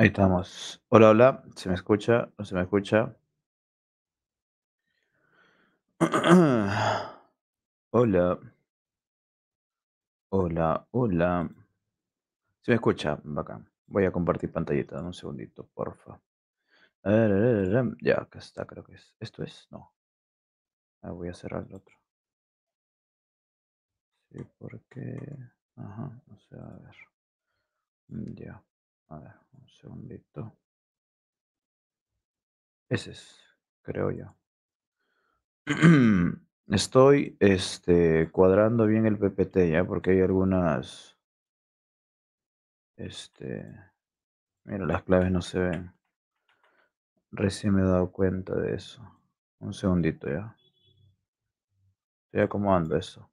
Ahí estamos. Hola, hola. ¿Se me escucha? ¿No se me escucha? hola. Hola, hola. ¿Se me escucha? Bacán. Voy a compartir pantallita. un segundito, porfa. Ya, acá está, creo que es. ¿Esto es? No. voy a cerrar el otro. Sí, porque... Ajá, o sea, a ver. Ya. A ver, un segundito. Ese es, creo yo. Estoy este, cuadrando bien el PPT ya, porque hay algunas. Este. Mira, las claves no se ven. Recién me he dado cuenta de eso. Un segundito ya. Estoy acomodando eso.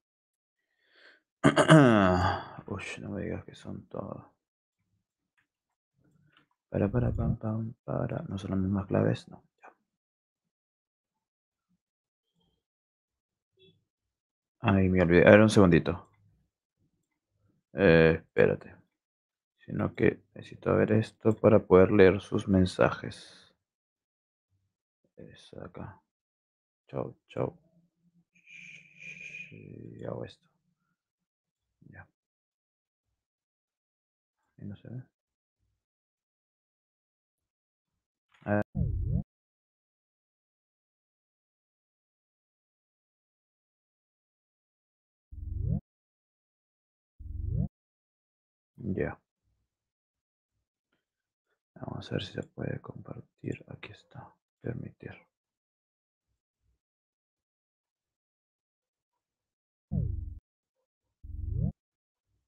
Uy, no me digas que son todas. Para, para, pam, para. ¿No son las mismas claves? No. Ay, me olvidé. A ver, un segundito. Eh, espérate. Sino que necesito ver esto para poder leer sus mensajes. Es acá. Chau, chau. Y hago esto. Ya. Y no se ve. Ah, ya. Vamos a ver si se puede compartir. Aquí está. Permitir.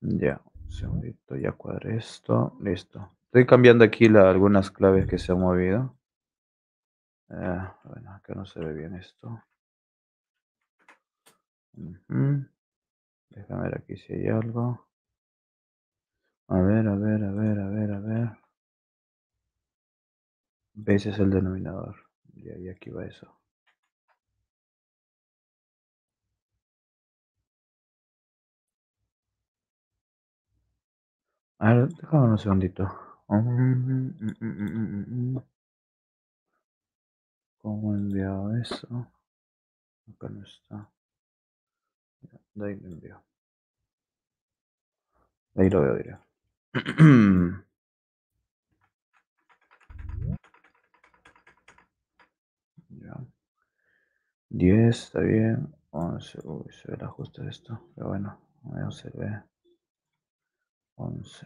Ya, un segundito, ya cuadré esto. Listo. Estoy cambiando aquí la, algunas claves que se han movido. Ah, bueno, acá no se ve bien esto. Déjame ver aquí si hay algo. A ver, a ver, a ver, a ver, a ver. Veces el denominador. Y ahí aquí va eso. A ver, déjame un segundito. ¿Cómo enviado eso? Acá no está. De ahí lo envió. ahí lo veo diría. ya. 10, está bien. 11, uy, se ve la ajuste de esto. Pero bueno, ya se ve. 11.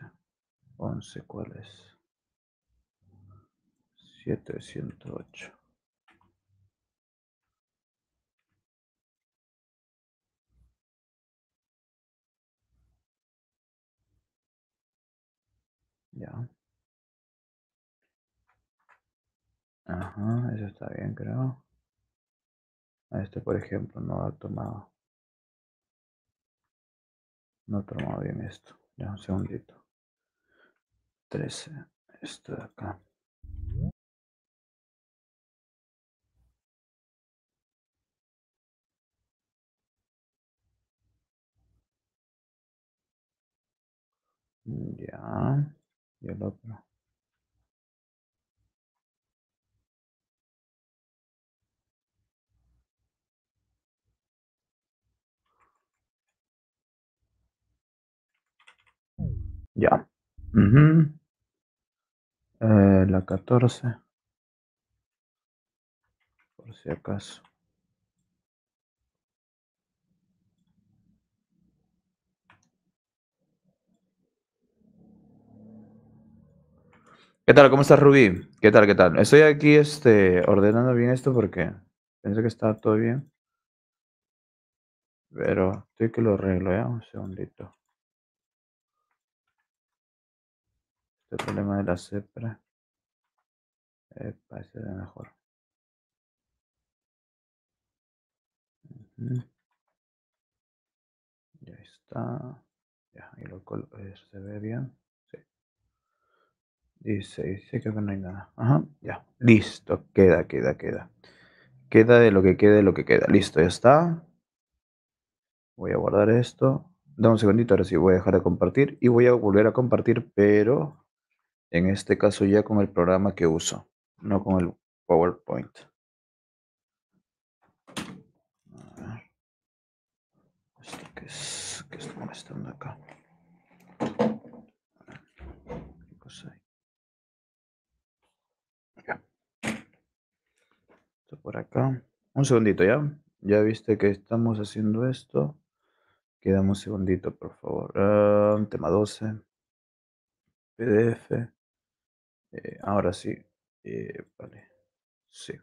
11, ¿cuál es? 708. Ya. Ajá, eso está bien, creo. A este, por ejemplo, no ha tomado. No ha tomado bien esto. Ya, un segundito. 13, esto acá. Mm, ya, Ya. Eh, la 14. Por si acaso. ¿Qué tal? ¿Cómo estás, Rubí? ¿Qué tal? ¿Qué tal? Estoy aquí este, ordenando bien esto porque pensé que estaba todo bien. Pero estoy que lo arreglo, ¿ya? Un segundito. El este problema de la cepra eh, parece de mejor. Ya está. Ya, ahí lo eh, se ve bien. Sí. Dice, dice que no hay nada. Ajá, ya. Listo. Queda, queda, queda. Queda de lo que quede, de lo que queda. Listo, ya está. Voy a guardar esto. Dame un segundito, ahora sí voy a dejar de compartir y voy a volver a compartir, pero en este caso ya con el programa que uso, no con el PowerPoint. ¿Esto qué es? ¿Qué está molestando acá? ¿Qué cosa hay? Esto por acá. Un segundito ya. Ya viste que estamos haciendo esto. Quedamos un segundito, por favor. Ah, tema 12. PDF. Eh, ahora sí. Eh, vale. Sí.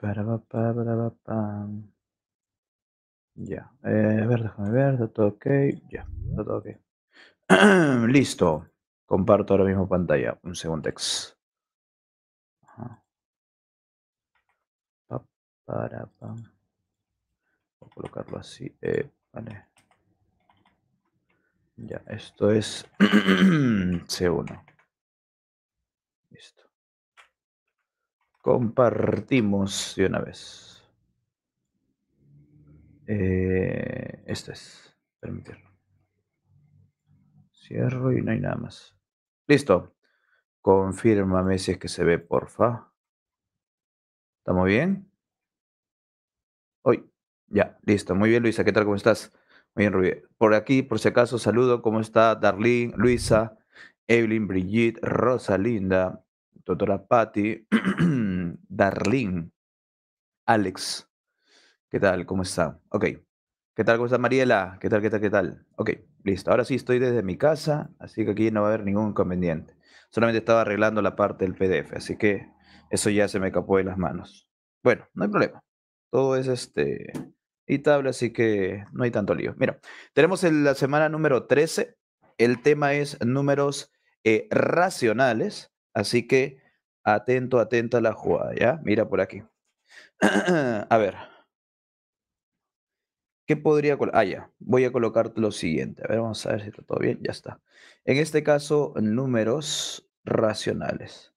Para, para, para, para. Ya. Eh, a ver, déjame ver. Está todo ok. Ya. Está todo ok. Listo. Comparto ahora mismo pantalla. Un segundo. Ajá. Pa, para, Voy a colocarlo así. Eh, vale. Ya, esto es C1. Listo. Compartimos de una vez. Eh, esto es. Permitirlo. Cierro y no hay nada más. Listo. Confírmame si es que se ve, porfa. ¿Estamos bien? Hoy. Ya, listo. Muy bien, Luisa. ¿Qué tal? ¿Cómo estás? Bien, Rubí. Por aquí, por si acaso, saludo. ¿Cómo está Darlene, Luisa, Evelyn, Brigitte, Rosa, Linda, doctora Patti, Darlene, Alex? ¿Qué tal? ¿Cómo está? Ok. ¿Qué tal? ¿Cómo está Mariela? ¿Qué tal? ¿Qué tal? ¿Qué tal? Ok, listo. Ahora sí estoy desde mi casa, así que aquí no va a haber ningún inconveniente. Solamente estaba arreglando la parte del PDF, así que eso ya se me capó de las manos. Bueno, no hay problema. Todo es este y tabla, así que no hay tanto lío. Mira, tenemos en la semana número 13, el tema es números eh, racionales, así que atento, atenta la jugada, ¿ya? Mira por aquí. a ver. ¿Qué podría colocar? Ah, ya. Voy a colocar lo siguiente. A ver, vamos a ver si está todo bien. Ya está. En este caso, números racionales.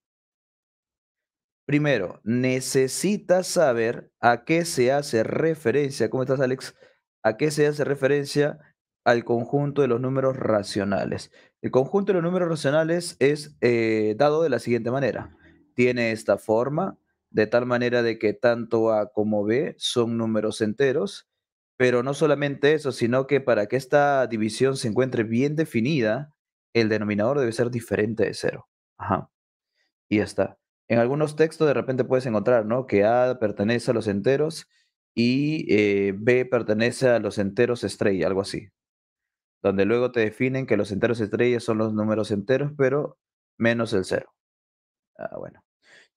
Primero, necesitas saber a qué se hace referencia. ¿Cómo estás, Alex? ¿A qué se hace referencia al conjunto de los números racionales? El conjunto de los números racionales es eh, dado de la siguiente manera. Tiene esta forma, de tal manera de que tanto A como B son números enteros, pero no solamente eso, sino que para que esta división se encuentre bien definida, el denominador debe ser diferente de cero. Ajá. Y ya está en algunos textos de repente puedes encontrar, Que A pertenece a los enteros y eh, B pertenece a los enteros estrella, algo así. Donde luego te definen que los enteros estrella son los números enteros, pero menos el cero. Ah, bueno.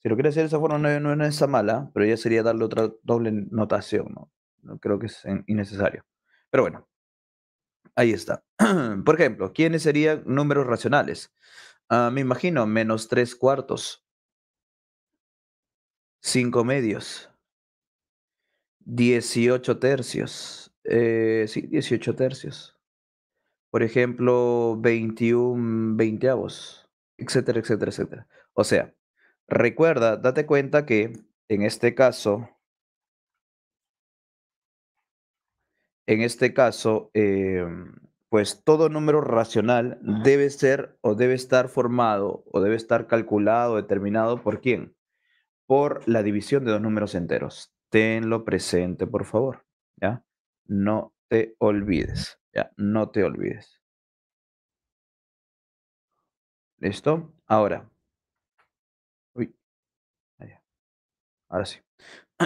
Si lo quieres hacer de esa forma, no, no, no mala, pero ya sería darle otra doble notación, ¿no? no creo que es innecesario. Pero bueno, ahí está. Por ejemplo, ¿quiénes serían números racionales? Ah, me imagino menos tres cuartos, 5 medios, 18 tercios, eh, sí, 18 tercios. Por ejemplo, 21 veinteavos, etcétera, etcétera, etcétera. O sea, recuerda, date cuenta que en este caso, en este caso, em, pues todo número racional debe ser o debe estar formado o debe estar calculado, o determinado por quién? por la división de dos números enteros. Tenlo presente, por favor. ¿ya? No te olvides. ¿ya? No te olvides. ¿Listo? Ahora. Uy. Ahora sí.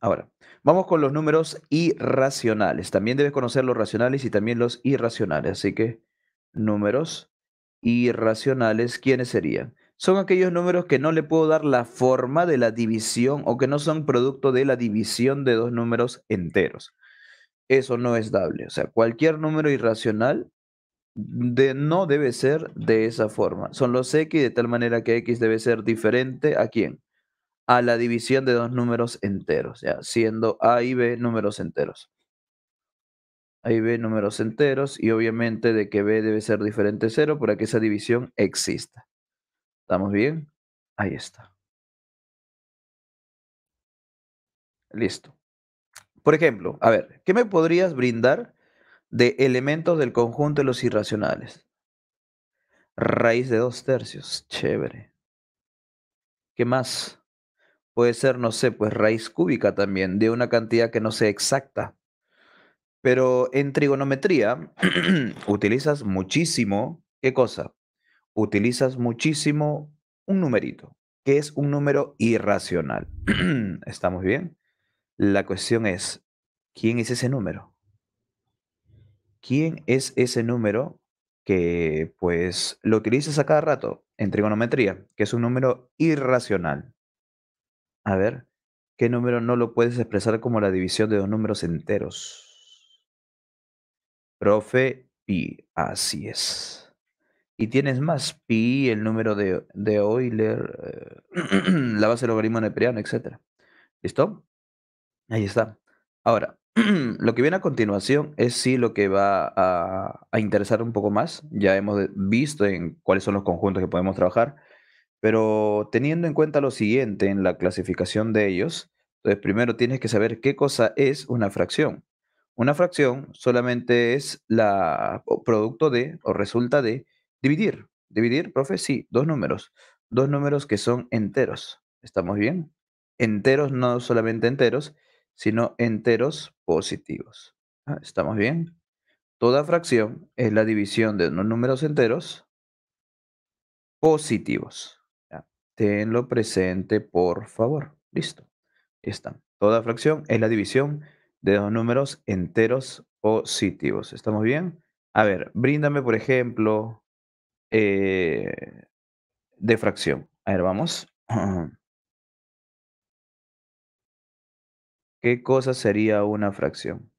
Ahora, vamos con los números irracionales. También debes conocer los racionales y también los irracionales. Así que números irracionales, ¿quiénes serían? son aquellos números que no le puedo dar la forma de la división o que no son producto de la división de dos números enteros. Eso no es dable. O sea, cualquier número irracional de, no debe ser de esa forma. Son los x de tal manera que x debe ser diferente a quién? A la división de dos números enteros, ya, siendo a y b números enteros. A y b números enteros y obviamente de que b debe ser diferente a 0 para que esa división exista. ¿Estamos bien? Ahí está. Listo. Por ejemplo, a ver, ¿qué me podrías brindar de elementos del conjunto de los irracionales? Raíz de dos tercios. Chévere. ¿Qué más? Puede ser, no sé, pues raíz cúbica también, de una cantidad que no sea exacta. Pero en trigonometría utilizas muchísimo, ¿qué cosa? utilizas muchísimo un numerito, que es un número irracional. ¿Estamos bien? La cuestión es, ¿quién es ese número? ¿Quién es ese número que pues lo utilizas a cada rato en trigonometría, que es un número irracional? A ver, ¿qué número no lo puedes expresar como la división de dos números enteros? Profe, y así es y tienes más pi, el número de, de Euler, eh, la base del logaritmo neperiano, etc. ¿Listo? Ahí está. Ahora, lo que viene a continuación es sí lo que va a, a, interesar un poco más. Ya hemos visto en cuáles son los conjuntos que podemos trabajar, pero teniendo en cuenta lo siguiente en la clasificación de ellos, entonces primero tienes que saber qué cosa es una fracción. Una fracción solamente es la producto de o resulta de Dividir. Dividir, profe, sí, dos números. Dos números que son enteros. ¿Estamos bien? Enteros, no solamente enteros, sino enteros positivos. ¿ah? ¿Estamos bien? Toda fracción es la división de unos números enteros positivos. Tenlo presente, por favor. Listo. está. Toda fracción es la división de dos números enteros positivos. ¿Estamos bien? A ver, bríndame, por ejemplo, eh, de fracción. A ver, vamos. ¿Qué cosa sería una fracción?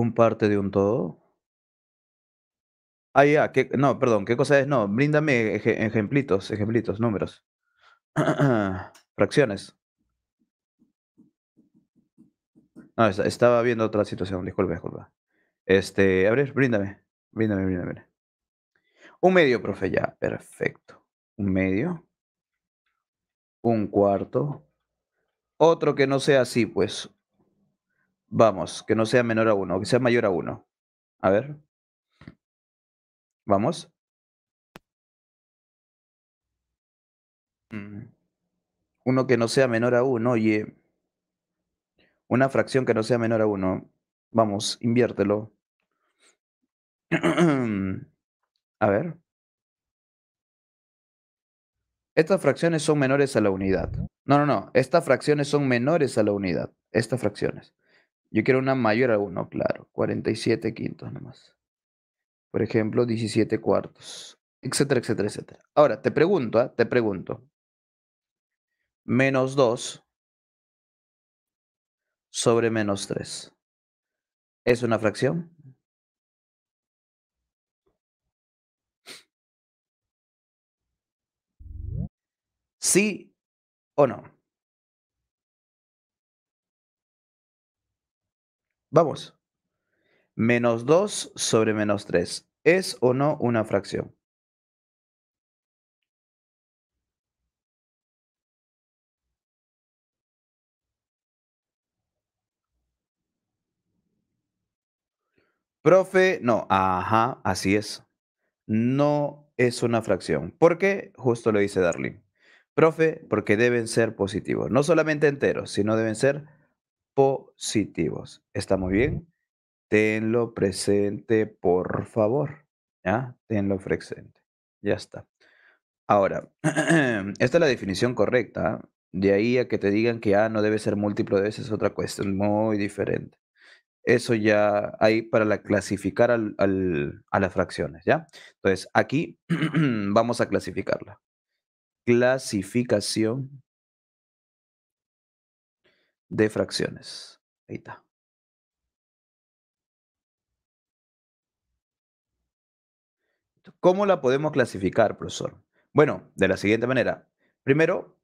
Un parte de un todo. Ah, ya, no, perdón, ¿qué cosa es? No, bríndame ejemplitos, ejemplitos, números. Fracciones. No, estaba viendo otra situación, disculpe, disculpa. Este, a ver, bríndame, bríndame, bríndame. Un medio, profe, ya, perfecto. Un medio. Un cuarto. Otro que no sea así, pues. Vamos, que no sea menor a uno, que sea mayor a uno. A ver. ¿Vamos? Mm. Uno que no sea menor a uno. oye. Una fracción que no sea menor a uno. Vamos, inviértelo. a ver. Estas fracciones son menores a la unidad. No, no, no. Estas fracciones son menores a la unidad. Estas fracciones. Yo quiero una mayor a uno, claro. 47 quintos nomás. Por ejemplo, 17 cuartos, etcétera, etcétera, etcétera. Ahora, te pregunto, ¿ah? te pregunto. Menos 2 sobre menos 3. ¿Es una fracción? ¿Sí o no? Vamos. Menos 2 sobre menos 3. ¿Es o no una fracción? Profe, no, ajá, así es. No es una fracción. ¿Por qué? Justo lo dice Darling. Profe, porque deben ser positivos. No solamente enteros, sino deben ser positivos. ¿Está muy bien? Tenlo presente, por favor. ¿Ya? Tenlo presente. Ya está. Ahora, esta es la definición correcta. De ahí a que te digan que A ah, no debe ser múltiplo de veces es otra cuestión muy diferente. Eso ya hay para la clasificar a las fracciones, ¿ya? Entonces, aquí vamos a clasificarla. Clasificación de fracciones. Ahí está. ¿Cómo la podemos clasificar, profesor? Bueno, de la siguiente manera. Primero,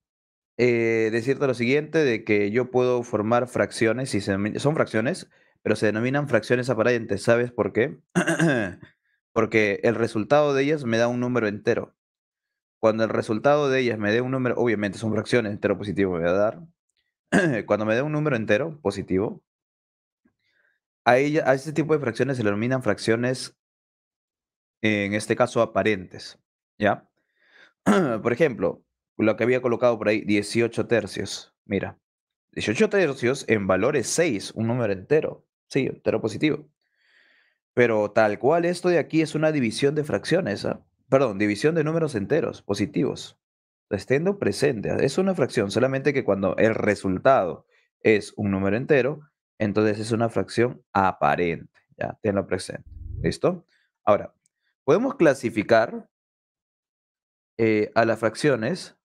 eh, decirte lo siguiente, de que yo puedo formar fracciones, y son fracciones, pero se denominan fracciones aparentes. ¿Sabes por qué? Porque el resultado de ellas me da un número entero. Cuando el resultado de ellas me dé un número, obviamente son fracciones, entero positivo me va a dar. Cuando me dé un número entero positivo, a, este a tipo de fracciones se le denominan fracciones en este caso aparentes, ¿ya? por ejemplo, lo que había colocado por ahí, 18 tercios, mira, 18 tercios en valores 6, un número entero, sí, entero positivo. Pero tal cual esto de aquí es una división de fracciones, ¿ah? perdón, división de números enteros, positivos. Estando presente, es una fracción, solamente que cuando el resultado es un número entero, entonces es una fracción aparente, ya, tenlo presente, ¿listo? Ahora, podemos clasificar eh, a las fracciones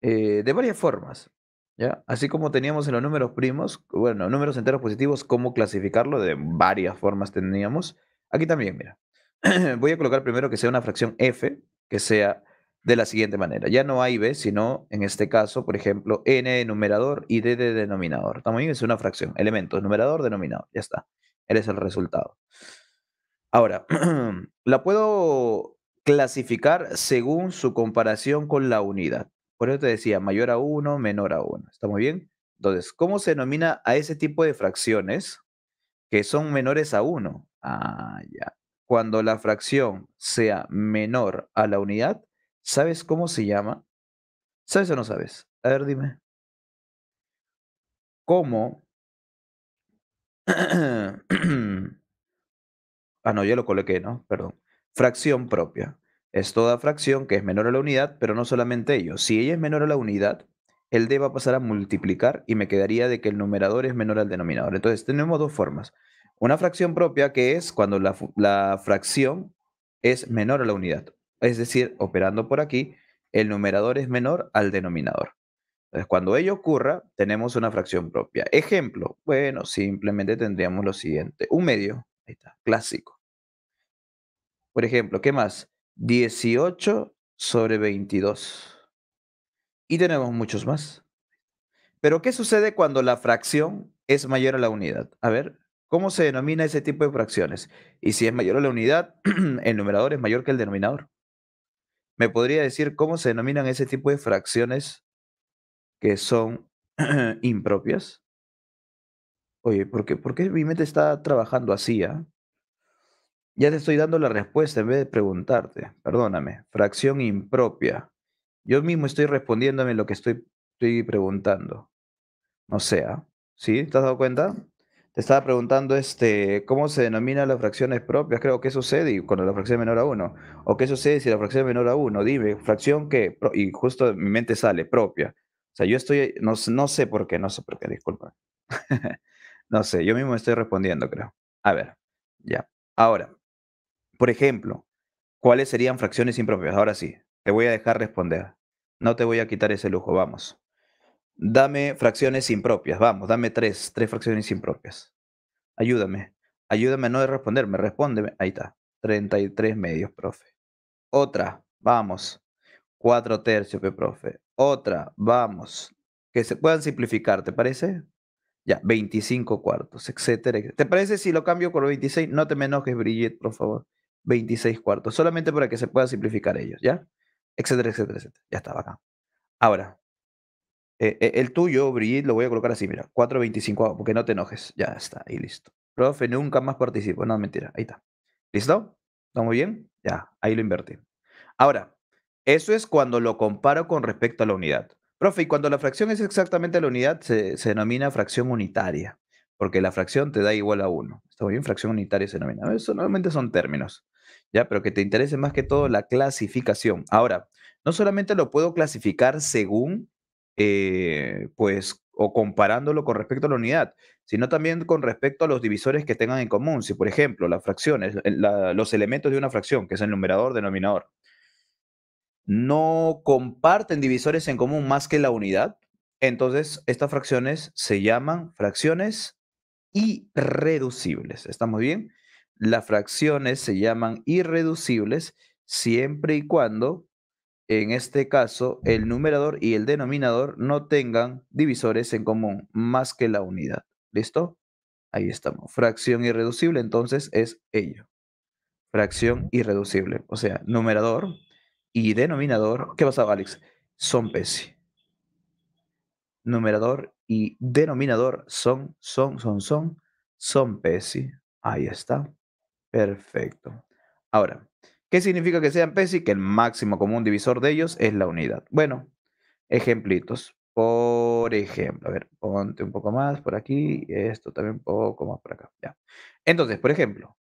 eh, de varias formas. ¿ya? Así como teníamos en los números primos, bueno, números enteros positivos, cómo clasificarlo, de varias formas teníamos. Aquí también, mira. Voy a colocar primero que sea una fracción f, que sea de la siguiente manera. Ya no hay B, sino en este caso, por ejemplo, N de numerador y D de denominador. También es una fracción, elementos, numerador, denominador, ya está. Eres es el resultado. Ahora, la puedo clasificar según su comparación con la unidad. Por eso te decía, mayor a 1, menor a 1. ¿Está muy bien? Entonces, ¿cómo se denomina a ese tipo de fracciones que son menores a 1? Ah, ya. Cuando la fracción sea menor a la unidad, ¿sabes cómo se llama? ¿Sabes o no sabes? A ver, dime. ¿Cómo? Ah, no, yo lo coloqué, ¿no? Perdón. Fracción propia. Es toda fracción que es menor a la unidad, pero no solamente ello. Si ella es menor a la unidad, el D va a pasar a multiplicar y me quedaría de que el numerador es menor al denominador. Entonces tenemos dos formas. Una fracción propia que es cuando la, la fracción es menor a la unidad. Es decir, operando por aquí, el numerador es menor al denominador. Entonces, cuando ello ocurra, tenemos una fracción propia. Ejemplo, bueno, simplemente tendríamos lo siguiente. Un medio. Ahí está, clásico. Por ejemplo, ¿qué más? 18 sobre 22. Y tenemos muchos más. Pero ¿qué sucede cuando la fracción es mayor a la unidad? A ver, ¿cómo se denomina ese tipo de fracciones? Y si es mayor a la unidad, el numerador es mayor que el denominador. ¿Me podría decir cómo se denominan ese tipo de fracciones que son impropias? Oye, ¿por qué, mi mente está trabajando así, ah? Ya te estoy dando la respuesta en vez de preguntarte. Perdóname. Fracción impropia. Yo mismo estoy respondiéndome lo que estoy, estoy preguntando. No sea. Ah, ¿Sí? ¿Te has dado cuenta? Te estaba preguntando este, cómo se denominan las fracciones propias. Creo que sucede cuando la fracción menor a 1. O qué sucede si la fracción es menor a 1. Dime, fracción que. Y justo mi mente sale, propia. O sea, yo estoy. No, no sé por qué, no sé por qué, disculpa. No sé, yo mismo me estoy respondiendo, creo. A ver, ya. Ahora, por ejemplo, ¿cuáles serían fracciones impropias? Ahora sí, te voy a dejar responder. No te voy a quitar ese lujo, vamos. Dame fracciones impropias, vamos, dame tres, tres fracciones impropias. Ayúdame, ayúdame a no responderme, respóndeme. Ahí está, 33 medios, profe. Otra, vamos, 4 tercios, profe. Otra, vamos, que se puedan simplificar, ¿te parece? Ya, 25 cuartos, etcétera, ¿Te parece si lo cambio por 26? No te me enojes, Brigitte, por favor. 26 cuartos, solamente para que se pueda simplificar ellos, ¿ya? Etcétera, etcétera, etcétera. Ya está, acá. Ahora, eh, eh, el tuyo, Brigitte, lo voy a colocar así, mira, 25, ah, porque no te enojes. Ya está, y listo. Profe, nunca más participo. No, mentira, ahí está. ¿Listo? ¿Está muy bien? Ya, ahí lo invertí. Ahora, eso es cuando lo comparo con respecto a la unidad. Profe, y cuando la fracción es exactamente la unidad, se, denomina fracción unitaria, porque la fracción te da igual a 1. Está bien, fracción unitaria se denomina. Eso normalmente son términos, ¿ya? Pero que te interese más que todo la clasificación. Ahora, no solamente lo puedo clasificar según, eh, pues, o comparándolo con respecto a la unidad, sino también con respecto a los divisores que tengan en común. Si, por ejemplo, las fracciones, eh, los elementos de una fracción, que es el numerador, denominador, no comparten divisores en común más que la unidad, entonces estas fracciones se llaman fracciones irreducibles. ¿Estamos bien? Las fracciones se llaman irreducibles siempre y cuando, en este caso, el numerador y el denominador no tengan divisores en común más que la unidad. ¿Listo? Ahí estamos. Fracción irreducible, entonces, es ello. Fracción irreducible. O sea, numerador y denominador, ¿qué pasaba, Alex? Son Pesi. Numerador y denominador son, son, son, son, son Pesi. Ahí está. Perfecto. Ahora, ¿qué significa que sean Pesi? Que el máximo común divisor de ellos es la unidad. Bueno, ejemplitos. Por ejemplo, a ver, ponte un poco más por aquí, esto también un poco más por acá. Ya. Entonces, por ejemplo,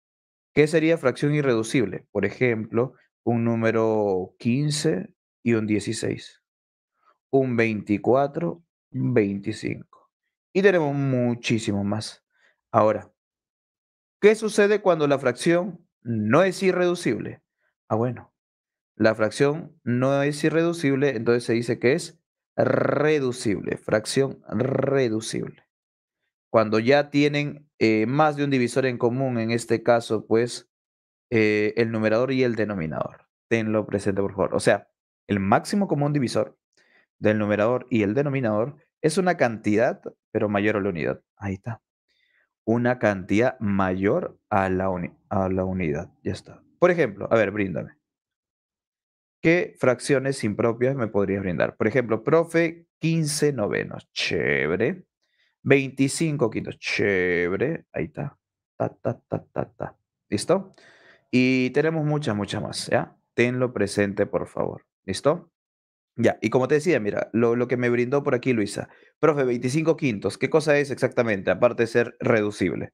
¿qué sería fracción irreducible? Por ejemplo, un número 15 y un 16, un 24, 25. Y tenemos muchísimo más. Ahora, ¿qué sucede cuando la fracción no es irreducible? Ah, bueno, la fracción no es irreducible, entonces se dice que es reducible, fracción reducible. Cuando ya tienen eh, más de un divisor en común, en este caso, pues eh, el numerador y el denominador. Tenlo presente, por favor. O sea, el máximo común divisor del numerador y el denominador es una cantidad, pero mayor a la unidad. Ahí está. Una cantidad mayor a la, a la unidad. Ya está. Por ejemplo, a ver, bríndame. ¿Qué fracciones impropias me podrías brindar? Por ejemplo, profe, 15 novenos. Chévere. 25 quintos. Chévere. Ahí está. Ta, ta, ta, ta, ta. ¿Listo? Y tenemos muchas, muchas más, ¿ya? Tenlo presente, por favor. ¿Listo? Ya, y como te decía, mira, lo, lo que me brindó por aquí Luisa, profe, 25 quintos, ¿qué cosa es exactamente, aparte de ser reducible?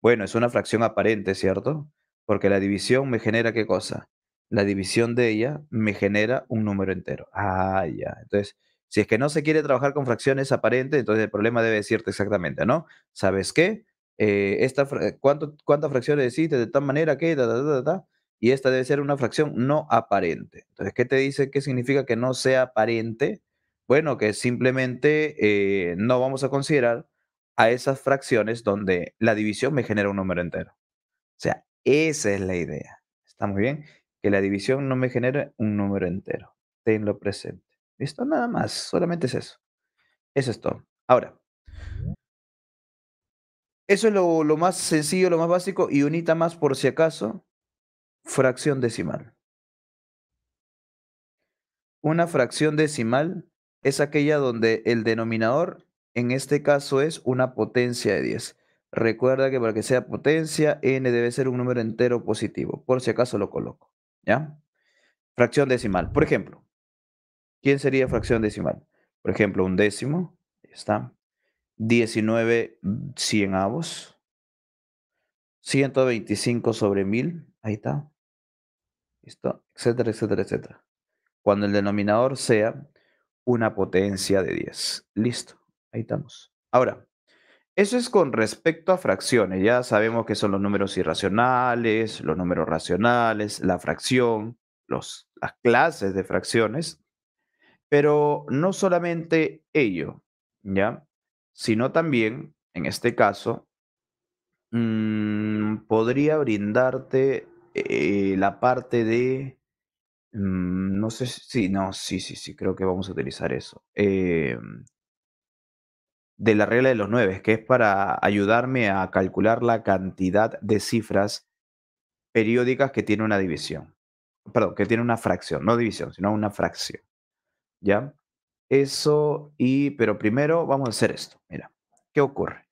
Bueno, es una fracción aparente, ¿cierto? Porque la división me genera qué cosa? La división de ella me genera un número entero. Ah, ya. Entonces, si es que no se quiere trabajar con fracciones aparentes, entonces el problema debe decirte exactamente, ¿no? ¿Sabes qué? Eh, esta, cuánto, cuántas fracciones decís de tal manera que, y esta debe ser una fracción no aparente. Entonces, ¿qué te dice? ¿Qué significa que no sea aparente? Bueno, que simplemente eh, no vamos a considerar a esas fracciones donde la división me genera un número entero. O sea, esa es la idea. ¿Está muy bien? Que la división no me genere un número entero. Tenlo presente. ¿Listo? Nada más. Solamente es eso. Eso es todo. Ahora, eso es lo, más sencillo, lo más básico. Y unita más, por si acaso, fracción decimal. Una fracción decimal es aquella donde el denominador, en este caso, es una potencia de 10. Recuerda que para que sea potencia, n debe ser un número entero positivo. Por si acaso lo coloco. ¿Ya? Fracción decimal. Por ejemplo, ¿quién sería fracción decimal? Por ejemplo, un décimo. Está. 19 mm, avos. 125 sobre 1000. Ahí está. Esto, etcétera, etcétera, etcétera. Cuando el denominador sea una potencia de 10. Listo. Ahí estamos. Ahora, eso es con respecto a fracciones. Ya sabemos que son los números irracionales, los números racionales, la fracción, los, las clases de fracciones. Pero no solamente ello, ¿ya? sino también, en este caso, mm, podría brindarte eh, la parte de... Mm, no sé si... No, sí, sí, sí, creo que vamos a utilizar eso. Eh, de la regla de los nueve, que es para ayudarme a calcular la cantidad de cifras periódicas que tiene una división. Perdón, que tiene una fracción, no división, sino una fracción. ¿Ya? Eso y, pero primero vamos a hacer esto. Mira, ¿qué ocurre?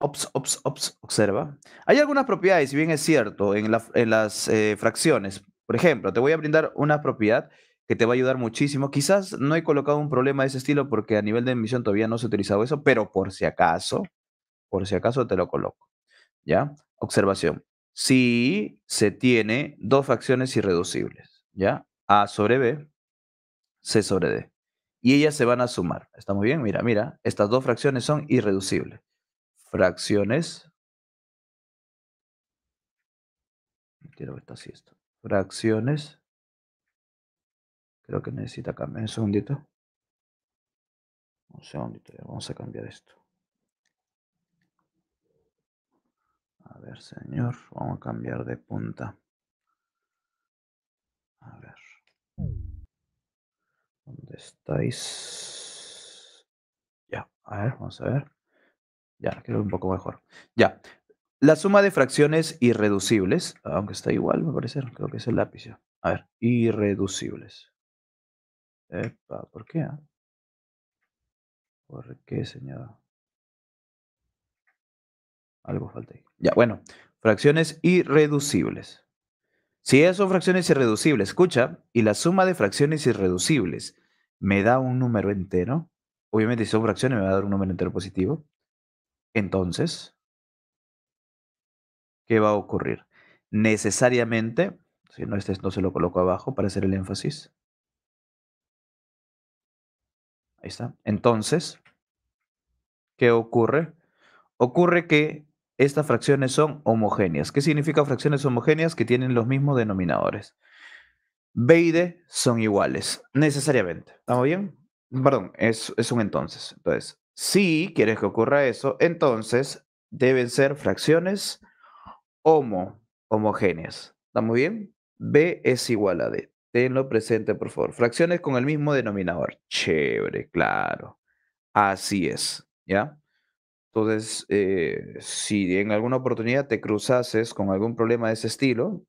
Ops, ops, ops, observa. Hay algunas propiedades, si bien es cierto, en, en las eh, fracciones. Por ejemplo, te voy a brindar una propiedad que te va a ayudar muchísimo. Quizás no he colocado un problema de ese estilo porque a nivel de emisión todavía no se ha utilizado eso, pero por si acaso, por si acaso te lo coloco. ¿Ya? Observación. Si se tiene dos fracciones irreducibles, ¿ya? A sobre B, C sobre D y ellas se van a sumar. Está muy bien, mira, mira, estas dos fracciones son irreducibles. Fracciones. Quiero que está así esto. Fracciones. Creo que necesita cambiar. Un segundito. Un segundito, vamos a cambiar esto. A ver, señor, vamos a cambiar de punta. A ver. ¿Dónde estáis? Ya, a ver, vamos a ver. Ya, creo un poco mejor. Ya. La suma de fracciones irreducibles, aunque está igual, me parece, creo que es el lápiz A ver, irreducibles. Epa, ¿por qué? Ah? ¿Por qué, señora? Algo falta ahí. Ya, bueno, fracciones irreducibles. Si esas son fracciones irreducibles, escucha, y la suma de fracciones irreducibles me da un número entero. Obviamente, si son fracciones, me va a dar un número entero positivo. Entonces, ¿qué va a ocurrir? Necesariamente, si no, este no se lo coloco abajo para hacer el énfasis. Ahí está. Entonces, ¿qué ocurre? Ocurre que estas fracciones son homogéneas. ¿Qué significa fracciones homogéneas? Que tienen los mismos denominadores. B y D son iguales, necesariamente. ¿Estamos bien? Perdón, es, es un entonces. Entonces, si quieres que ocurra eso, entonces deben ser fracciones homo, homogéneas. ¿Estamos bien? B es igual a D. Tenlo presente, por favor. Fracciones con el mismo denominador. Chévere, claro. Así es, ¿ya? Entonces, eh, si en alguna oportunidad te cruzases con algún problema de ese estilo,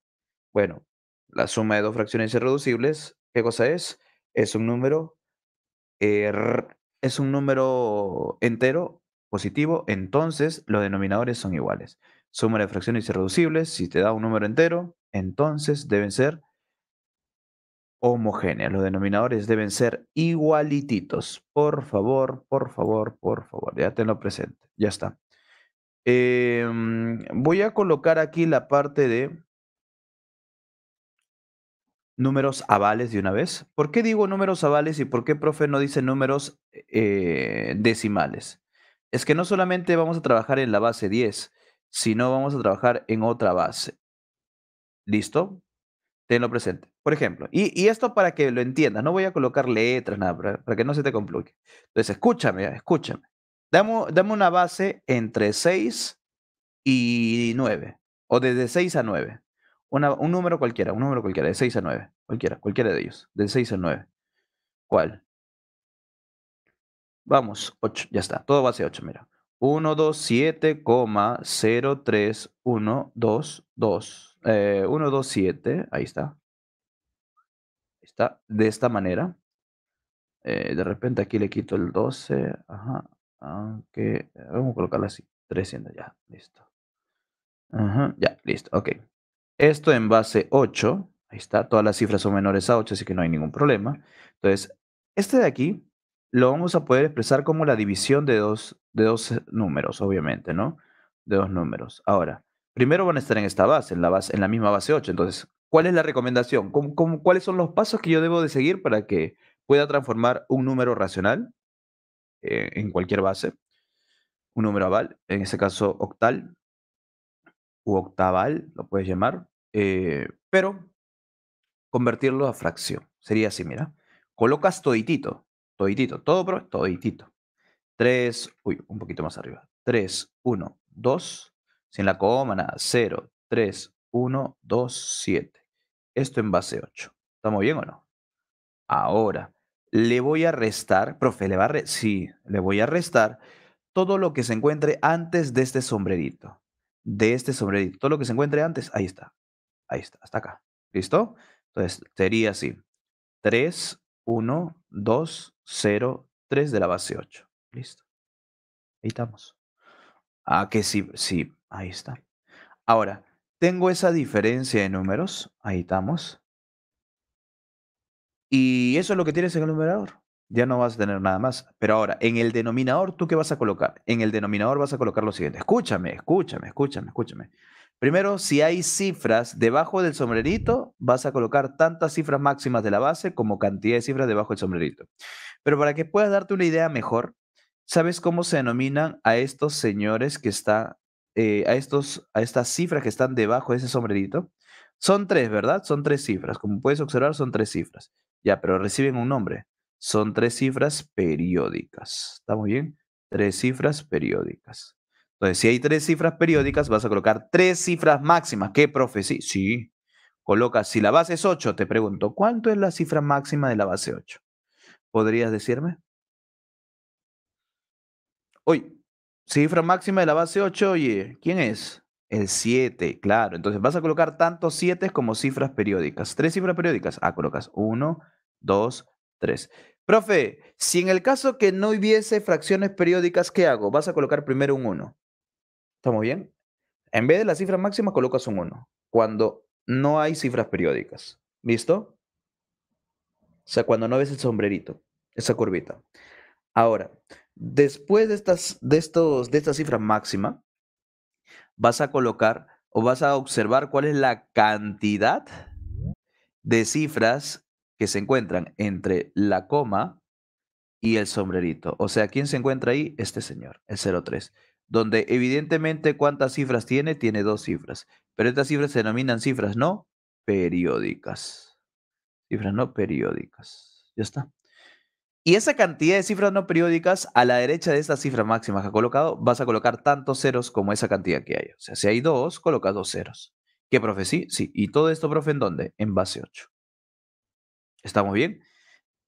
bueno, la suma de dos fracciones irreducibles, ¿qué cosa es? Es un número, er, es un número entero positivo, entonces los denominadores son iguales. Suma de fracciones irreducibles, si te da un número entero, entonces deben ser homogéneas. Los denominadores deben ser igualititos. Por favor, por favor, por favor. Ya lo presente. Ya está. Em, voy a colocar aquí la parte de números avales de una vez. ¿Por qué digo números avales y por qué, profe, no dice números eh, decimales? Es que no solamente vamos a trabajar en la base 10, sino vamos a trabajar en otra base. ¿Listo? Tenlo presente. Por ejemplo, y, esto para que lo entiendas, no voy a colocar letras, nada, para, que no se te complique. Entonces, escúchame, escúchame. Dame, dame una base entre 6 y 9, o desde 6 a 9 un número cualquiera, un número cualquiera, de 6 a 9, cualquiera, cualquiera de ellos, de 6 a 9. ¿Cuál? Vamos, 8, ya está, todo va a ser 8, mira. 1, 2, 7, 0, 3, 1, 2, 2. 1, 2, 7, ahí está. Está de esta manera. Eh, de repente aquí le quito el 12, ajá, aunque eh, vamos a colocarla así, 300, ya, listo. Ajá, ya, listo, ok. Esto en base 8, ahí está, todas las cifras son menores a 8, así que no hay ningún problema. Entonces, este de aquí lo vamos a poder expresar como la división de dos, de dos números, obviamente, ¿no? De dos números. Ahora, primero van a estar en esta base, en la, base, en la misma base 8. Entonces, ¿cuál es la recomendación? cuáles son los pasos que yo debo de seguir para que pueda transformar un número racional eh, en cualquier base? Un número aval, en este caso octal u octaval, lo puedes llamar. Eh, pero convertirlo a fracción. Sería así, mira. Colocas toditito, toditito, todo, toditito. 3, uy, un poquito más arriba. 3, 1, 2, sin la coma, nada. 0, 3, 1, 2, 7. Esto en base 8. ¿Estamos bien o no? Ahora, le voy a restar, profe, le va a restar sí, le voy a restar todo lo que se encuentre antes de este sombrerito. De este sombrerito. Todo lo que se encuentre antes, ahí está. Ahí está, hasta acá. ¿Listo? Entonces sería así. 3, 1, 2, 0, 3 de la base 8. Listo. Ahí estamos. Ah, que sí, sí, ahí está. Ahora, tengo esa diferencia de números. Ahí estamos. Y eso es lo que tienes en el numerador. Ya no vas a tener nada más. Pero ahora, en el denominador, ¿tú qué vas a colocar? En el denominador vas a colocar lo siguiente. Escúchame, escúchame, escúchame, escúchame. Primero, si hay cifras debajo del sombrerito, vas a colocar tantas cifras máximas de la base como cantidad de cifras debajo del sombrerito. Pero para que puedas darte una idea mejor, ¿sabes cómo se denominan a estos señores que están, eh, a, estos, a estas cifras que están debajo de ese sombrerito? Son tres, ¿verdad? Son tres cifras. Como puedes observar, son tres cifras. Ya, pero reciben un nombre. Son tres cifras periódicas. ¿Estamos bien? Tres cifras periódicas. Entonces, si hay tres cifras periódicas, vas a colocar tres cifras máximas. ¿Qué profe? Sí. Colocas, si la base es 8, te pregunto, ¿cuánto es la cifra máxima de la base 8? ¿Podrías decirme? Uy, cifra máxima de la base 8, oye, ¿quién es? El 7, claro. Entonces vas a colocar tanto 7 como cifras periódicas. Tres cifras periódicas. Ah, colocas 1, 2, 3. Profe, si en el caso que no hubiese fracciones periódicas, ¿qué hago? Vas a colocar primero un 1. ¿Estamos bien? En vez de la cifra máxima, colocas un 1, cuando no hay cifras periódicas. ¿Listo? O sea, cuando no ves el sombrerito, esa curvita. Ahora, después de estas, de estos, de esta cifra máxima, vas a colocar o vas a observar cuál es la cantidad de cifras que se encuentran entre la coma y el sombrerito. O sea, ¿quién se encuentra ahí? Este señor, el 03 donde evidentemente cuántas cifras tiene, tiene dos cifras, pero estas cifras se denominan cifras no periódicas. Cifras no periódicas. Ya está. Y esa cantidad de cifras no periódicas, a la derecha de esta cifra máxima que ha colocado, vas a colocar tantos ceros como esa cantidad que hay. O sea, si hay dos, coloca dos ceros. ¿Qué profe? Sí, sí. ¿Y todo esto, profe, en dónde? En base 8. ¿Estamos bien?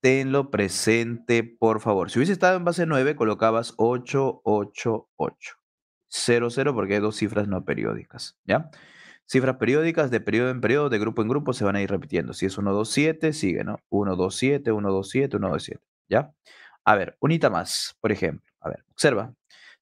tenlo presente, por favor. Si hubiese estado en base 9, colocabas 888. 0 porque hay dos cifras no periódicas, ¿ya? Cifras periódicas de periodo en periodo, de grupo en grupo, se van a ir repitiendo. Si es 127, sigue, ¿no? 1, 127, 127, 7. ¿ya? A ver, unita más, por ejemplo. A ver, observa.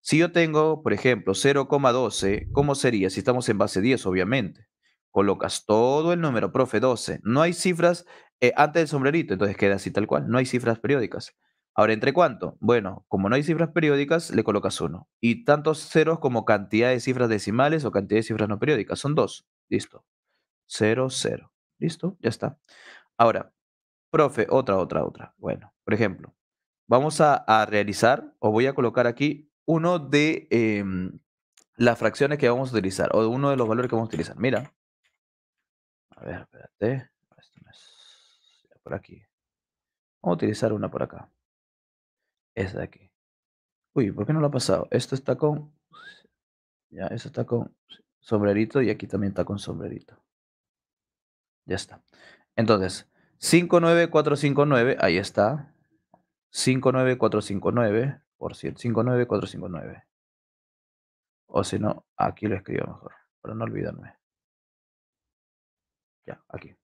Si yo tengo, por ejemplo, 0,12, ¿cómo sería? Si estamos en base 10, obviamente. Colocas todo el número, profe, 12. No hay cifras eh, antes del sombrerito, entonces queda así tal cual, no hay cifras periódicas. Ahora, ¿entre cuánto? Bueno, como no hay cifras periódicas, le colocas uno. Y tantos ceros como cantidad de cifras decimales o cantidad de cifras no periódicas, son dos. Listo. Cero, cero. Listo, ya está. Ahora, profe, otra, otra, otra. Bueno, por ejemplo, vamos a, realizar, o voy a colocar aquí uno de em, las fracciones que vamos a utilizar, o uno de los valores que vamos a utilizar. Mira. A ver, espérate aquí. Vamos a utilizar una por acá. Esta de aquí. Uy, ¿por qué no lo ha pasado? Esto está con... Ya, esto está con sombrerito y aquí también está con sombrerito. Ya está. Entonces, 59459, ahí está. 59459, por cierto, 59459. O si no, aquí lo escribo mejor, para no olvidarme. Ya, aquí.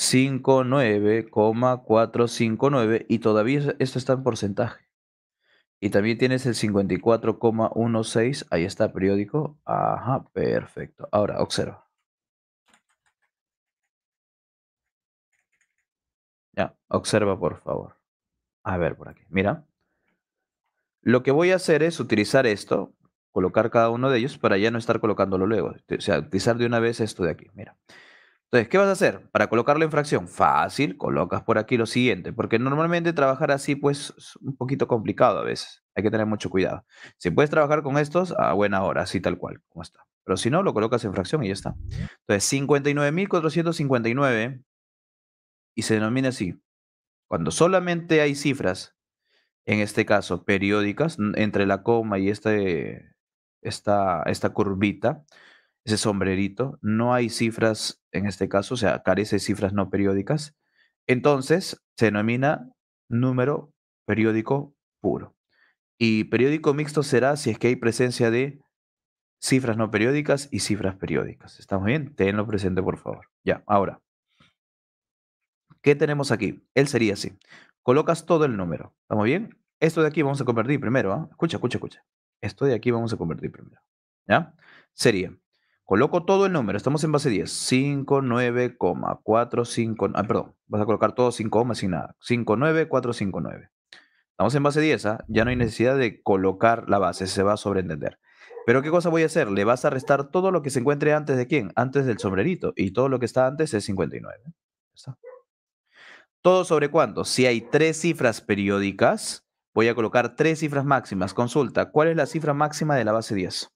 59,459 y todavía esto está en porcentaje. Y también tienes el 54,16, ahí está periódico. Ajá, perfecto. Ahora, observa. Ya, observa por favor. A ver por aquí, mira. Lo que voy a hacer es utilizar esto, colocar cada uno de ellos para ya no estar colocándolo luego. O sea, utilizar de una vez esto de aquí, mira. Entonces, ¿qué vas a hacer para colocarlo en fracción? Fácil, colocas por aquí lo siguiente, porque normalmente trabajar así pues es un poquito complicado a veces, hay que tener mucho cuidado. Si puedes trabajar con estos, a buena hora, así tal cual, como está. Pero si no, lo colocas en fracción y ya está. Entonces, 59.459 y se denomina así. Cuando solamente hay cifras, en este caso periódicas, entre la coma y este, esta, esta curvita, ese sombrerito. No hay cifras en este caso, o sea, carece de cifras no periódicas. Entonces, se denomina número periódico puro. Y periódico mixto será si es que hay presencia de cifras no periódicas y cifras periódicas. ¿Estamos bien? Tenlo presente, por favor. Ya, ahora. ¿Qué tenemos aquí? Él sería así. Colocas todo el número. ¿Estamos bien? Esto de aquí vamos a convertir primero. ¿ah? Escucha, escucha, escucha. Esto de aquí vamos a convertir primero. ¿Ya? Sería Coloco todo el número, estamos en base 10. 5, ah, perdón, vas a colocar todo sin coma, sin nada. 5, 9, Estamos en base 10, ¿ah? ya no hay necesidad de colocar la base, se va a sobreentender. Pero ¿qué cosa voy a hacer? Le vas a restar todo lo que se encuentre antes de quién? Antes del sombrerito. Y todo lo que está antes es 59. ¿Está? ¿Todo sobre cuánto? Si hay tres cifras periódicas, voy a colocar tres cifras máximas. Consulta, ¿cuál es la cifra máxima de la base 10?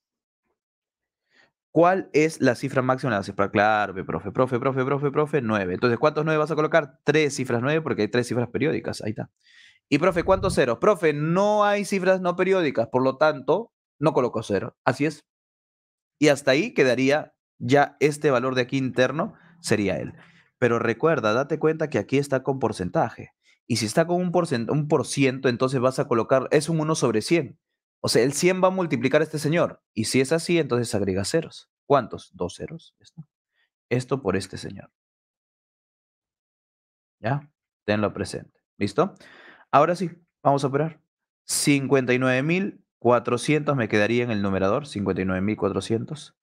¿Cuál es la cifra máxima de la cifra clave, profe? Profe, profe, profe, profe, 9. Entonces, ¿cuántos 9 vas a colocar? Tres cifras 9 porque hay tres cifras periódicas. Ahí está. Y, profe, ¿cuántos ceros? Profe, no hay cifras no periódicas, por lo tanto, no coloco cero. Así es. Y hasta ahí quedaría ya este valor de aquí interno, sería él. Pero recuerda, date cuenta que aquí está con porcentaje. Y si está con un, porcent un por ciento, entonces vas a colocar, es un 1 sobre 100. O sea, el 100 va a multiplicar este señor. Y si es así, entonces agrega ceros. ¿Cuántos? Dos ceros. Esto, por este señor. ¿Ya? Tenlo presente. ¿Listo? Ahora sí, vamos a operar. 59.400 me quedaría en el numerador. 59.400.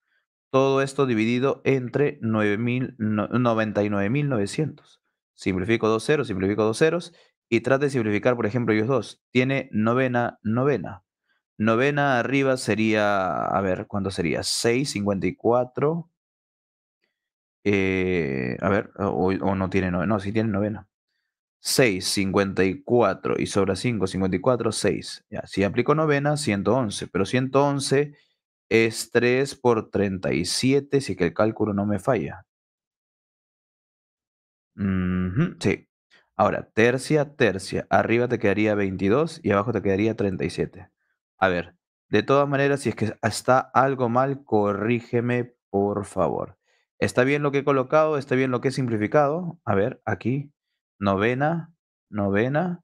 Todo esto dividido entre 99.900. Simplifico dos ceros, simplifico dos ceros. Y trate de simplificar, por ejemplo, ellos dos. Tiene novena, novena. Novena arriba sería, a ver, ¿cuánto sería? 6.54. Eh, a ver, o, no tiene novena, no, sí tiene novena. 6,54. y sobra 5, 54, 6. si aplico novena, 111, pero 111 es 3 por 37, si que el cálculo no me falla. sí. Ahora, tercia, tercia. Arriba te quedaría 22 y abajo te quedaría 37. A ver, de todas maneras, si es que está algo mal, corrígeme, por favor. ¿Está bien lo que he colocado? ¿Está bien lo que he simplificado? A ver, aquí, novena, novena.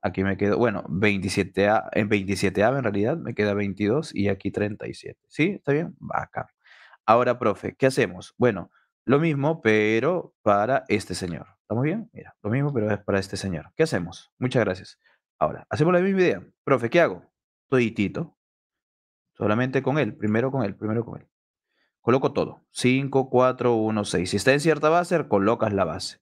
Aquí me quedo, bueno, 27A, en 27A en realidad me queda 22 y aquí 37. ¿Sí? ¿Está bien? Acá. Ahora, profe, ¿qué hacemos? Bueno, lo mismo, pero para este señor. ¿Estamos bien? Mira, lo mismo, pero es para este señor. ¿Qué hacemos? Muchas gracias. Ahora, hacemos la misma idea. Profe, ¿qué hago? toditito. Solamente con él, primero con él, primero con él. Coloco todo. 5, 4, 1, 6. Si está en cierta base, colocas la base.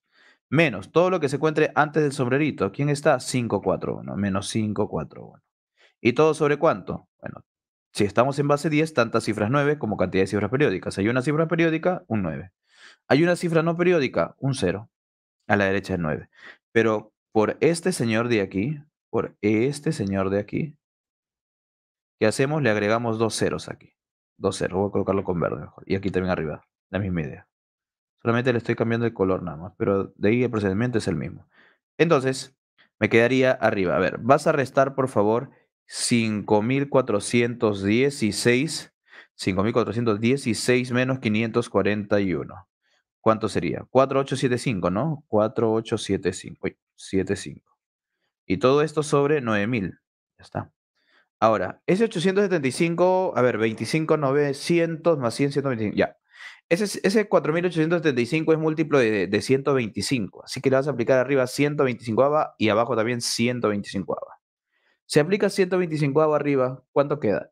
Menos todo lo que se encuentre antes del sombrerito. ¿Quién está? 5, 4, 1. Menos 5, 4, 1. ¿Y todo sobre cuánto? Bueno, si estamos en base 10, tantas cifras 9 como cantidad de cifras periódicas. Hay una cifra periódica, un 9. Hay una cifra no periódica, un 0. A la derecha es 9. Pero por este señor de aquí, por este señor de aquí, ¿Qué hacemos? Le agregamos dos ceros aquí. Dos ceros. Voy a colocarlo con verde mejor. Y aquí también arriba. La misma idea. Solamente le estoy cambiando el color nada más. Pero de ahí el procedimiento es el mismo. Entonces, me quedaría arriba. A ver, vas a restar, por favor, 5416. 5416 menos 541. ¿Cuánto sería? 4875, ¿no? 4875. 75. Y todo esto sobre 9000. Ya está. Ahora, ese 875, a ver, 25, 900 más 100, 125, ya. Ese, ese 4875 es múltiplo de, 125, así que le vas a aplicar arriba 125 ABA y abajo también 125 ABA. Si aplicas 125 ava arriba, ¿cuánto queda?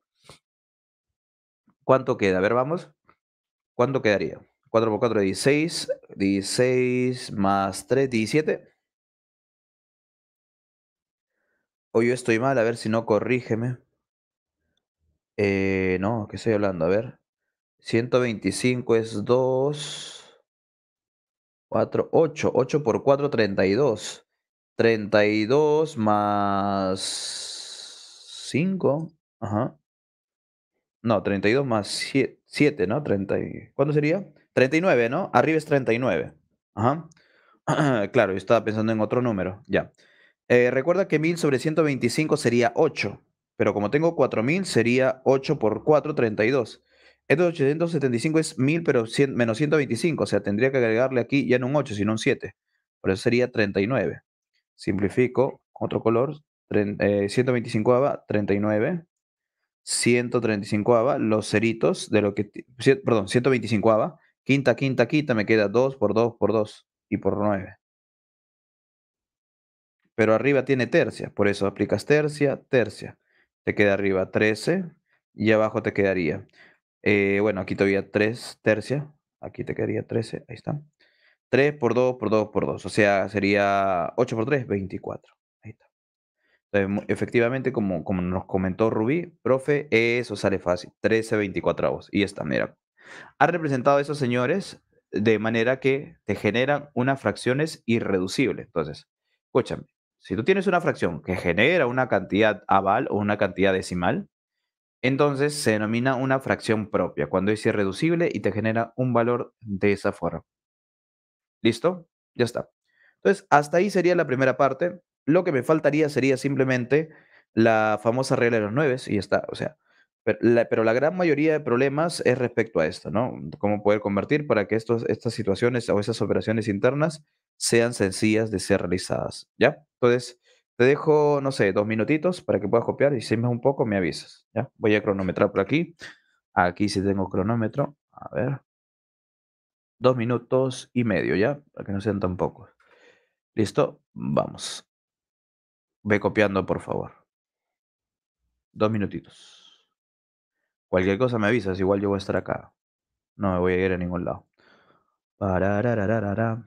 ¿Cuánto queda? A ver, vamos. ¿Cuánto quedaría? 4 por 4, 16. 16 más 3, 17. O yo estoy mal, a ver si no, corrígeme. Eh, no, ¿qué estoy hablando? A ver. 125 es 2, 4, 8. 8 por 4, 32. 32 más 5. Ajá. No, 32 más 7, ¿no? 30 ¿Cuánto sería? 39, ¿no? Arriba es 39. Ajá. claro, yo estaba pensando en otro número. Ya. Eh, recuerda que 1000 sobre 125 sería 8, pero como tengo 4000 sería 8 por 4, 32. Estos 875 es 1000 pero menos 125, o sea, tendría que agregarle aquí ya no un 8, sino un 7. Por eso sería 39. Simplifico, otro color, 125 eh, ava, 39. 135 ava, los ceritos de lo que, perdón, 125 ava, quinta, quinta, quinta, me queda 2 por 2 por 2 y por 9 pero arriba tiene tercia, por eso aplicas tercia, tercia. Te queda arriba 13 y abajo te quedaría, eh, bueno, aquí todavía 3 tercia, aquí te quedaría 13, ahí está. 3 por 2 por 2 por 2, o sea, sería 8 por 3, 24. Ahí está. Entonces, efectivamente, como, como nos comentó Rubí, profe, eso sale fácil, 13 24 avos. Y esta, mira, ha representado a esos señores de manera que te generan unas fracciones irreducibles. Entonces, escúchame, si tú tienes una fracción que genera una cantidad aval o una cantidad decimal, entonces se denomina una fracción propia, cuando es irreducible y te genera un valor de esa forma. ¿Listo? Ya está. Entonces, hasta ahí sería la primera parte. Lo que me faltaría sería simplemente la famosa regla de los nueve y ya está. O sea, pero la, gran mayoría de problemas es respecto a esto, ¿no? Cómo poder convertir para que estas situaciones o esas operaciones internas sean sencillas de ser realizadas, ¿ya? Entonces, te dejo, no sé, dos minutitos para que puedas copiar y si me un poco me avisas, ¿ya? Voy a cronometrar por aquí. Aquí sí tengo cronómetro. A ver. Dos minutos y medio, ¿ya? Para que no sean tan pocos. ¿Listo? Vamos. Ve copiando, por favor. Dos minutitos. Cualquier cosa me avisas, igual yo voy a estar acá. No me voy a ir a ningún lado. Pararararara.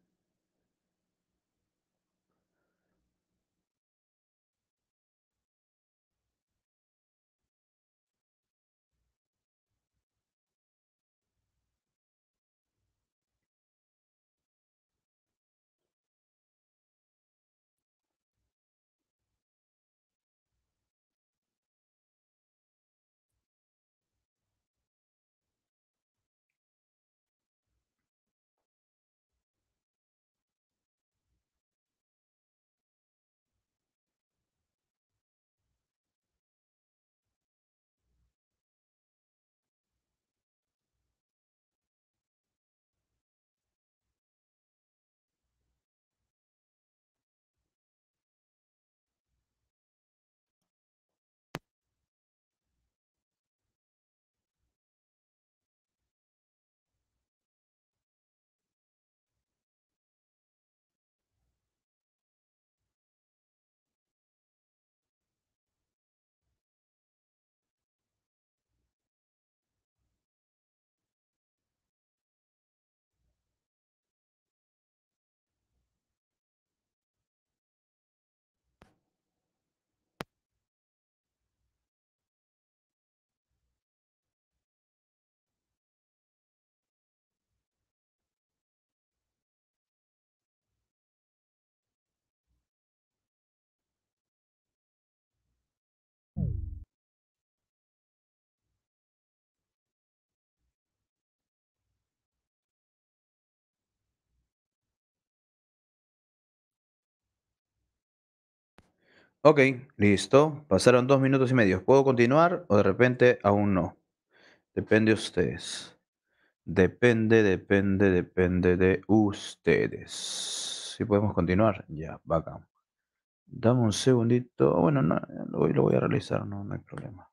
Ok, listo. Pasaron dos minutos y medio. ¿Puedo continuar o de repente aún no? Depende de ustedes. Depende, depende, depende de ustedes. Si podemos continuar, ya, bacán. Dame un segundito. Bueno, no, lo voy, a realizar, no, hay problema.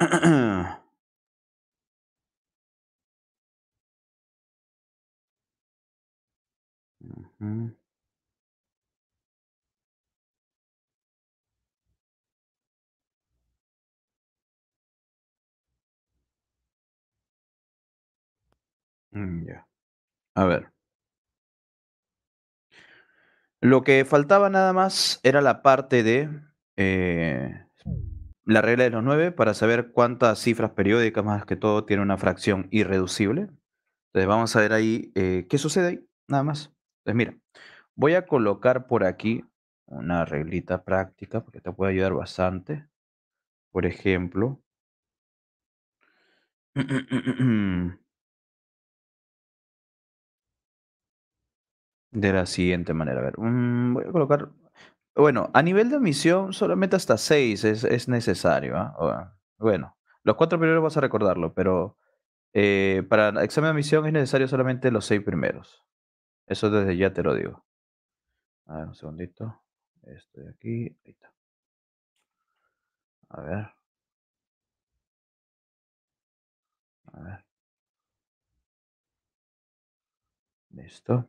Mm, ya. A ver. Lo que faltaba nada más era la parte de eh, la regla de los nueve para saber cuántas cifras periódicas más que todo tiene una fracción irreducible. Entonces vamos a ver ahí eh, qué sucede ahí, nada más. Entonces mira, voy a colocar por aquí una reglita práctica porque te puede ayudar bastante. Por ejemplo, De la siguiente manera, a ver, mm, voy a colocar... Bueno, a nivel de misión solamente hasta 6 es, necesario. ¿ah? Bueno, los cuatro primeros vas a recordarlo, pero eh, para el examen de misión es necesario solamente los seis primeros. Eso desde ya te lo digo. A ver, un segundito. Estoy aquí. Ahí está. A ver. A ver. Listo.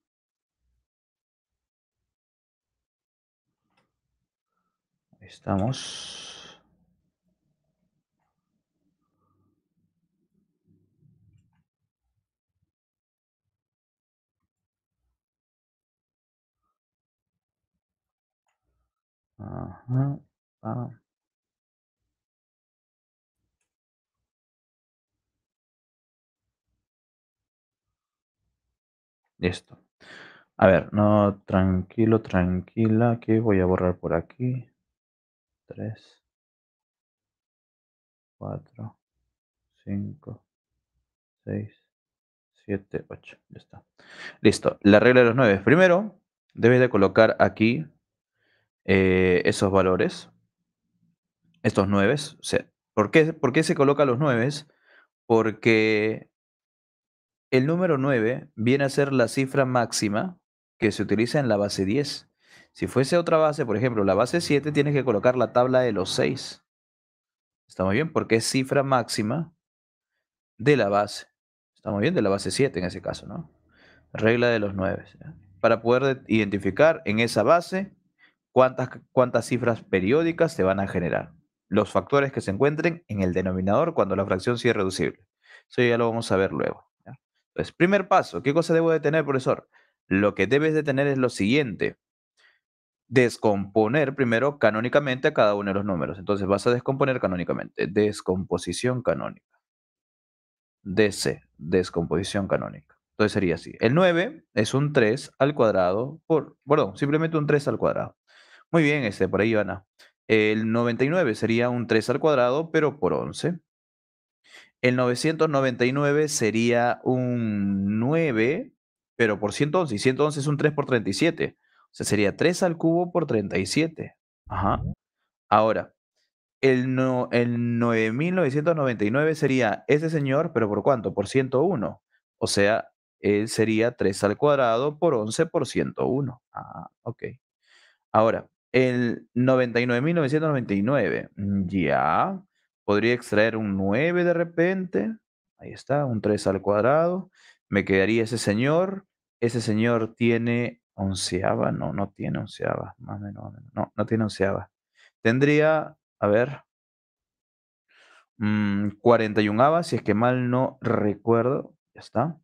Estamos. Ajá, Listo. A ver, no, tranquilo, tranquila, que voy a borrar por aquí. 3, 4, 5, 6, 7, 8. Ya está. Listo. La regla de los 9. Primero, debes de colocar aquí eh, esos valores. Estos 9. ¿por, qué, ¿Por qué se colocan los 9? Porque el número 9 viene a ser la cifra máxima que se utiliza en la base 10. Si fuese otra base, por ejemplo, la base 7, tienes que colocar la tabla de los 6. ¿Estamos bien? Porque es cifra máxima de la base. ¿Estamos bien? De la base 7 en ese caso, ¿no? Regla de los 9. Para poder identificar en esa base cuántas, cuántas cifras periódicas se van a generar. Los factores que se encuentren en el denominador cuando la fracción sea reducible. Eso ya lo vamos a ver luego. Entonces, primer paso, ¿qué cosa debo de tener, profesor? Lo que debes de tener es lo siguiente descomponer primero canónicamente a cada uno de los números. Entonces vas a descomponer canónicamente. Descomposición canónica. DC, descomposición canónica. Entonces sería así. El 9 es un 3 al cuadrado por, perdón, simplemente un 3 al cuadrado. Muy bien, este, por ahí, Ivana. El 99 sería un 3 al cuadrado, pero por 11. El 999 sería un 9, pero por 111. Y 111 es un 3 por 37. O sea, sería 3 al cubo por 37. Ajá. Ahora, el, no, el 9999 sería ese señor, pero ¿por cuánto? Por 101. O sea, él sería 3 al cuadrado por 11 por 101. Ah, ok. Ahora, el 99.999, mm, ya. Podría extraer un 9 de repente. Ahí está, un 3 al cuadrado. Me quedaría ese señor. Ese señor tiene onceava, no, no tiene 11 más más o menos. No, no tiene onceava. Tendría, a ver, 41 mm, avas, si es que mal no recuerdo, ya está.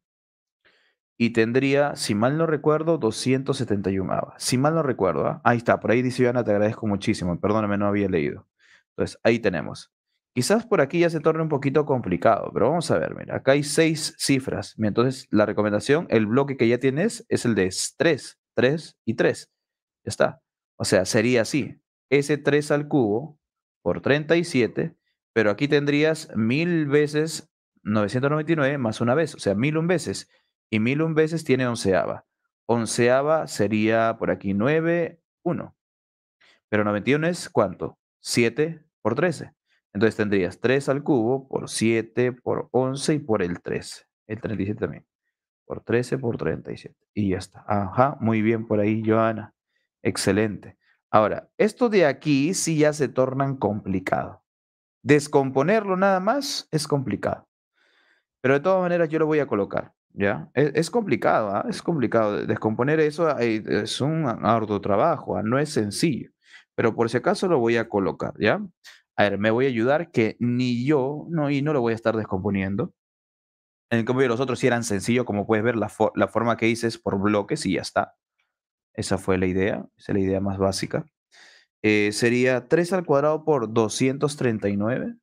Y tendría, si mal no recuerdo, 271 avas. Si mal no recuerdo, ¿ah? ahí está, por ahí dice Ivana, te agradezco muchísimo, perdóname, no había leído. Entonces, ahí tenemos. Quizás por aquí ya se torne un poquito complicado, pero vamos a ver, mira, acá hay seis cifras. Entonces, la recomendación, el bloque que ya tienes es el de 3, 3 y 3. Ya está. O sea, sería así. Ese 3 al cubo por 37, pero aquí tendrías 1000 veces 999 más una vez, o sea, mil un veces. Y mil un veces tiene onceava. Onceava sería por aquí 9, 1. Pero 91 es cuánto? 7 por 13. Entonces tendrías 3 al cubo por 7, por 11 y por el 3. El 37 también por 13 por 37. Y ya está. Ajá, muy bien por ahí, Joana. Excelente. Ahora, esto de aquí sí ya se tornan complicado. Descomponerlo nada más es complicado. Pero de todas maneras yo lo voy a colocar. ¿Ya? E, es, complicado, ¿ah? es complicado. Descomponer eso es un arduo trabajo, ¿ah? no es sencillo. Pero por si acaso lo voy a colocar, ¿ya? A ver, me voy a ayudar que ni yo, no, y no lo voy a estar descomponiendo. En cambio, los otros sí eran sencillos, como puedes ver, la, forma que hice es por bloques y ya está. Esa fue la idea, esa es la idea más básica. Eh, sería 3 al cuadrado por 239.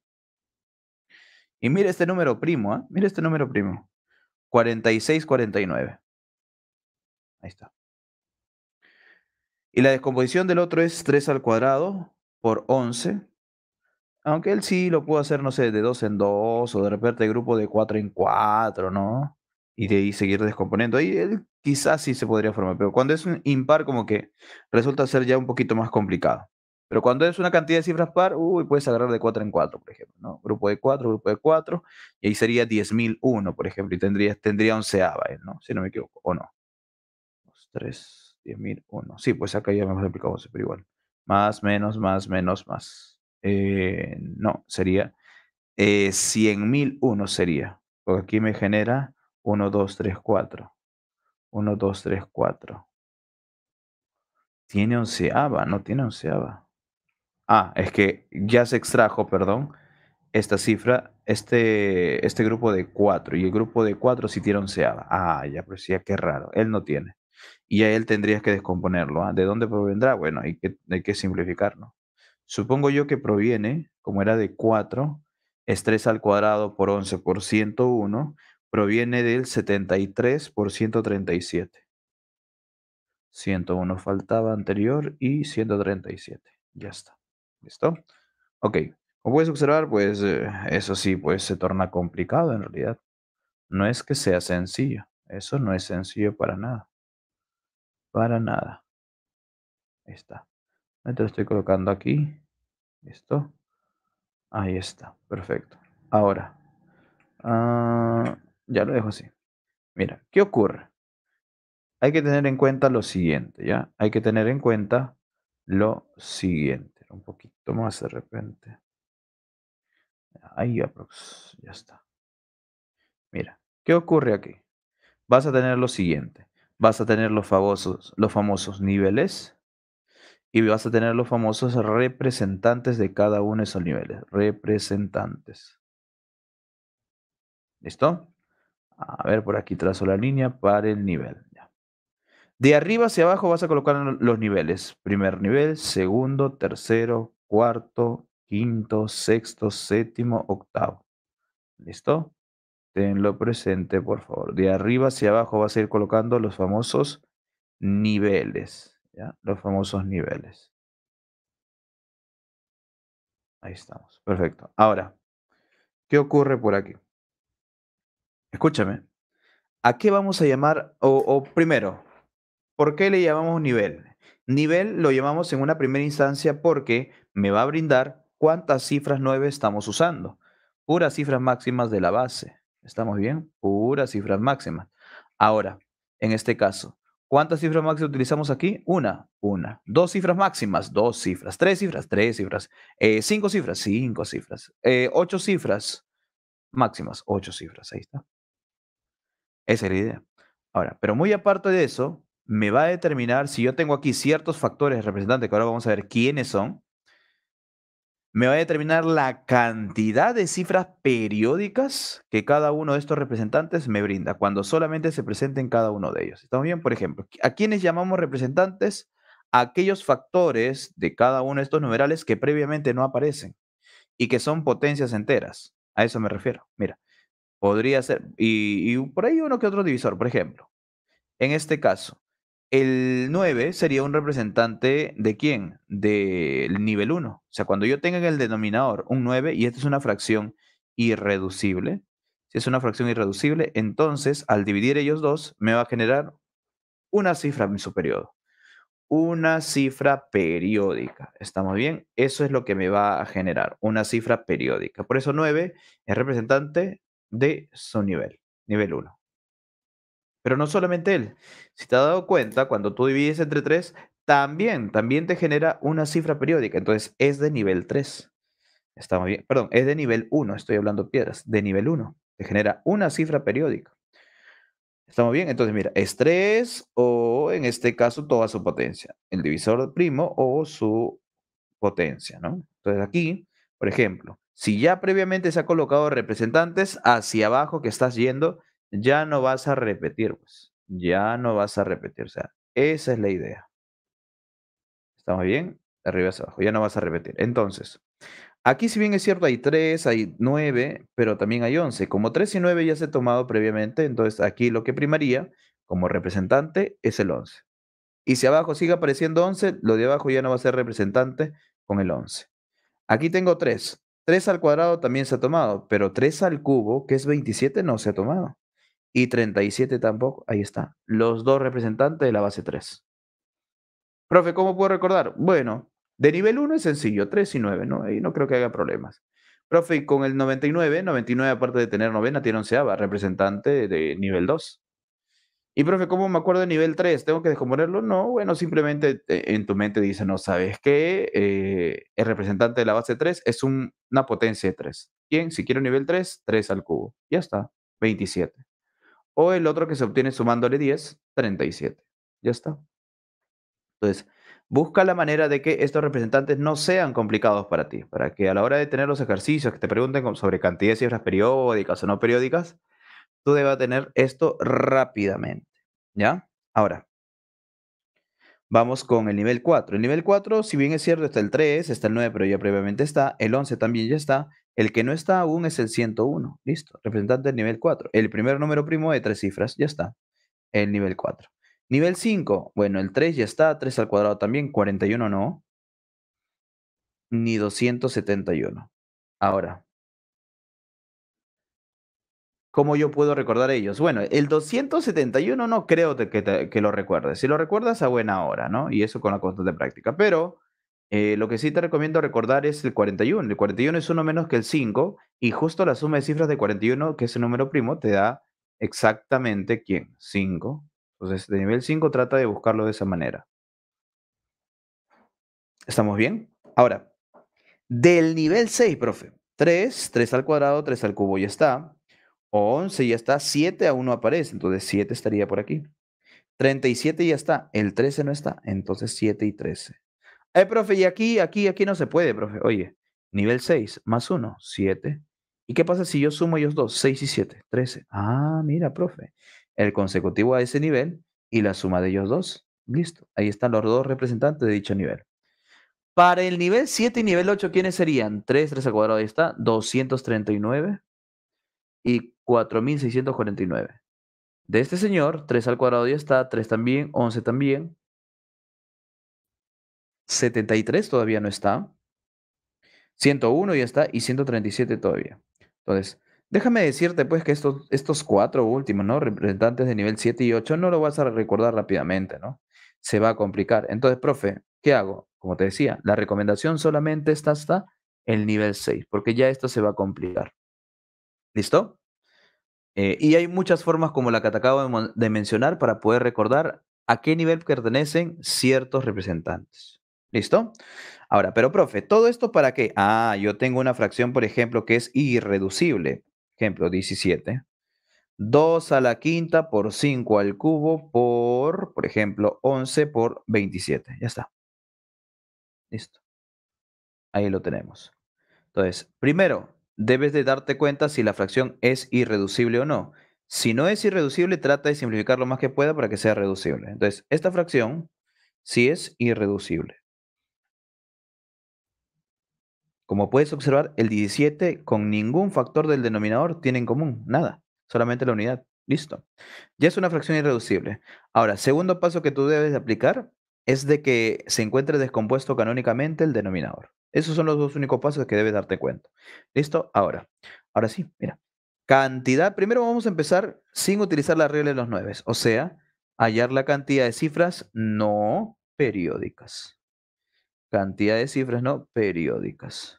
Y mira este número primo, ¿eh? mira este número primo. 4649. Ahí está. Y la descomposición del otro es 3 al cuadrado por 11 aunque él sí lo puede hacer, no sé, de dos en dos, o de repente grupo de cuatro en cuatro, ¿no? Y de ahí seguir descomponiendo. Ahí él quizás sí se podría formar, pero cuando es un impar, como que resulta ser ya un poquito más complicado. Pero cuando es una cantidad de cifras par, uy, puedes agarrar de cuatro en cuatro, por ejemplo, ¿no? Grupo de cuatro, grupo de cuatro y ahí sería 10.001, por ejemplo, y tendría, tendría 11 ABA, ¿no? Si no me equivoco, o no. 2, 3, 10.001. Sí, pues acá ya me hemos explicado, pero igual. Más, menos, más, menos, más eh, no, sería eh, 100.001 sería, porque aquí me genera 1, 2, 3, 4. 1, 2, 3, 4. Tiene onceava, no tiene onceava. Ah, es que ya se extrajo, perdón, esta cifra, este, este grupo de 4. Y el grupo de 4 sí tiene onceava. Ah, ya, pero pues sí, qué raro. Él no tiene. Y a él tendrías que descomponerlo. ¿ah? ¿De dónde provendrá? Bueno, hay que, hay que simplificarlo. Supongo yo que proviene, como era de 4, es 3 al cuadrado por 11 por 101, proviene del 73 por 137. 101 faltaba anterior y 137. Ya está. ¿Listo? Ok. Como puedes observar, pues eh, eso sí, pues se torna complicado en realidad. No es que sea sencillo. Eso no es sencillo para nada. Para nada. Ahí está. Entonces estoy colocando aquí. Esto. Ahí está. Perfecto. Ahora. Ah, ya lo dejo así. Mira, ¿qué ocurre? Hay que tener en cuenta lo siguiente, ¿ya? Hay que tener en cuenta lo siguiente. Un poquito más de repente. Ahí Ya está. Mira, ¿qué ocurre aquí? Vas a tener lo siguiente. Vas a tener los famosos, los famosos niveles y vas a tener los famosos representantes de cada uno de esos niveles. Representantes. ¿Listo? A ver, por aquí trazo la línea para el nivel. De arriba hacia abajo vas a colocar los niveles. Primer nivel, segundo, tercero, cuarto, quinto, sexto, séptimo, octavo. ¿Listo? Tenlo presente, por favor. De arriba hacia abajo vas a ir colocando los famosos niveles. Los famosos niveles. Ahí estamos. Perfecto. Ahora, ¿qué ocurre por aquí? Escúchame. ¿A qué vamos a llamar? O, o, primero, ¿por qué le llamamos nivel? Nivel lo llamamos en una primera instancia porque me va a brindar cuántas cifras nueve estamos usando. Puras cifras máximas de la base. ¿Estamos bien? Puras cifras máximas. Ahora, en este caso, ¿Cuántas cifras máximas utilizamos aquí? Una, una. Dos cifras máximas, dos cifras. Tres cifras, tres cifras. Eh, cinco cifras, cinco cifras. Eh, ocho cifras máximas, ocho cifras. Ahí está. Esa es la idea. Ahora, pero muy aparte de eso, me va a determinar si yo tengo aquí ciertos factores representantes, que ahora vamos a ver quiénes son, me va a determinar la cantidad de cifras periódicas que cada uno de estos representantes me brinda, cuando solamente se presenten cada uno de ellos. ¿Estamos bien? Por ejemplo, ¿a quienes llamamos representantes? aquellos factores de cada uno de estos numerales que previamente no aparecen y que son potencias enteras. A eso me refiero. Mira, podría ser, y, y por ahí uno que otro divisor, por ejemplo. En este caso, el 9 sería un representante de quién? Del nivel 1. O sea, cuando yo tenga en el denominador un 9 y esta es una fracción irreducible, si es una fracción irreducible, entonces al dividir ellos dos me va a generar una cifra en su periodo. Una cifra periódica. ¿Estamos bien? Eso es lo que me va a generar, una cifra periódica. Por eso 9 es representante de su nivel, nivel 1. Pero no solamente él. Si te has dado cuenta, cuando tú divides entre 3, también, también te genera una cifra periódica. Entonces es de nivel 3. ¿Estamos bien. Perdón, es de nivel 1. Estoy hablando piedras. De nivel 1. Te genera una cifra periódica. ¿Estamos bien? Entonces, mira, es 3 o en este caso toda su potencia. El divisor primo o su potencia, ¿no? Entonces aquí, por ejemplo, si ya previamente se ha colocado representantes hacia abajo que estás yendo, ya no vas a repetir, pues. Ya no vas a repetir. O sea, esa es la idea. ¿Estamos bien? De arriba hacia abajo. Ya no vas a repetir. Entonces, aquí si bien es cierto hay 3, hay 9, pero también hay 11. Como 3 y 9 ya se ha tomado previamente, entonces aquí lo que primaría como representante es el 11. Y si abajo sigue apareciendo 11, lo de abajo ya no va a ser representante con el 11. Aquí tengo 3. 3 al cuadrado también se ha tomado, pero 3 al cubo, que es 27, no se ha tomado y 37 tampoco. Ahí está. Los dos representantes de la base 3. Profe, ¿cómo puedo recordar? Bueno, de nivel 1 es sencillo, 3 y 9, ¿no? Ahí no creo que haya problemas. Profe, con el 99, 99 aparte de tener novena, tiene onceava, representante de nivel 2. Y profe, ¿cómo me acuerdo de nivel 3? ¿Tengo que descomponerlo? No, bueno, simplemente eh, en tu mente dice, no, ¿sabes qué? Eh, el representante de la base 3 es una potencia de 3. Bien, si quiero nivel 3, 3 al cubo. Ya está, 27. O el otro que se obtiene sumándole 10, 37. Ya está. Entonces, busca la manera de que estos representantes no sean complicados para ti, para que a la hora de tener los ejercicios que te pregunten sobre cantidades y cifras periódicas o no periódicas, tú debas tener esto rápidamente. ¿Ya? Ahora, vamos con el nivel 4. El nivel 4, si bien es cierto, está el 3, está el 9, pero ya previamente está, el 11 también ya está, el que no está aún es el 101. Listo. Representante del nivel 4. El primer número primo de tres cifras. Ya está. El nivel 4. Nivel 5. Bueno, el 3 ya está. 3 al cuadrado también. 41 no. Ni 271. Ahora. ¿Cómo yo puedo recordar ellos? Bueno, el 271 no creo que, lo recuerdes. Si lo recuerdas a buena hora, ¿no? Y eso con la constante práctica. Pero eh, lo que sí te recomiendo recordar es el 41. El 41 es uno menos que el 5 y justo la suma de cifras de 41, que es el número primo, te da exactamente quién. 5. Entonces, de nivel 5 trata de buscarlo de esa manera. ¿Estamos bien? Ahora, del nivel 6, profe. 3, 3 al cuadrado, 3 al cubo ya está. 11 ya está, 7 aún no aparece, entonces 7 estaría por aquí. 37 ya está, el 13 no está, entonces 7 y 13. Ay, eh, profe, y aquí, aquí, aquí no se puede, profe. Oye, nivel 6 más 1, 7. ¿Y qué pasa si yo sumo ellos dos? 6 y 7, 13. Ah, mira, profe. El consecutivo a ese nivel y la suma de ellos dos. Listo. Ahí están los dos representantes de dicho nivel. Para el nivel 7 y nivel 8, ¿quiénes serían? 3, 3 al cuadrado, ahí está. 239 y 4649. De este señor, 3 al cuadrado, ya está. 3 también, 11 también. 73 todavía no está. 101 ya está y 137 todavía. Entonces, déjame decirte pues que estos, estos cuatro últimos, ¿no? Representantes de nivel 7 y 8 no lo vas a recordar rápidamente, ¿no? Se va a complicar. Entonces, profe, ¿qué hago? Como te decía, la recomendación solamente está hasta el nivel 6, porque ya esto se va a complicar. ¿Listo? Eh, y hay muchas formas como la que te acabo de mencionar para poder recordar a qué nivel pertenecen ciertos representantes. ¿Listo? Ahora, pero profe, ¿todo esto para qué? Ah, yo tengo una fracción, por ejemplo, que es irreducible. Ejemplo, 17. 2 a la quinta por 5 al cubo por, por ejemplo, 11 por 27. Ya está. Listo. Ahí lo tenemos. Entonces, primero, debes de darte cuenta si la fracción es irreducible o no. Si no es irreducible, trata de simplificar lo más que pueda para que sea reducible. Entonces, esta fracción sí es irreducible. Como puedes observar, el 17 con ningún factor del denominador tiene en común, nada, solamente la unidad. Listo. Ya es una fracción irreducible. Ahora, segundo paso que tú debes aplicar es de que se encuentre descompuesto canónicamente el denominador. Esos son los dos únicos pasos que debes darte cuenta. ¿Listo? Ahora, ahora sí, mira. Cantidad, primero vamos a empezar sin utilizar la regla de los 9. o sea, hallar la cantidad de cifras no periódicas cantidad de cifras no periódicas.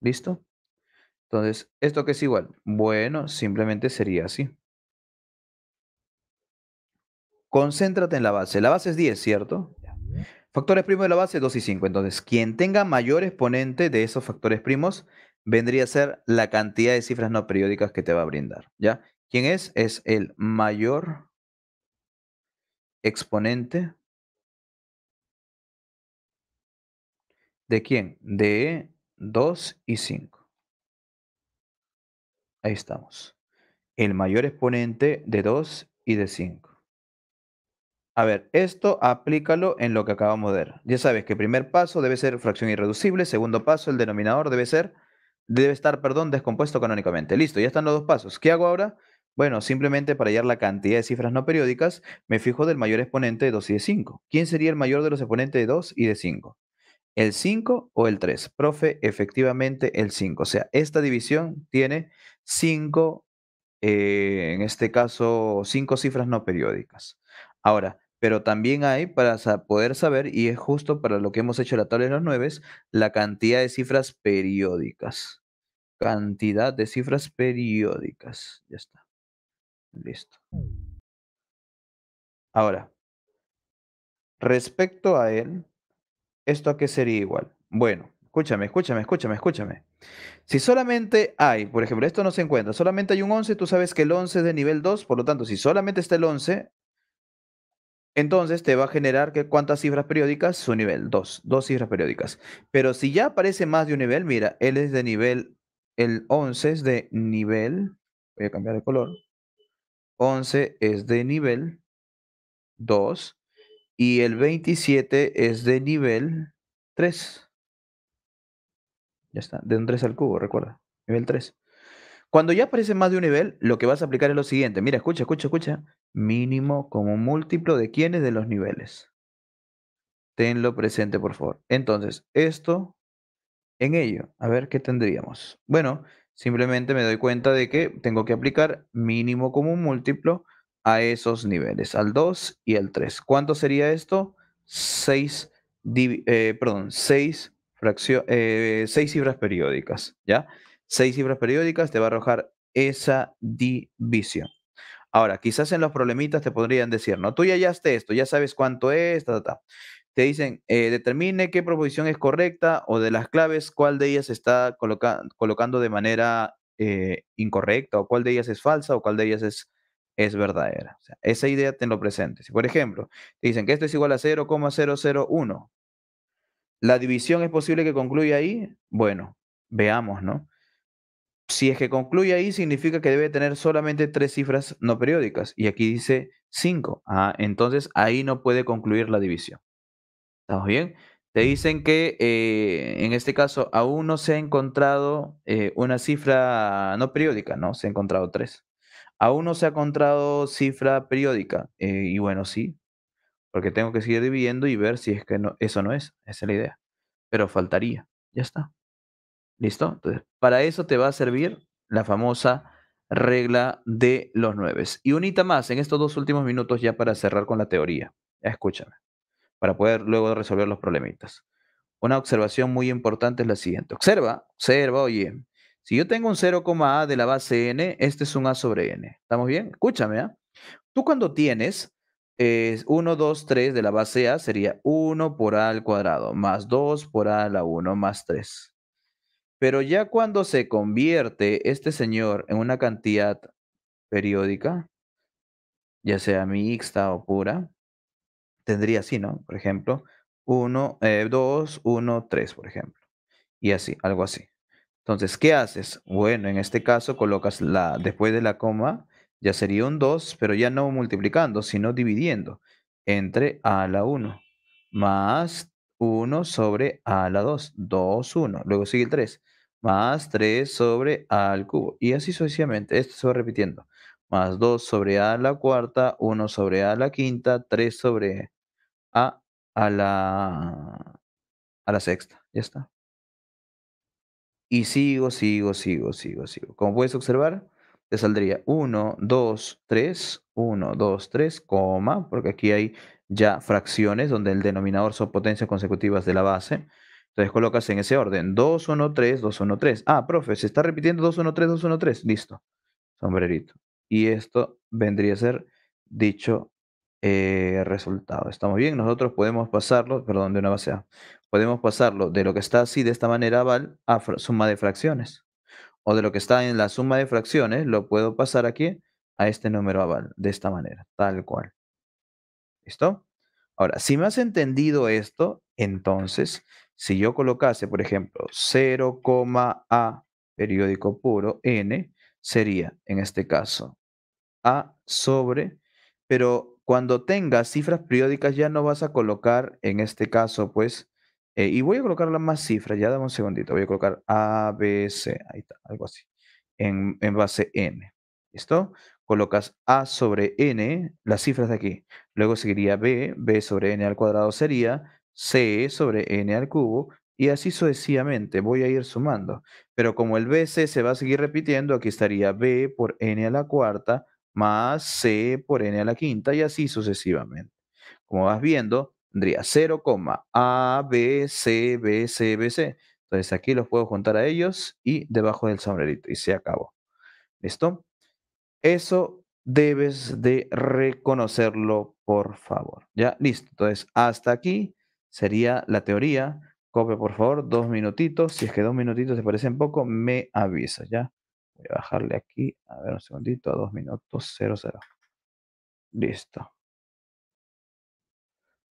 ¿Listo? Entonces, ¿esto qué es igual? Bueno, simplemente sería así. Concéntrate en la base. La base es 10, ¿cierto? Factores primos de la base 2 y 5. Entonces, quien tenga mayor exponente de esos factores primos vendría a ser la cantidad de cifras no periódicas que te va a brindar. ¿Ya? ¿Quién es? Es el mayor exponente ¿De quién? De 2 y 5. Ahí estamos. El mayor exponente de 2 y de 5. A ver, esto aplícalo en lo que acabamos de ver. Ya sabes que el primer paso debe ser fracción irreducible, segundo paso el denominador debe ser debe estar, perdón, descompuesto canónicamente. Listo, ya están los dos pasos. ¿Qué hago ahora? Bueno, simplemente para hallar la cantidad de cifras no periódicas, me fijo del mayor exponente de 2 y de 5. ¿Quién sería el mayor de los exponentes de 2 y de 5? el 5 o el 3. Profe, efectivamente el 5. O sea, esta división tiene 5, eh, en este caso, 5 cifras no periódicas. Ahora, pero también hay para poder saber, y es justo para lo que hemos hecho la tabla de los 9, la cantidad de cifras periódicas. Cantidad de cifras periódicas. Ya está. Listo. Ahora, respecto a él, ¿esto a qué sería igual? Bueno, escúchame, escúchame, escúchame, escúchame. Si solamente hay, por ejemplo, esto no se encuentra, solamente hay un 11, tú sabes que el 11 es de nivel 2, por lo tanto, si solamente está el 11, entonces te va a generar que cuántas cifras periódicas, su nivel 2, dos cifras periódicas. Pero si ya aparece más de un nivel, mira, él es de nivel, el 11 es de nivel, voy a cambiar de color, 11 es de nivel 2, y el 27 es de nivel 3. Ya está, de un 3 al cubo, recuerda, nivel 3. Cuando ya aparece más de un nivel, lo que vas a aplicar es lo siguiente. Mira, escucha, escucha, escucha. Mínimo como múltiplo de quiénes de los niveles. Tenlo presente, por favor. Entonces, esto en ello. A ver qué tendríamos. Bueno, simplemente me doy cuenta de que tengo que aplicar mínimo como múltiplo a esos niveles, al 2 y al 3. ¿Cuánto sería esto? 6, eh, perdón, 6, eh, cifras periódicas, ¿ya? 6 cifras periódicas te va a arrojar esa división. Ahora, quizás en los problemitas te podrían decir, no, tú ya hallaste esto, ya sabes cuánto es, ta, ta, ta. Te dicen, eh, determine qué proposición es correcta o de las claves, cuál de ellas está colocando de manera incorrecta o cuál de ellas es falsa o cuál de ellas es es verdadera. O sea, esa idea tenlo presente. Si, por ejemplo, te dicen que esto es igual a 0,001, la división es posible que concluya ahí, bueno, veamos, ¿no? Si es que concluye ahí, significa que debe tener solamente tres cifras no periódicas. Y aquí dice 5. Ah, entonces ahí no puede concluir la división. ¿Estamos bien? Te dicen que eh, en este caso aún no se ha encontrado eh, una cifra no periódica, ¿no? Se ha encontrado tres. Aún no se ha encontrado cifra periódica. Eh, y bueno, sí, porque tengo que seguir dividiendo y ver si es que no, eso no es. Esa es la idea. Pero faltaría. Ya está. ¿Listo? Entonces, para eso te va a servir la famosa regla de los nueves. Y unita más en estos dos últimos minutos ya para cerrar con la teoría. Escúchame, para poder luego resolver los problemitas. Una observación muy importante es la siguiente. Observa, observa, oye, si yo tengo un 0,A de la base n, este es un A sobre n. ¿Estamos bien? Escúchame, ¿ah? Tú cuando tienes 1, 2, 3 de la base A sería 1 por A al cuadrado, más 2 por A a la 1, más 3. Pero ya cuando se convierte este señor en una cantidad periódica, ya sea mixta o pura, tendría así, ¿no? Por ejemplo, 1, 2, 1, 3, por ejemplo. Y así, algo así. Entonces, ¿qué haces? Bueno, en este caso colocas la después de la coma, ya sería un 2, pero ya no multiplicando, sino dividiendo entre a la 1 más 1 sobre a la 2, 2, 1. Luego sigue el 3, más 3 sobre a al cubo. Y así sucesivamente, esto se va repitiendo. Más 2 sobre a la cuarta, 1 sobre a la quinta, 3 sobre a a la, a la sexta. Ya está. Y sigo, sigo, sigo, sigo, sigo. Como puedes observar, te saldría 1, 2, 3, 1, 2, 3, coma, porque aquí hay ya fracciones donde el denominador son potencias consecutivas de la base. Entonces colocas en ese orden, 2, 1, 3, 2, 1, 3. Ah, profe, se está repitiendo 2, 1, 3, 2, 1, 3. Listo, sombrerito. Y esto vendría a ser dicho eh, resultado. ¿Estamos bien? Nosotros podemos pasarlo, perdón, de una base A podemos pasarlo de lo que está así de esta manera aval, a suma de fracciones. O de lo que está en la suma de fracciones, lo puedo pasar aquí a este número aval, de esta manera, tal cual. ¿Listo? Ahora, si me has entendido esto, entonces, si yo colocase, por ejemplo, a periódico puro, N, sería, en este caso, A sobre, pero cuando tengas cifras periódicas ya no vas a colocar, en este caso, pues, eh, y voy a colocar las más cifras, ya dame un segundito. Voy a colocar A, B, C, ahí está, algo así, en, base N. ¿Listo? Colocas A sobre N, las cifras de aquí. Luego seguiría B, B sobre N al cuadrado sería C sobre N al cubo, y así sucesivamente voy a ir sumando. Pero como el b, c, se va a seguir repitiendo, aquí estaría B por N a la cuarta más C por N a la quinta y así sucesivamente. Como vas viendo, tendría 0, A, B, C, B, C, B, C. Entonces aquí los puedo juntar a ellos y debajo del sombrerito y se acabó. ¿Listo? Eso debes de reconocerlo, por favor. Ya, listo. Entonces, hasta aquí sería la teoría. Copia, por favor, dos minutitos. Si es que dos minutitos te parecen poco, me avisa, ¿ya? Voy a bajarle aquí, a ver un segundito, a dos minutos, cero, cero. Listo.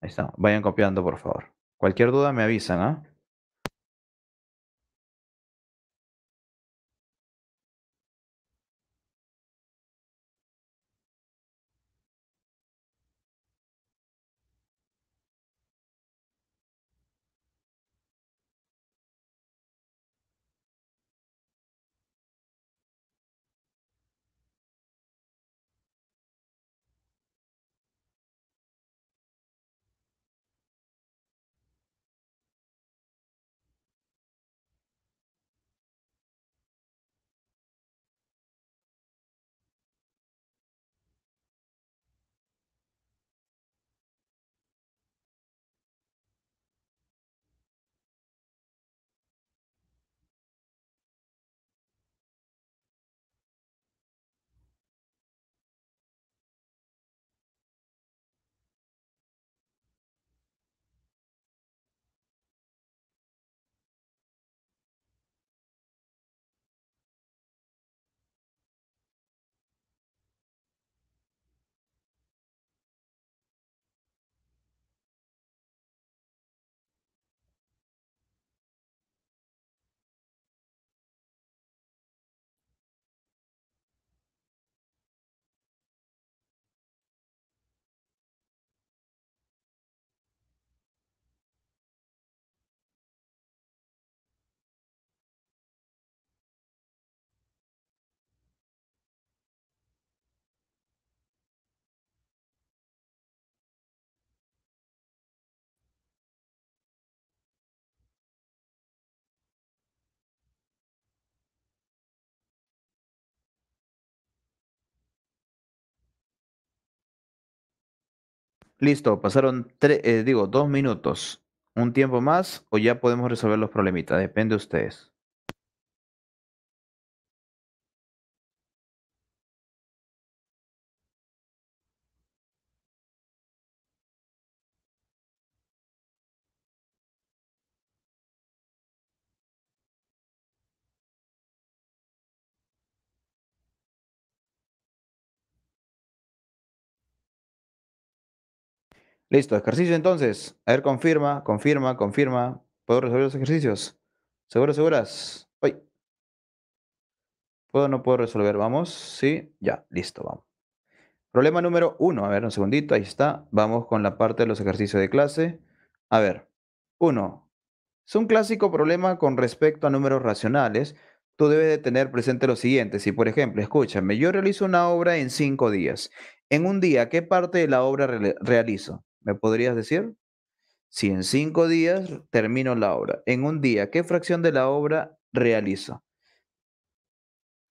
Ahí está. Vayan copiando, por favor. Cualquier duda me avisan, ¿ah? Listo, pasaron tres, eh, digo, dos minutos. ¿Un tiempo más o ya podemos resolver los problemitas? Depende de ustedes. Listo, ejercicio entonces. A ver, confirma, confirma, confirma. ¿Puedo resolver los ejercicios? ¿Seguro, seguras? ¿Puedo o no puedo resolver? Vamos. Sí, ya, listo, vamos. Problema número uno. A ver, un segundito, ahí está. Vamos con la parte de los ejercicios de clase. A ver, uno. Es un clásico problema con respecto a números racionales. Tú debes de tener presente lo siguiente. Si, por ejemplo, escúchame, yo realizo una obra en cinco días. En un día, ¿qué parte de la obra realizo? ¿Me podrías decir? Si en cinco días termino la obra, en un día, ¿qué fracción de la obra realizo?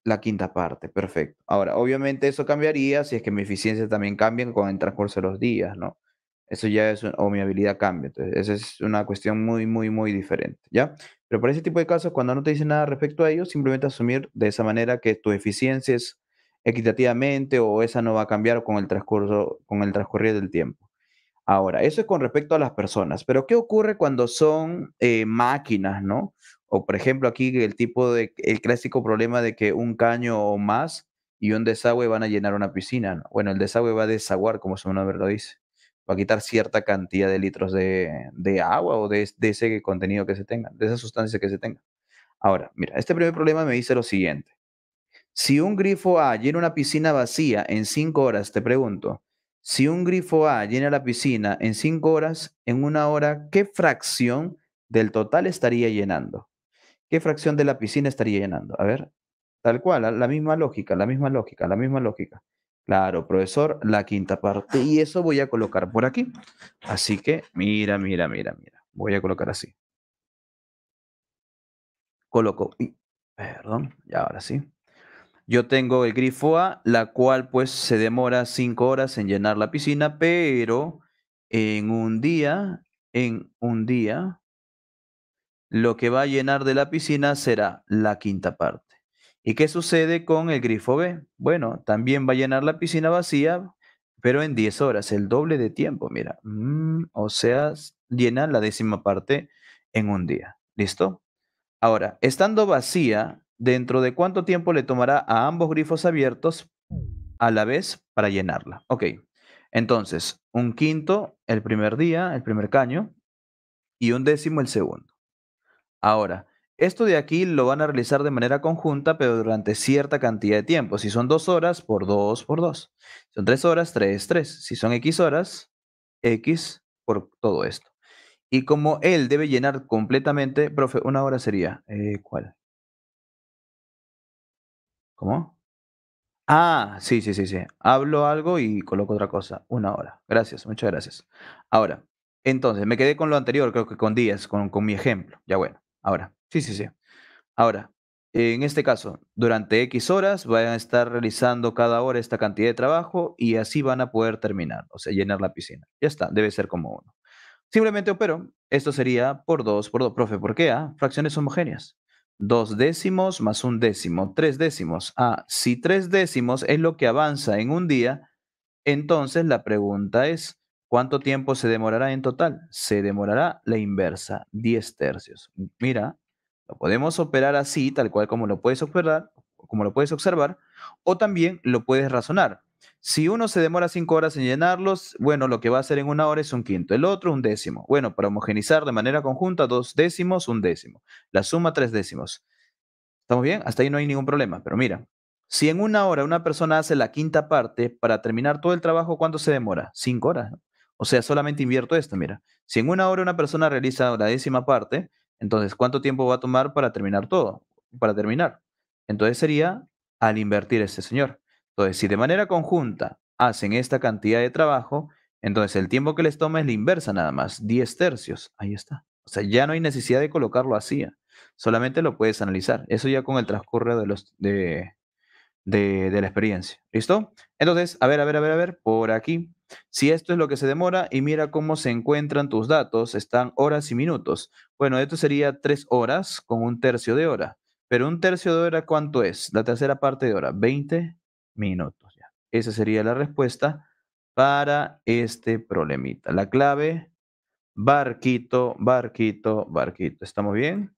La quinta parte, perfecto. Ahora, obviamente eso cambiaría si es que mi eficiencia también cambia con el transcurso de los días, ¿no? Eso ya es, o mi habilidad cambia. Entonces, esa es una cuestión muy, muy, muy diferente, ¿ya? Pero para ese tipo de casos, cuando no te dicen nada respecto a ello, simplemente asumir de esa manera que tu eficiencia es equitativamente o esa no va a cambiar con el transcurso, con el transcurrir del tiempo. Ahora, eso es con respecto a las personas, pero ¿qué ocurre cuando son eh, máquinas, no? O por ejemplo aquí el tipo de, el clásico problema de que un caño o más y un desagüe van a llenar una piscina. ¿no? Bueno, el desagüe va a desaguar, como su nombre lo dice, va a quitar cierta cantidad de litros de, agua o de, de, ese contenido que se tenga, de esa sustancia que se tenga. Ahora, mira, este primer problema me dice lo siguiente. Si un grifo A llena una piscina vacía en cinco horas, te pregunto, si un grifo A llena la piscina en 5 horas, en una hora, ¿qué fracción del total estaría llenando? ¿Qué fracción de la piscina estaría llenando? A ver, tal cual, la, misma lógica, la misma lógica, la misma lógica. Claro, profesor, la quinta parte. Y eso voy a colocar por aquí. Así que, mira, mira, mira, mira. Voy a colocar así. Coloco. Perdón, y ahora sí. Yo tengo el grifo A, la cual pues se demora cinco horas en llenar la piscina, pero en un día, en un día, lo que va a llenar de la piscina será la quinta parte. ¿Y qué sucede con el grifo B? Bueno, también va a llenar la piscina vacía, pero en 10 horas, el doble de tiempo, mira. Mm, o sea, llena la décima parte en un día. ¿Listo? Ahora, estando vacía, dentro de cuánto tiempo le tomará a ambos grifos abiertos a la vez para llenarla. Ok, entonces, un quinto el primer día, el primer caño, y un décimo el segundo. Ahora, esto de aquí lo van a realizar de manera conjunta, pero durante cierta cantidad de tiempo. Si son dos horas, por dos, por dos. Si son tres horas, tres, tres. Si son X horas, X por todo esto. Y como él debe llenar completamente, profe, una hora sería, eh, ¿cuál? ¿Cómo? Ah, sí, sí, sí, sí. Hablo algo y coloco otra cosa. Una hora. Gracias, muchas gracias. Ahora, entonces, me quedé con lo anterior, creo que con días, con, mi ejemplo. Ya bueno, ahora. Sí, sí, sí. Ahora, en este caso, durante X horas van a estar realizando cada hora esta cantidad de trabajo y así van a poder terminar, o sea, llenar la piscina. Ya está, debe ser como uno. Simplemente pero esto sería por dos, por dos. Profe, ¿por qué? Ah? Fracciones homogéneas. Dos décimos más un décimo, tres décimos. Ah, si tres décimos es lo que avanza en un día, entonces la pregunta es, ¿cuánto tiempo se demorará en total? Se demorará la inversa, 10 tercios. Mira, lo podemos operar así, tal cual como lo puedes operar, como lo puedes observar, o también lo puedes razonar. Si uno se demora cinco horas en llenarlos, bueno, lo que va a hacer en una hora es un quinto, el otro un décimo. Bueno, para homogenizar de manera conjunta, dos décimos, un décimo. La suma, tres décimos. ¿Estamos bien? Hasta ahí no hay ningún problema, pero mira, si en una hora una persona hace la quinta parte para terminar todo el trabajo, ¿cuánto se demora? Cinco horas. O sea, solamente invierto esto, mira. Si en una hora una persona realiza la décima parte, entonces, ¿cuánto tiempo va a tomar para terminar todo? Para terminar. Entonces sería al invertir este señor. Entonces, si de manera conjunta hacen esta cantidad de trabajo, entonces el tiempo que les toma es la inversa nada más, 10 tercios. Ahí está. O sea, ya no hay necesidad de colocarlo así. ¿ah? Solamente lo puedes analizar. Eso ya con el transcurso de, los, de, la experiencia. ¿Listo? Entonces, a ver, a ver, a ver, a ver, por aquí. Si esto es lo que se demora y mira cómo se encuentran tus datos, están horas y minutos. Bueno, esto sería tres horas con un tercio de hora. Pero un tercio de hora, ¿cuánto es? La tercera parte de hora, 20 minutos. Ya. Esa sería la respuesta para este problemita. La clave, barquito, barquito, barquito. ¿Estamos bien?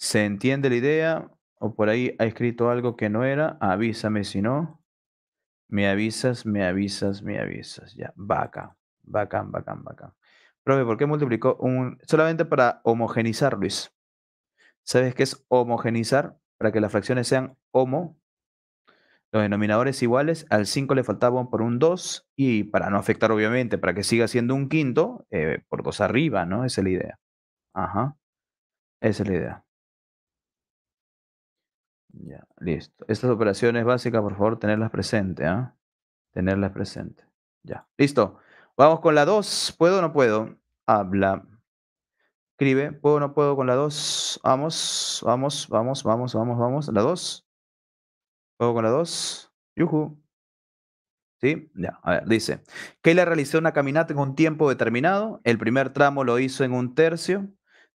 ¿Se entiende la idea? ¿O por ahí ha escrito algo que no era? Avísame si no. Me avisas, me avisas, me avisas. Ya, bacán, bacán, bacán, bacán. Profe, ¿por qué multiplicó un... Solamente para homogenizar, Luis. ¿Sabes qué es homogenizar? Para que las fracciones sean homo, los denominadores iguales, al 5 le faltaba por un 2 y para no afectar obviamente, para que siga siendo un quinto, eh, por 2 arriba, ¿no? Esa es la idea. Ajá. Esa es la idea. Ya, listo. Estas operaciones básicas, por favor, tenerlas presente, ¿ah? Tenerlas presentes. Ya, listo. Vamos con la 2. ¿Puedo o no puedo? Habla. Escribe, puedo, no puedo con la 2. Vamos, vamos, vamos, vamos, vamos, vamos. La 2. Puedo con la 2. Yuhu. ¿Sí? Ya, a ver, dice. Keila realizó una caminata en un tiempo determinado. El primer tramo lo hizo en un tercio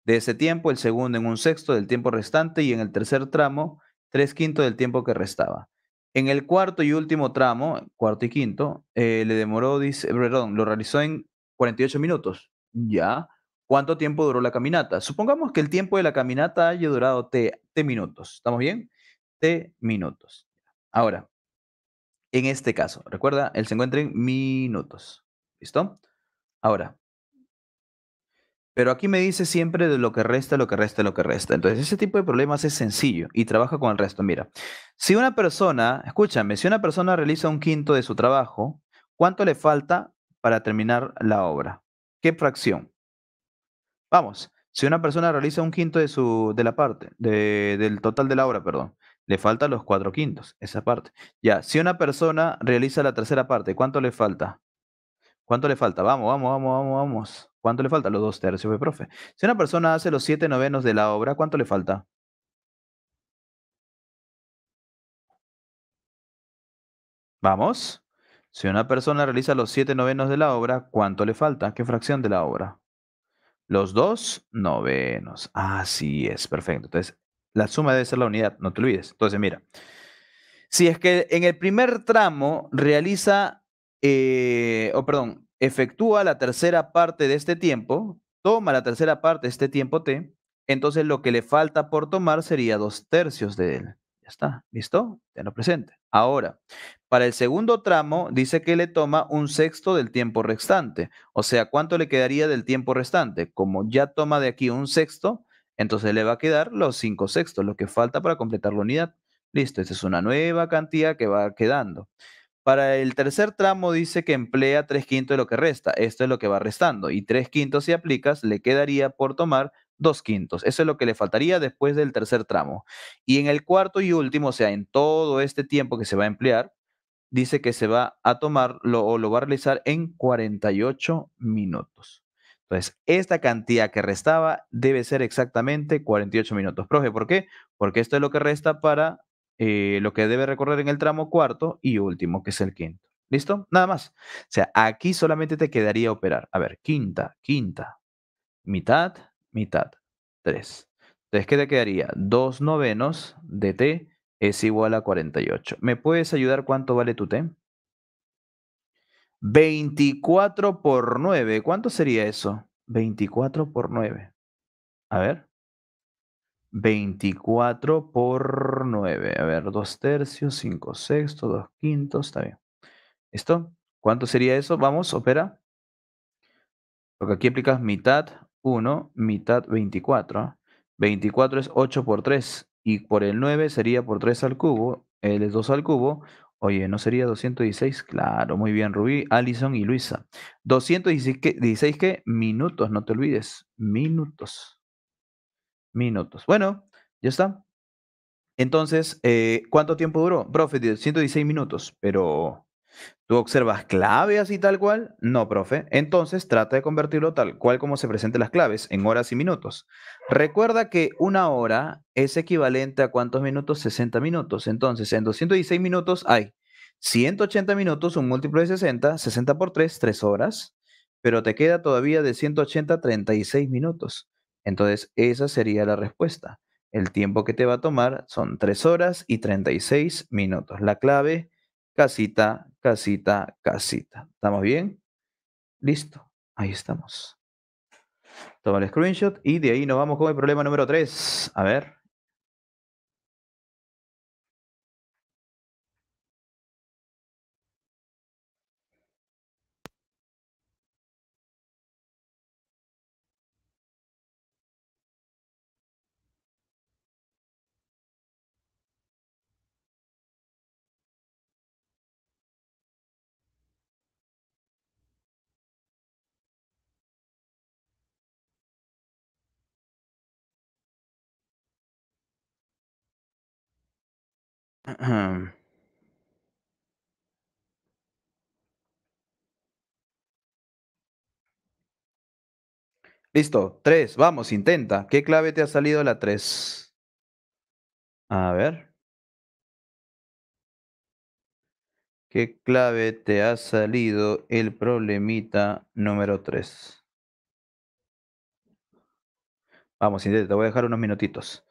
de ese tiempo, el segundo en un sexto del tiempo restante y en el tercer tramo, tres quintos del tiempo que restaba. En el cuarto y último tramo, cuarto y quinto, eh, le demoró, dice, perdón, lo realizó en 48 minutos. Ya. ¿Cuánto tiempo duró la caminata? Supongamos que el tiempo de la caminata haya durado t, minutos. ¿Estamos bien? T minutos. Ahora, en este caso, recuerda, él se encuentra en minutos. ¿Listo? Ahora, pero aquí me dice siempre de lo que resta, lo que resta, lo que resta. Entonces, ese tipo de problemas es sencillo y trabaja con el resto. Mira, si una persona, escúchame, si una persona realiza un quinto de su trabajo, ¿cuánto le falta para terminar la obra? ¿Qué fracción? Vamos, si una persona realiza un quinto de, su, de la parte, del total de la obra, perdón, le faltan los cuatro quintos, esa parte. Ya, si una persona realiza la tercera parte, ¿cuánto le falta? ¿Cuánto le falta? Vamos, vamos, vamos, vamos, vamos. ¿Cuánto le falta? Los dos tercios, profe. Si una persona hace los siete novenos de la obra, ¿cuánto le falta? Vamos. Si una persona realiza los siete novenos de la obra, ¿cuánto le falta? ¿Qué fracción de la obra? Los dos novenos. Así es, perfecto. Entonces, la suma debe ser la unidad, no te olvides. Entonces, mira, si es que en el primer tramo realiza, eh, o perdón, efectúa la tercera parte de este tiempo, toma la tercera parte de este tiempo t, entonces lo que le falta por tomar sería dos tercios de él. Ya está, ¿listo? Ya lo presente. Ahora, para el segundo tramo, dice que le toma un sexto del tiempo restante. O sea, ¿cuánto le quedaría del tiempo restante? Como ya toma de aquí un sexto, entonces le va a quedar los cinco sextos, lo que falta para completar la unidad. Listo, esa es una nueva cantidad que va quedando. Para el tercer tramo dice que emplea tres quintos de lo que resta. Esto es lo que va restando. Y tres quintos si aplicas le quedaría por tomar dos quintos. Eso es lo que le faltaría después del tercer tramo. Y en el cuarto y último, o sea, en todo este tiempo que se va a emplear, dice que se va a tomar o lo va a realizar en 48 minutos. Entonces, esta cantidad que restaba debe ser exactamente 48 minutos. Profe, ¿por qué? Porque esto es lo que resta para eh, lo que debe recorrer en el tramo cuarto y último, que es el quinto. ¿Listo? Nada más. O sea, aquí solamente te quedaría operar. A ver, quinta, quinta, mitad, mitad 3. Entonces, ¿qué te quedaría? 2 novenos de t es igual a 48. ¿Me puedes ayudar cuánto vale tu t? 24 por 9. ¿Cuánto sería eso? 24 por 9. A ver. 24 por 9. A ver, 2 tercios, 5 sextos, 2 quintos, está bien. ¿Esto? ¿Cuánto sería eso? Vamos, opera. Porque aquí aplicas mitad 1 mitad 24. 24 es 8 por 3 y por el 9 sería por 3 al cubo, Él es 2 al cubo. Oye, ¿no sería 216? Claro, muy bien, Rubí, Allison y Luisa. 216 qué? minutos, no te olvides. Minutos. Minutos. Bueno, ya está. Entonces, eh, ¿cuánto tiempo duró? Profe, 116 minutos, pero ¿Tú observas clave así tal cual? No, profe. Entonces trata de convertirlo tal cual como se presenten las claves, en horas y minutos. Recuerda que una hora es equivalente a cuántos minutos? 60 minutos. Entonces, en 216 minutos hay 180 minutos, un múltiplo de 60, 60 por 3, 3 horas, pero te queda todavía de 180 36 minutos. Entonces, esa sería la respuesta. El tiempo que te va a tomar son 3 horas y 36 minutos. La clave casita, casita, casita. ¿Estamos bien? Listo, ahí estamos. Toma el screenshot y de ahí nos vamos con el problema número 3. A ver. Listo, 3, vamos, intenta. ¿Qué clave te ha salido la 3? A ver. ¿Qué clave te ha salido el problemita número 3? Vamos, intenta, te voy a dejar unos minutitos.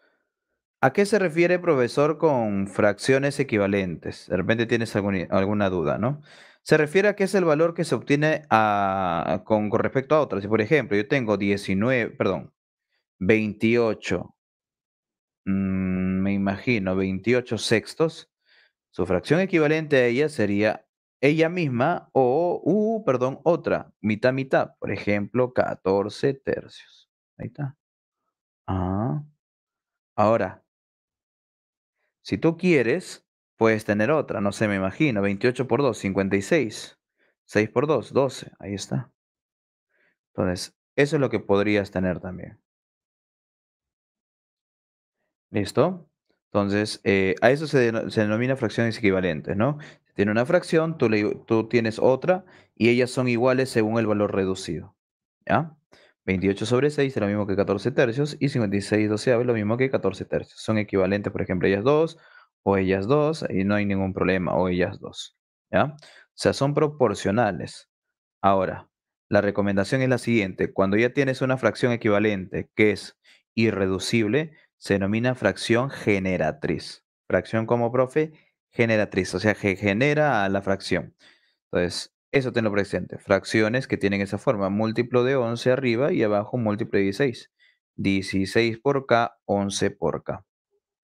¿A qué se refiere, profesor, con fracciones equivalentes? De repente tienes alguna duda, ¿no? Se refiere a qué es el valor que se obtiene con, respecto a otras. Si, por ejemplo, yo tengo 19, perdón, 28, mm, me imagino, 28 sextos, su fracción equivalente a ella sería ella misma o, uh, perdón, otra, mitad, mitad. Por ejemplo, 14 tercios. Ahí está. Ah. Ahora, si tú quieres, puedes tener otra, no sé, me imagino. 28 por 2, 56. 6 por 2, 12. Ahí está. Entonces, eso es lo que podrías tener también. ¿Listo? Entonces, eh, a eso se, denomina fracciones equivalentes, ¿no? Tienes tiene una fracción, tú, tú tienes otra y ellas son iguales según el valor reducido. ¿Ya? 28 sobre 6 es lo mismo que 14 tercios y 56 doceavos es lo mismo que 14 tercios. Son equivalentes, por ejemplo, ellas dos o ellas dos y no hay ningún problema o ellas dos. ¿ya? O sea, son proporcionales. Ahora, la recomendación es la siguiente. Cuando ya tienes una fracción equivalente que es irreducible, se denomina fracción generatriz. Fracción como profe, generatriz, o sea, que genera a la fracción. Entonces, eso tenlo presente. Fracciones que tienen esa forma. Múltiplo de 11 arriba y abajo múltiplo de 16. 16 por K, 11 por K.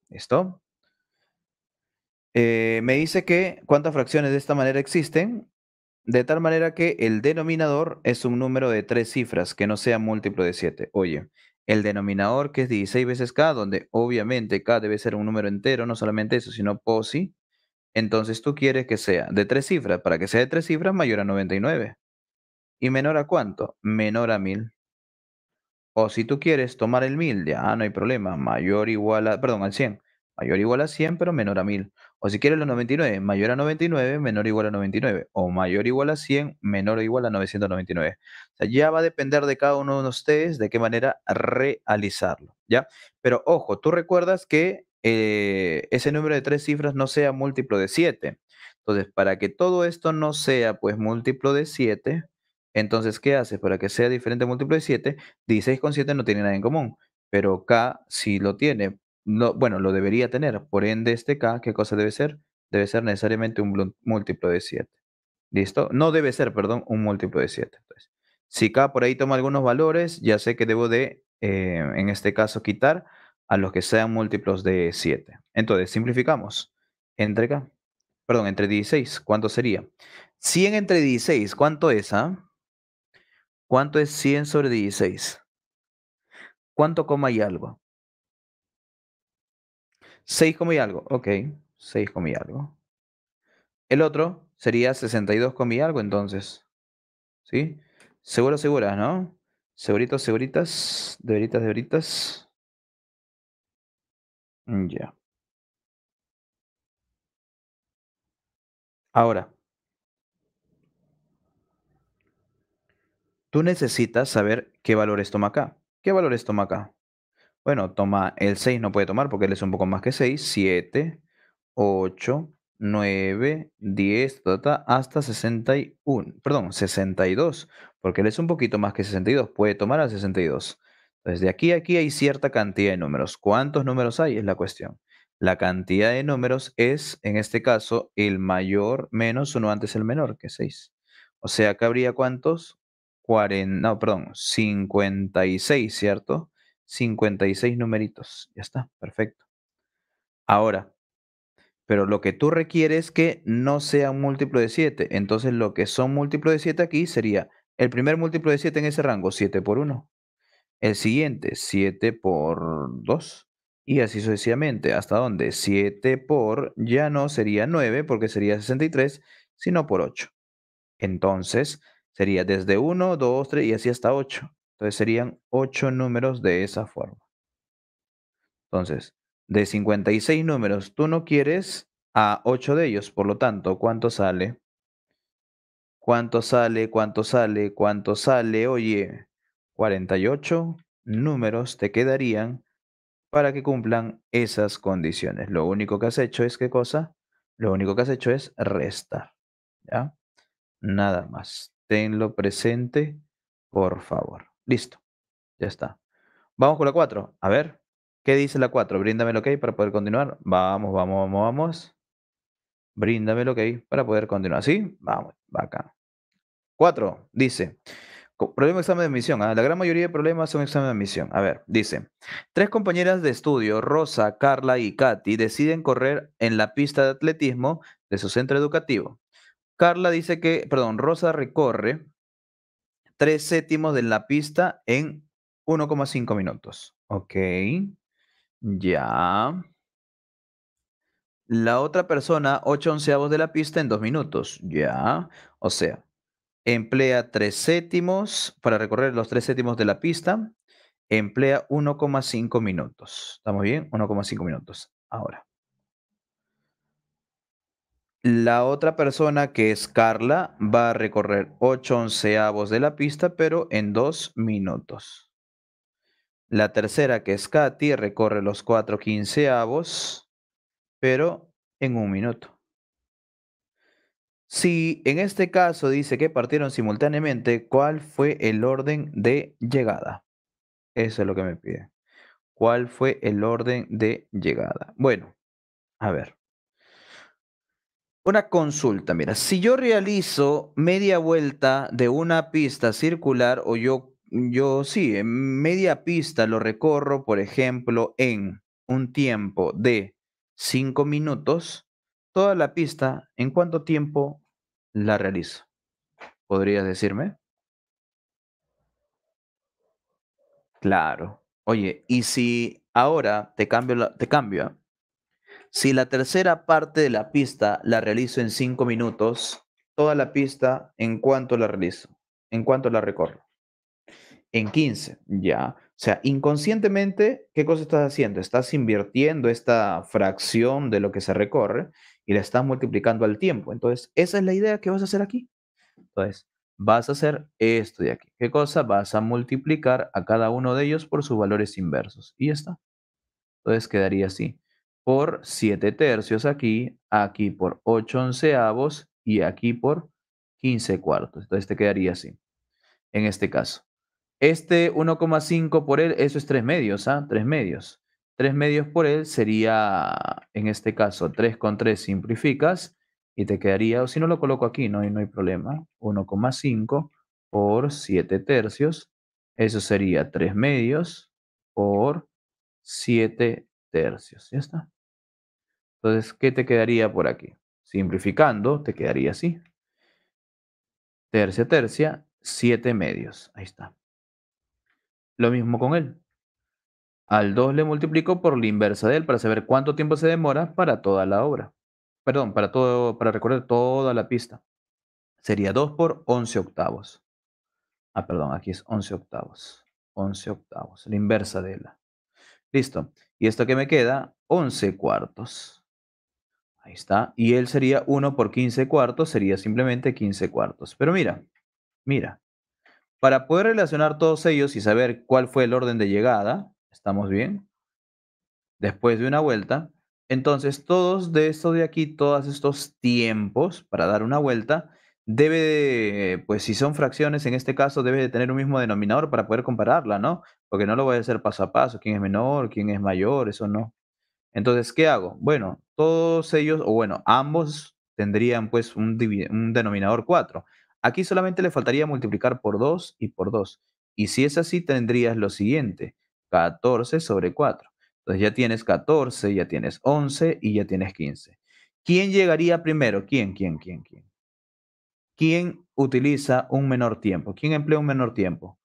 ¿Listo? Eh, me dice que cuántas fracciones de esta manera existen. De tal manera que el denominador es un número de tres cifras que no sea múltiplo de 7. Oye, el denominador que es 16 veces K, donde obviamente K debe ser un número entero, no solamente eso, sino POSI, entonces tú quieres que sea de tres cifras. Para que sea de tres cifras, mayor a 99. ¿Y menor a cuánto? Menor a 1000. O si tú quieres tomar el 1000, ya ah, no hay problema. Mayor igual a, perdón, al 100. Mayor igual a 100, pero menor a 1000. O si quieres los 99, mayor a 99, menor o igual a 99. O mayor o igual a 100, menor o igual a 999. O sea, ya va a depender de cada uno de ustedes de qué manera realizarlo, ¿ya? Pero ojo, tú recuerdas que eh, ese número de tres cifras no sea múltiplo de 7. Entonces, para que todo esto no sea pues múltiplo de 7, entonces, ¿qué hace? Para que sea diferente múltiplo de 7, 16 con 7 no tiene nada en común, pero K si lo tiene. bueno, lo debería tener. Por ende, este K, ¿qué cosa debe ser? Debe ser necesariamente un múltiplo de 7. ¿Listo? No debe ser, perdón, un múltiplo de 7. Entonces, si K por ahí toma algunos valores, ya sé que debo de, eh, en este caso, quitar a los que sean múltiplos de 7. Entonces, simplificamos. Entre acá. Perdón, entre 16, ¿cuánto sería? 100 entre 16, ¿cuánto es? Ah? ¿Cuánto es 100 sobre 16? ¿Cuánto coma y algo? 6 coma y algo, ok. 6 coma y algo. El otro sería 62 coma y algo entonces. ¿Sí? Seguro, seguras, ¿no? Seguritos, seguritas, deberitas, deberitas. Mm, ya. Ahora, tú necesitas saber qué valores toma acá. ¿Qué valores toma acá? Bueno, toma el 6, no puede tomar porque él es un poco más que 6. 7, 8, 9, 10, hasta 61. Perdón, 62, porque él es un poquito más que 62. Puede tomar al 62. Entonces, aquí a aquí hay cierta cantidad de números. ¿Cuántos números hay? Es la cuestión. La cantidad de números es, en este caso, el mayor menos uno antes el menor, que es 6. O sea, ¿que habría cuántos? 40, no, perdón, 56, ¿cierto? 56 numeritos. Ya está, perfecto. Ahora, pero lo que tú requieres es que no sea un múltiplo de 7. Entonces, lo que son múltiplos de 7 aquí sería el primer múltiplo de 7 en ese rango, 7 por 1 el siguiente 7 por 2 y así sucesivamente, hasta dónde? 7 por ya no sería 9 porque sería 63, sino por 8. Entonces sería desde 1, 2, 3 y así hasta 8. Entonces serían 8 números de esa forma. Entonces, de 56 números, tú no quieres a 8 de ellos, por lo tanto, ¿cuánto sale? ¿Cuánto sale? ¿Cuánto sale? ¿Cuánto sale? Oye, 48 números te quedarían para que cumplan esas condiciones. Lo único que has hecho es qué cosa? Lo único que has hecho es restar. ¿Ya? Nada más. Tenlo presente, por favor. Listo. Ya está. Vamos con la 4. A ver, ¿qué dice la 4? Bríndame que hay para poder continuar. Vamos, vamos, vamos, vamos. Bríndame el ok para poder continuar. ¿Sí? Vamos, va acá. 4. Dice, Problema de examen de admisión. ¿ah? La gran mayoría de problemas son examen de admisión. A ver, dice. Tres compañeras de estudio, Rosa, Carla y Katy, deciden correr en la pista de atletismo de su centro educativo. Carla dice que, perdón, Rosa recorre tres séptimos de la pista en 1,5 minutos. Ok. Ya. La otra persona, ocho onceavos de la pista en dos minutos. Ya. O sea, Emplea tres séptimos para recorrer los tres séptimos de la pista. Emplea 1,5 minutos. ¿Estamos bien? 1,5 minutos. Ahora. La otra persona, que es Carla, va a recorrer 8 onceavos de la pista, pero en dos minutos. La tercera, que es Katy, recorre los 4 quinceavos, pero en un minuto. Si en este caso dice que partieron simultáneamente, ¿cuál fue el orden de llegada? Eso es lo que me pide. ¿Cuál fue el orden de llegada? Bueno, a ver. Una consulta, mira, si yo realizo media vuelta de una pista circular o yo, yo sí, en media pista lo recorro, por ejemplo, en un tiempo de 5 minutos, toda la pista, ¿en cuánto tiempo la realizo? ¿Podrías decirme? Claro. Oye, y si ahora te cambio, te cambio, si la tercera parte de la pista la realizo en cinco minutos, toda la pista, ¿en cuánto la realizo? ¿En cuánto la recorro? En 15, ya. O sea, inconscientemente, ¿qué cosa estás haciendo? Estás invirtiendo esta fracción de lo que se recorre y la estás multiplicando al tiempo. Entonces, esa es la idea que vas a hacer aquí. Entonces, vas a hacer esto de aquí. ¿Qué cosa? Vas a multiplicar a cada uno de ellos por sus valores inversos. Y ya está. Entonces, quedaría así. Por 7 tercios aquí, aquí por 8 onceavos y aquí por 15 cuartos. Entonces, te quedaría así. En este caso. Este 1,5 por él, eso es 3 medios, ¿ah? 3 medios. 3 medios por él sería, en este caso, 3 con 3 simplificas y te quedaría, o si no lo coloco aquí, no, no hay problema, 1,5 por 7 tercios. Eso sería 3 medios por 7 tercios. ¿Ya está? Entonces, ¿qué te quedaría por aquí? Simplificando, te quedaría así. Tercia, tercia, 7 medios. Ahí está. Lo mismo con él. Al 2 le multiplico por la inversa de él para saber cuánto tiempo se demora para toda la obra. Perdón, para, todo, para recorrer toda la pista. Sería 2 por 11 octavos. Ah, perdón, aquí es 11 octavos. 11 octavos, la inversa de él. Listo. Y esto que me queda, 11 cuartos. Ahí está. Y él sería 1 por 15 cuartos, sería simplemente 15 cuartos. Pero mira, mira. Para poder relacionar todos ellos y saber cuál fue el orden de llegada, ¿Estamos bien? Después de una vuelta, entonces todos de esto de aquí, todos estos tiempos para dar una vuelta, debe, de, pues si son fracciones, en este caso debe de tener un mismo denominador para poder compararla, ¿no? Porque no lo voy a hacer paso a paso, quién es menor, quién es mayor, eso no. Entonces, ¿qué hago? Bueno, todos ellos, o bueno, ambos tendrían pues un, un denominador 4. Aquí solamente le faltaría multiplicar por 2 y por 2. Y si es así, tendrías lo siguiente. 14 sobre 4. Entonces ya tienes 14, ya tienes 11 y ya tienes 15. ¿Quién llegaría primero? ¿Quién, quién, quién, quién? ¿Quién utiliza un menor tiempo? ¿Quién emplea un menor tiempo?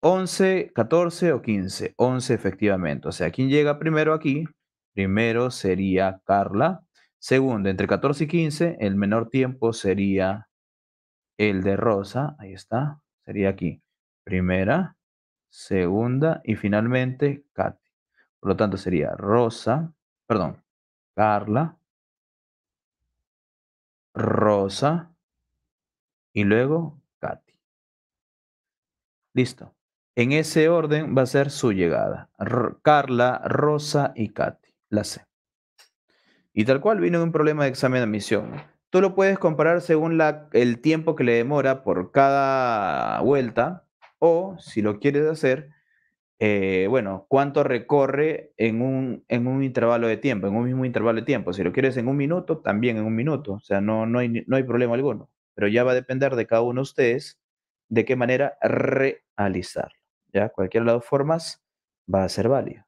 11, 14 o 15. 11 efectivamente. O sea, ¿quién llega primero aquí? Primero sería Carla. Segundo, entre 14 y 15, el menor tiempo sería el de Rosa. Ahí está. Sería aquí. Primera, segunda y finalmente Katy. Por lo tanto, sería Rosa, perdón, Carla, Rosa y luego Katy. Listo. En ese orden va a ser su llegada. Carla, Rosa y Katy. La C. Y tal cual vino un problema de examen de admisión. Tú lo puedes comparar según el tiempo que le demora por cada vuelta o si lo quieres hacer, eh, bueno, cuánto recorre en un, en un intervalo de tiempo, en un mismo intervalo de tiempo. Si lo quieres en un minuto, también en un minuto. O sea, no, no, hay, problema alguno. Pero ya va a depender de cada uno de ustedes de qué manera realizarlo. ¿ya? Cualquiera de las dos formas va a ser válida.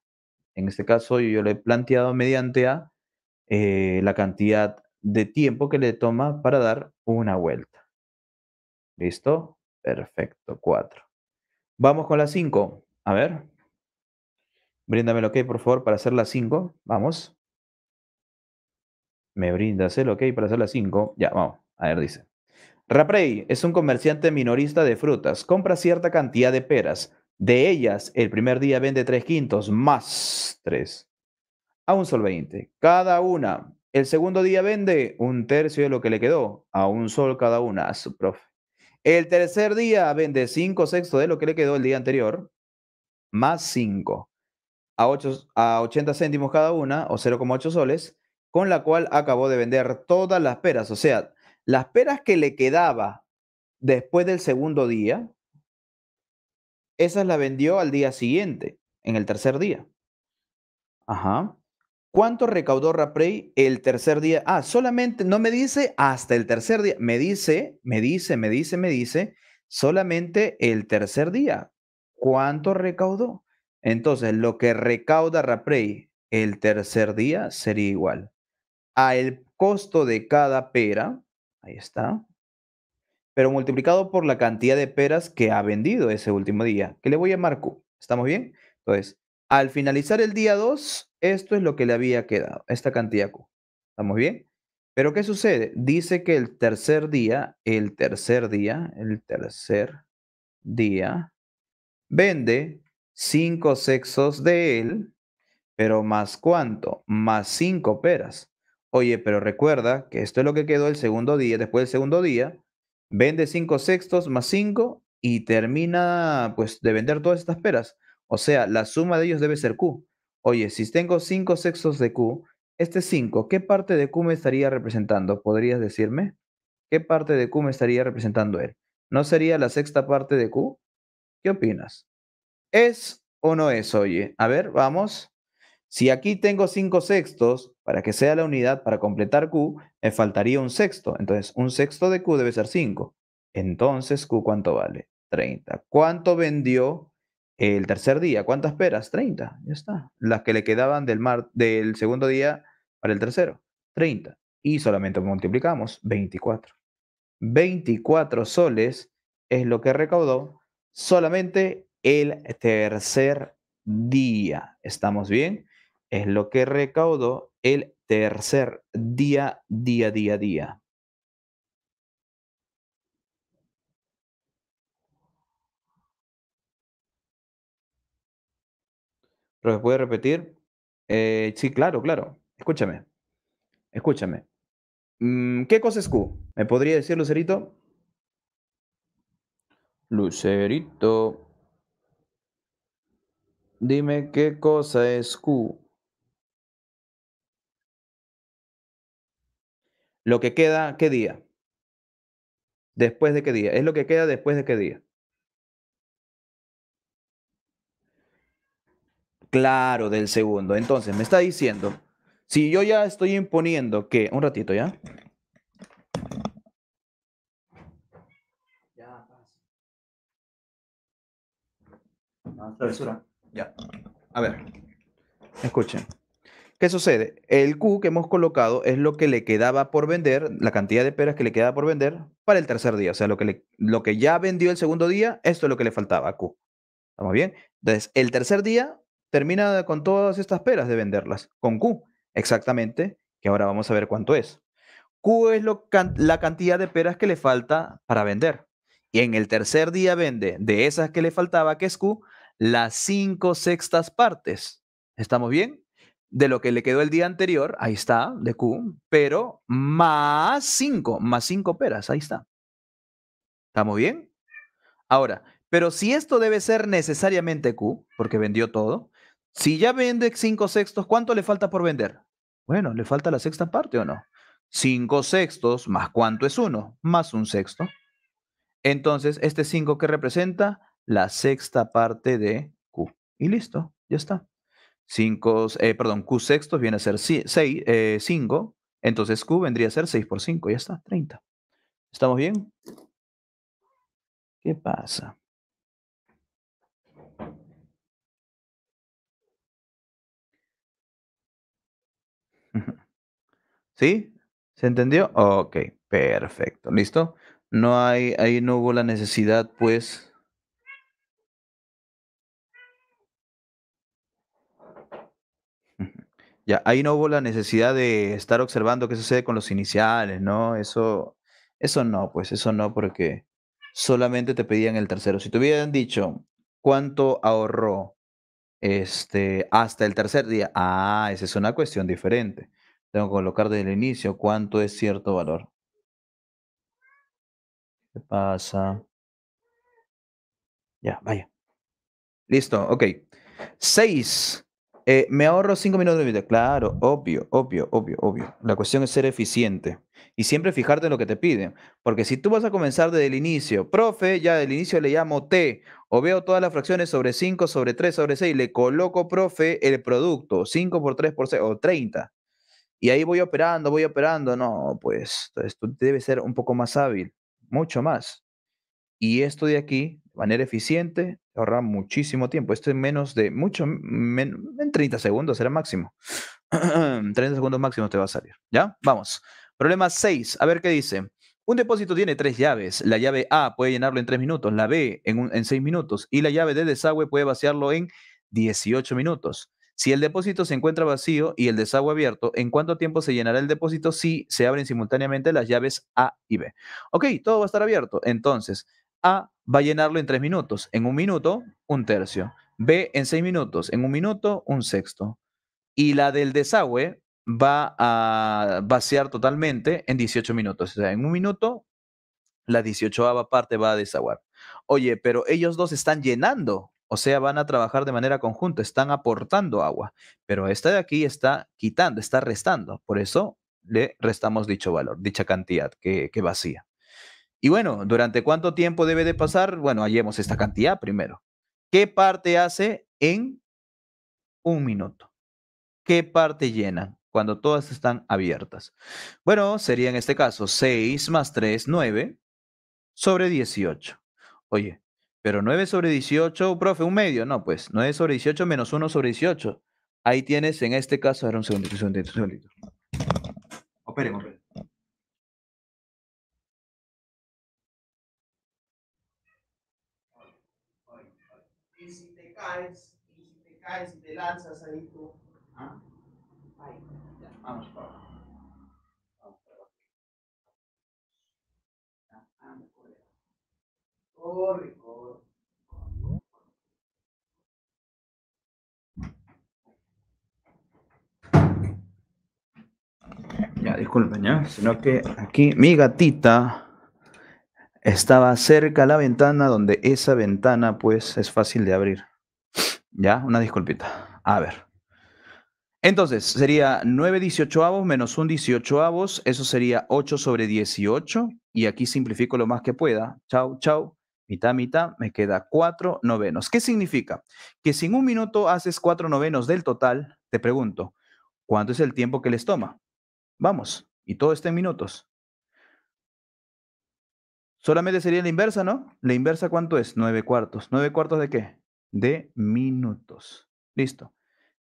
En este caso, yo, le lo he planteado mediante a eh, la cantidad de tiempo que le toma para dar una vuelta. ¿Listo? Perfecto. Cuatro. Vamos con las 5. A ver. Bríndame el ok, por favor, para hacer las 5. Vamos. Me brindas el ok para hacer las 5. Ya, vamos. A ver, dice. Raprey es un comerciante minorista de frutas. Compra cierta cantidad de peras. De ellas, el primer día vende tres quintos más tres. A un sol 20. Cada una. El segundo día vende un tercio de lo que le quedó. A un sol cada una. A su profe. El tercer día vende 5 sextos de lo que le quedó el día anterior, más 5, a, a 80 céntimos cada una, o 0,8 soles, con la cual acabó de vender todas las peras. O sea, las peras que le quedaba después del segundo día, esas las vendió al día siguiente, en el tercer día. Ajá. ¿Cuánto recaudó Raprey el tercer día? Ah, solamente, no me dice hasta el tercer día, me dice, me dice, me dice, me dice, solamente el tercer día. ¿Cuánto recaudó? Entonces, lo que recauda Raprey el tercer día sería igual a el costo de cada pera, ahí está, pero multiplicado por la cantidad de peras que ha vendido ese último día, ¿Qué le voy a llamar Q. ¿Estamos bien? Entonces, al finalizar el día 2, esto es lo que le había quedado, esta cantidad Q. ¿Estamos bien? Pero ¿qué sucede? Dice que el tercer día, el tercer día, el tercer día, vende cinco sexos de él, pero más cuánto, más cinco peras. Oye, pero recuerda que esto es lo que quedó el segundo día, después del segundo día, vende cinco sexos más cinco y termina pues de vender todas estas peras. O sea, la suma de ellos debe ser Q. Oye, si tengo 5 sextos de Q, este 5, ¿qué parte de Q me estaría representando? ¿Podrías decirme? ¿Qué parte de Q me estaría representando él? ¿No sería la sexta parte de Q? ¿Qué opinas? ¿Es o no es, oye? A ver, vamos. Si aquí tengo 5 sextos, para que sea la unidad para completar Q, me faltaría un sexto. Entonces, un sexto de Q debe ser 5. Entonces, ¿Q cuánto vale? 30. ¿Cuánto vendió el tercer día, ¿cuántas peras? 30, ya está. Las que le quedaban del, mar, del segundo día para el tercero, 30. Y solamente multiplicamos 24. 24 soles es lo que recaudó solamente el tercer día. ¿Estamos bien? Es lo que recaudó el tercer día, día, día, día. ¿Lo puede repetir? Eh, sí, claro, claro. Escúchame. Escúchame. Mm, ¿Qué cosa es Q? ¿Me podría decir, Lucerito? Lucerito. Dime qué cosa es Q. Lo que queda, ¿qué día? ¿Después de qué día? Es lo que queda después de qué día. Claro, del segundo. Entonces, me está diciendo, si yo ya estoy imponiendo que... Un ratito, ¿ya? Ya, ah, Ya. A ver. Escuchen. ¿Qué sucede? El Q que hemos colocado es lo que le quedaba por vender, la cantidad de peras que le quedaba por vender para el tercer día. O sea, lo que, lo que ya vendió el segundo día, esto es lo que le faltaba Q. ¿Estamos bien? Entonces, el tercer día termina con todas estas peras de venderlas, con Q, exactamente, que ahora vamos a ver cuánto es. Q es lo, la cantidad de peras que le falta para vender. Y en el tercer día vende de esas que le faltaba, que es Q, las cinco sextas partes. ¿Estamos bien? De lo que le quedó el día anterior, ahí está, de Q, pero más cinco, más cinco peras, ahí está. ¿Estamos bien? Ahora, pero si esto debe ser necesariamente Q, porque vendió todo, si ya vende cinco sextos, ¿cuánto le falta por vender? Bueno, le falta la sexta parte o no. Cinco sextos más cuánto es uno, más un sexto. Entonces, este 5 que representa la sexta parte de Q. Y listo, ya está. 5, eh, perdón, Q sextos viene a ser 5. Eh, entonces Q vendría a ser 6 por 5, ya está, 30. ¿Estamos bien? ¿Qué pasa? ¿Sí? ¿Se entendió? Ok, perfecto. ¿Listo? No hay, ahí no hubo la necesidad, pues. Ya, ahí no hubo la necesidad de estar observando qué sucede con los iniciales, ¿no? Eso, eso no, pues eso no, porque solamente te pedían el tercero. Si te hubieran dicho cuánto ahorró este, hasta el tercer día, ah, esa es una cuestión diferente. Tengo que colocar desde el inicio cuánto es cierto valor. ¿Qué pasa? Ya, vaya. Listo, ok. 6. Eh, me ahorro cinco minutos de vida. Claro, obvio, obvio, obvio, obvio. La cuestión es ser eficiente y siempre fijarte en lo que te piden. Porque si tú vas a comenzar desde el inicio, profe, ya del inicio le llamo T, o veo todas las fracciones sobre 5, sobre 3, sobre 6, le coloco, profe, el producto, 5 por 3 por 6, o 30. Y ahí voy operando, voy operando. No, pues, esto debe ser un poco más hábil, mucho más. Y esto de aquí, de manera eficiente, ahorra muchísimo tiempo. Esto es menos de, mucho, en 30 segundos será máximo. 30 segundos máximo te va a salir. ¿Ya? Vamos. Problema 6. A ver qué dice. Un depósito tiene tres llaves. La llave A puede llenarlo en 3 minutos, la B en, 6 minutos y la llave de desagüe puede vaciarlo en 18 minutos. Si el depósito se encuentra vacío y el desagüe abierto, ¿en cuánto tiempo se llenará el depósito si se abren simultáneamente las llaves A y B? Ok, todo va a estar abierto. Entonces, A va a llenarlo en tres minutos. En un minuto, un tercio. B en seis minutos. En un minuto, un sexto. Y la del desagüe va a vaciar totalmente en 18 minutos. O sea, en un minuto, la 18 parte va a desaguar. Oye, pero ellos dos están llenando o sea, van a trabajar de manera conjunta, están aportando agua, pero esta de aquí está quitando, está restando. Por eso le restamos dicho valor, dicha cantidad que, vacía. Y bueno, ¿durante cuánto tiempo debe de pasar? Bueno, hallemos esta cantidad primero. ¿Qué parte hace en un minuto? ¿Qué parte llena cuando todas están abiertas? Bueno, sería en este caso 6 más 3, 9 sobre 18. Oye, pero 9 sobre 18, profe, un medio. No, pues 9 sobre 18 menos 1 sobre 18. Ahí tienes, en este caso, era un segundito, un segundito, un segundito. Operen, opere. Pues. Y si te caes, y si te caes y te lanzas ahí tú. ¿Ah? Ahí. Vamos, vamos. Ya, disculpen, ¿ya? Sino que aquí mi gatita estaba cerca a la ventana donde esa ventana pues es fácil de abrir. ¿Ya? Una disculpita. A ver. Entonces, sería 9 18 avos menos un 18 avos, eso sería 8 sobre 18, y aquí simplifico lo más que pueda. Chau, chau mitad, mitad, me queda cuatro novenos. ¿Qué significa? Que si en un minuto haces cuatro novenos del total, te pregunto, ¿cuánto es el tiempo que les toma? Vamos, y todo está en minutos. Solamente sería la inversa, ¿no? La inversa, ¿cuánto es? Nueve cuartos. ¿Nueve cuartos de qué? De minutos. Listo.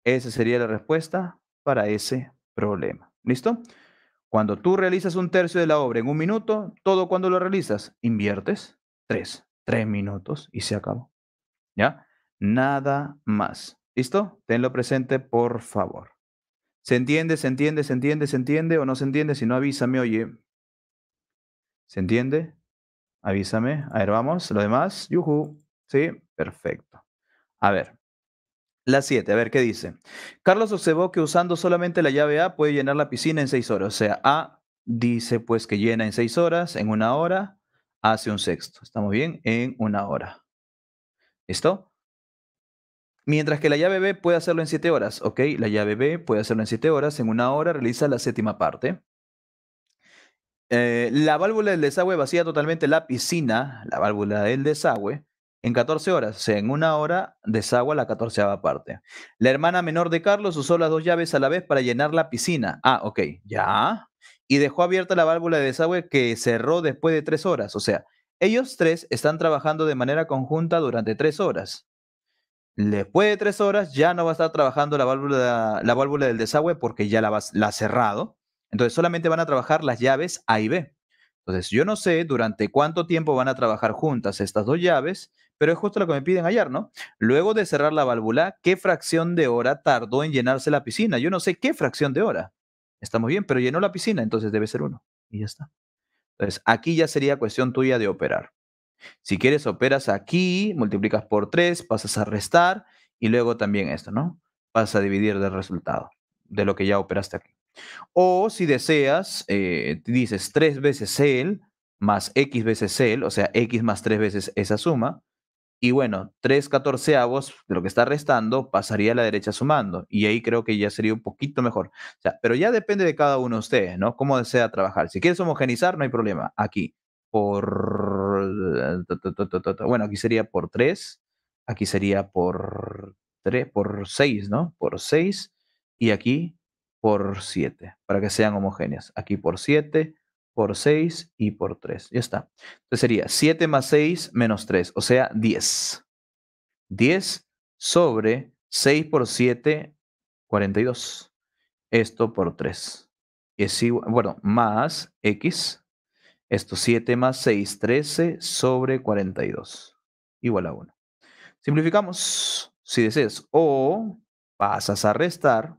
Esa sería la respuesta para ese problema. ¿Listo? Cuando tú realizas un tercio de la obra en un minuto, ¿todo cuando lo realizas? Inviertes tres tres minutos y se acabó. ¿Ya? Nada más. ¿Listo? Tenlo presente, por favor. ¿Se entiende, se entiende, se entiende, se entiende o no se entiende? Si no, avísame, oye. ¿Se entiende? Avísame. A ver, vamos. Lo demás. Yuhu. Sí, perfecto. A ver. La siete. a ver qué dice. Carlos observó que usando solamente la llave A puede llenar la piscina en seis horas. O sea, A dice pues que llena en seis horas, en una hora, hace un sexto. ¿Estamos bien? En una hora. ¿Listo? Mientras que la llave B puede hacerlo en siete horas, ¿ok? La llave B puede hacerlo en siete horas, en una hora realiza la séptima parte. Eh, la válvula del desagüe vacía totalmente la piscina, la válvula del desagüe, en 14 horas, o sea, en una hora desagua la catorceava parte. La hermana menor de Carlos usó las dos llaves a la vez para llenar la piscina. Ah, ok, ya y dejó abierta la válvula de desagüe que cerró después de tres horas. O sea, ellos tres están trabajando de manera conjunta durante tres horas. Después de tres horas ya no va a estar trabajando la válvula, del desagüe porque ya la, la ha cerrado. Entonces solamente van a trabajar las llaves A y B. Entonces yo no sé durante cuánto tiempo van a trabajar juntas estas dos llaves, pero es justo lo que me piden ayer, ¿no? Luego de cerrar la válvula, ¿qué fracción de hora tardó en llenarse la piscina? Yo no sé qué fracción de hora estamos bien, pero llenó la piscina, entonces debe ser uno. Y ya está. Entonces, aquí ya sería cuestión tuya de operar. Si quieres, operas aquí, multiplicas por 3, pasas a restar y luego también esto, ¿no? Pasas a dividir del resultado, de lo que ya operaste aquí. O si deseas, eh, dices 3 veces el más x veces el, o sea, x más 3 veces esa suma, y bueno, tres catorceavos de lo que está restando pasaría a la derecha sumando. Y ahí creo que ya sería un poquito mejor. pero ya depende de cada uno de ustedes, ¿no? Cómo desea trabajar. Si quieres homogenizar, no hay problema. Aquí, por... Bueno, aquí sería por 3. Aquí sería por tres por seis ¿no? Por seis Y aquí por siete para que sean homogéneas. Aquí por siete por 6 y por 3. Ya está. Entonces sería 7 más 6 menos 3, o sea, 10. 10 sobre 6 por 7, 42. Esto por 3. Es bueno, más x. Esto 7 más 6, 13 sobre 42. Igual a 1. Simplificamos si deseas. O pasas a restar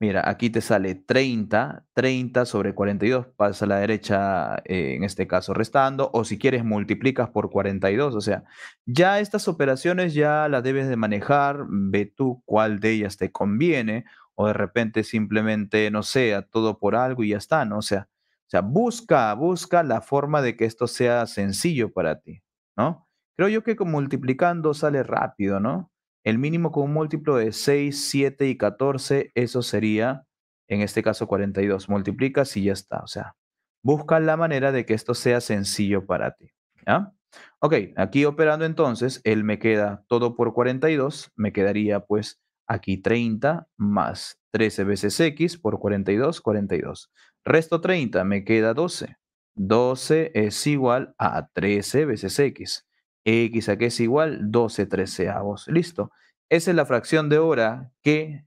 Mira, aquí te sale 30, 30 sobre 42, pasa a la derecha, eh, en este caso restando, o si quieres multiplicas por 42, o sea, ya estas operaciones ya las debes de manejar, ve tú cuál de ellas te conviene, o de repente simplemente, no sea todo por algo y ya está, ¿no? O sea, o sea busca, busca la forma de que esto sea sencillo para ti, ¿no? Creo yo que con multiplicando sale rápido, ¿no? El mínimo con un múltiplo de 6, 7 y 14, eso sería, en este caso, 42. Multiplicas y ya está. O sea, busca la manera de que esto sea sencillo para ti. ¿ya? Ok, aquí operando entonces, él me queda todo por 42, me quedaría pues aquí 30 más 13 veces x por 42, 42. Resto 30, me queda 12. 12 es igual a 13 veces x x a que es igual 12 treceavos. Listo. Esa es la fracción de hora que,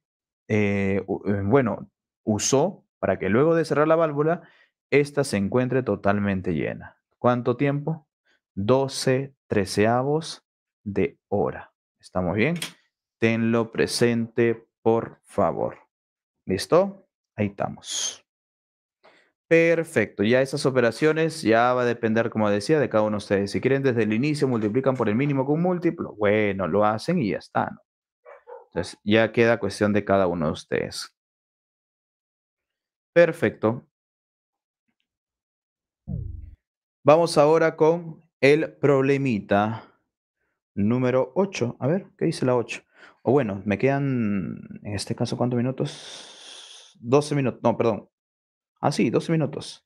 eh, eh, bueno, usó para que luego de cerrar la válvula, esta se encuentre totalmente llena. ¿Cuánto tiempo? 12 treceavos de hora. ¿Estamos bien? Tenlo presente, por favor. ¿Listo? Ahí estamos. Perfecto, ya esas operaciones ya va a depender, como decía, de cada uno de ustedes. Si quieren desde el inicio multiplican por el mínimo con múltiplo, bueno, lo hacen y ya está. Entonces, ya queda cuestión de cada uno de ustedes. Perfecto. Vamos ahora con el problemita número 8. A ver, ¿qué dice la 8? O bueno, me quedan, en este caso, ¿cuántos minutos? 12 minutos, no, perdón, Así, ah, 12 minutos.